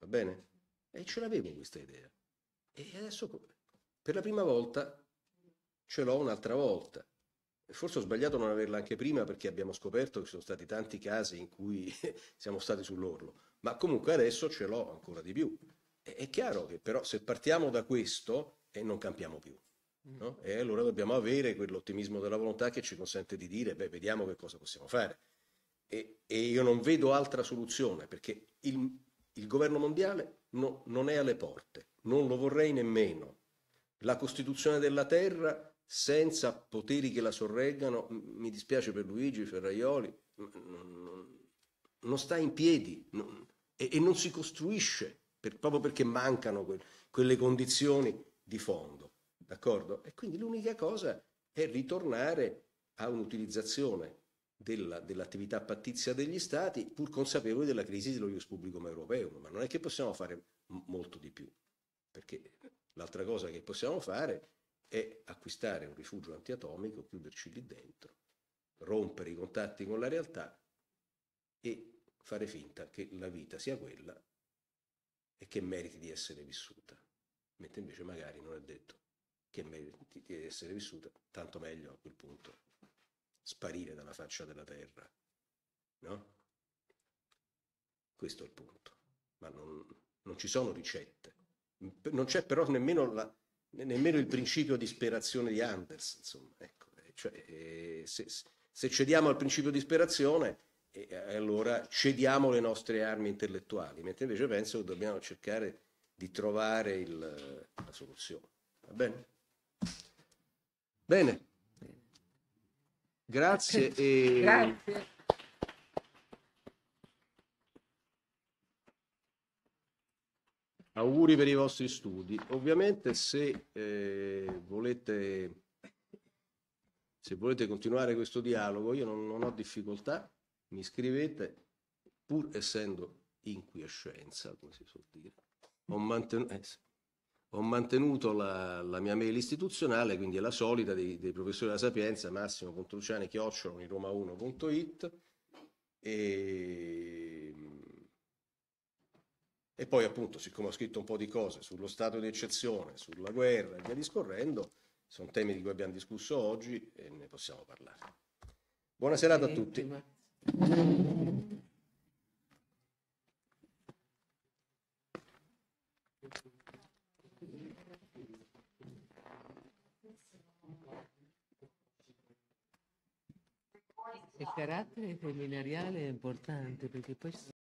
Va bene? E ce l'avevo questa idea. E adesso Per la prima volta ce l'ho un'altra volta. Forse ho sbagliato non averla anche prima perché abbiamo scoperto che ci sono stati tanti casi in cui siamo stati sull'orlo, ma comunque adesso ce l'ho ancora di più. È chiaro che però se partiamo da questo e non campiamo più. No? E allora dobbiamo avere quell'ottimismo della volontà che ci consente di dire, beh, vediamo che cosa possiamo fare. E, e io non vedo altra soluzione, perché il, il governo mondiale no, non è alle porte, non lo vorrei nemmeno. La Costituzione della Terra, senza poteri che la sorreggano, mi dispiace per Luigi Ferraioli, non, non sta in piedi non, e, e, non si costruisce, per, proprio perché mancano que, quelle condizioni di fondo, d'accordo? E quindi l'unica cosa è ritornare a un'utilizzazione della, dell'attività pattizia degli Stati, pur consapevoli della crisi dello ius publicum europeo, ma non è che possiamo fare m- molto di più, perché l'altra cosa che possiamo fare è acquistare un rifugio antiatomico, chiuderci lì dentro, rompere i contatti con la realtà e fare finta che la vita sia quella e che meriti di essere vissuta mentre invece magari non è detto che meriti di essere vissuta, tanto meglio a quel punto sparire dalla faccia della terra, no? Questo è il punto, ma non, non ci sono ricette, non c'è però nemmeno, la, nemmeno, il principio di ispirazione di Anders, insomma, ecco, eh, cioè, eh, se, se cediamo al principio di ispirazione, eh, allora cediamo le nostre armi intellettuali, mentre invece penso che dobbiamo cercare di trovare il, la soluzione. Va bene? Bene. Grazie e... Grazie. Auguri per i vostri studi. Ovviamente se eh, volete se volete continuare questo dialogo, io non, non ho difficoltà, mi scrivete, pur essendo in quiescenza, come si suol dire ho mantenuto, eh, ho mantenuto la, la, mia mail istituzionale, quindi è la solita dei, dei professori della Sapienza, Massimo Contruciani, Chiocciolo, in roma1.it e... Ehm, e poi appunto, siccome ho scritto un po' di cose sullo stato di eccezione, sulla guerra e via discorrendo, sono temi di cui abbiamo discusso oggi e ne possiamo parlare. Buona serata a tutti. Il carattere seminariale è importante perché poi ci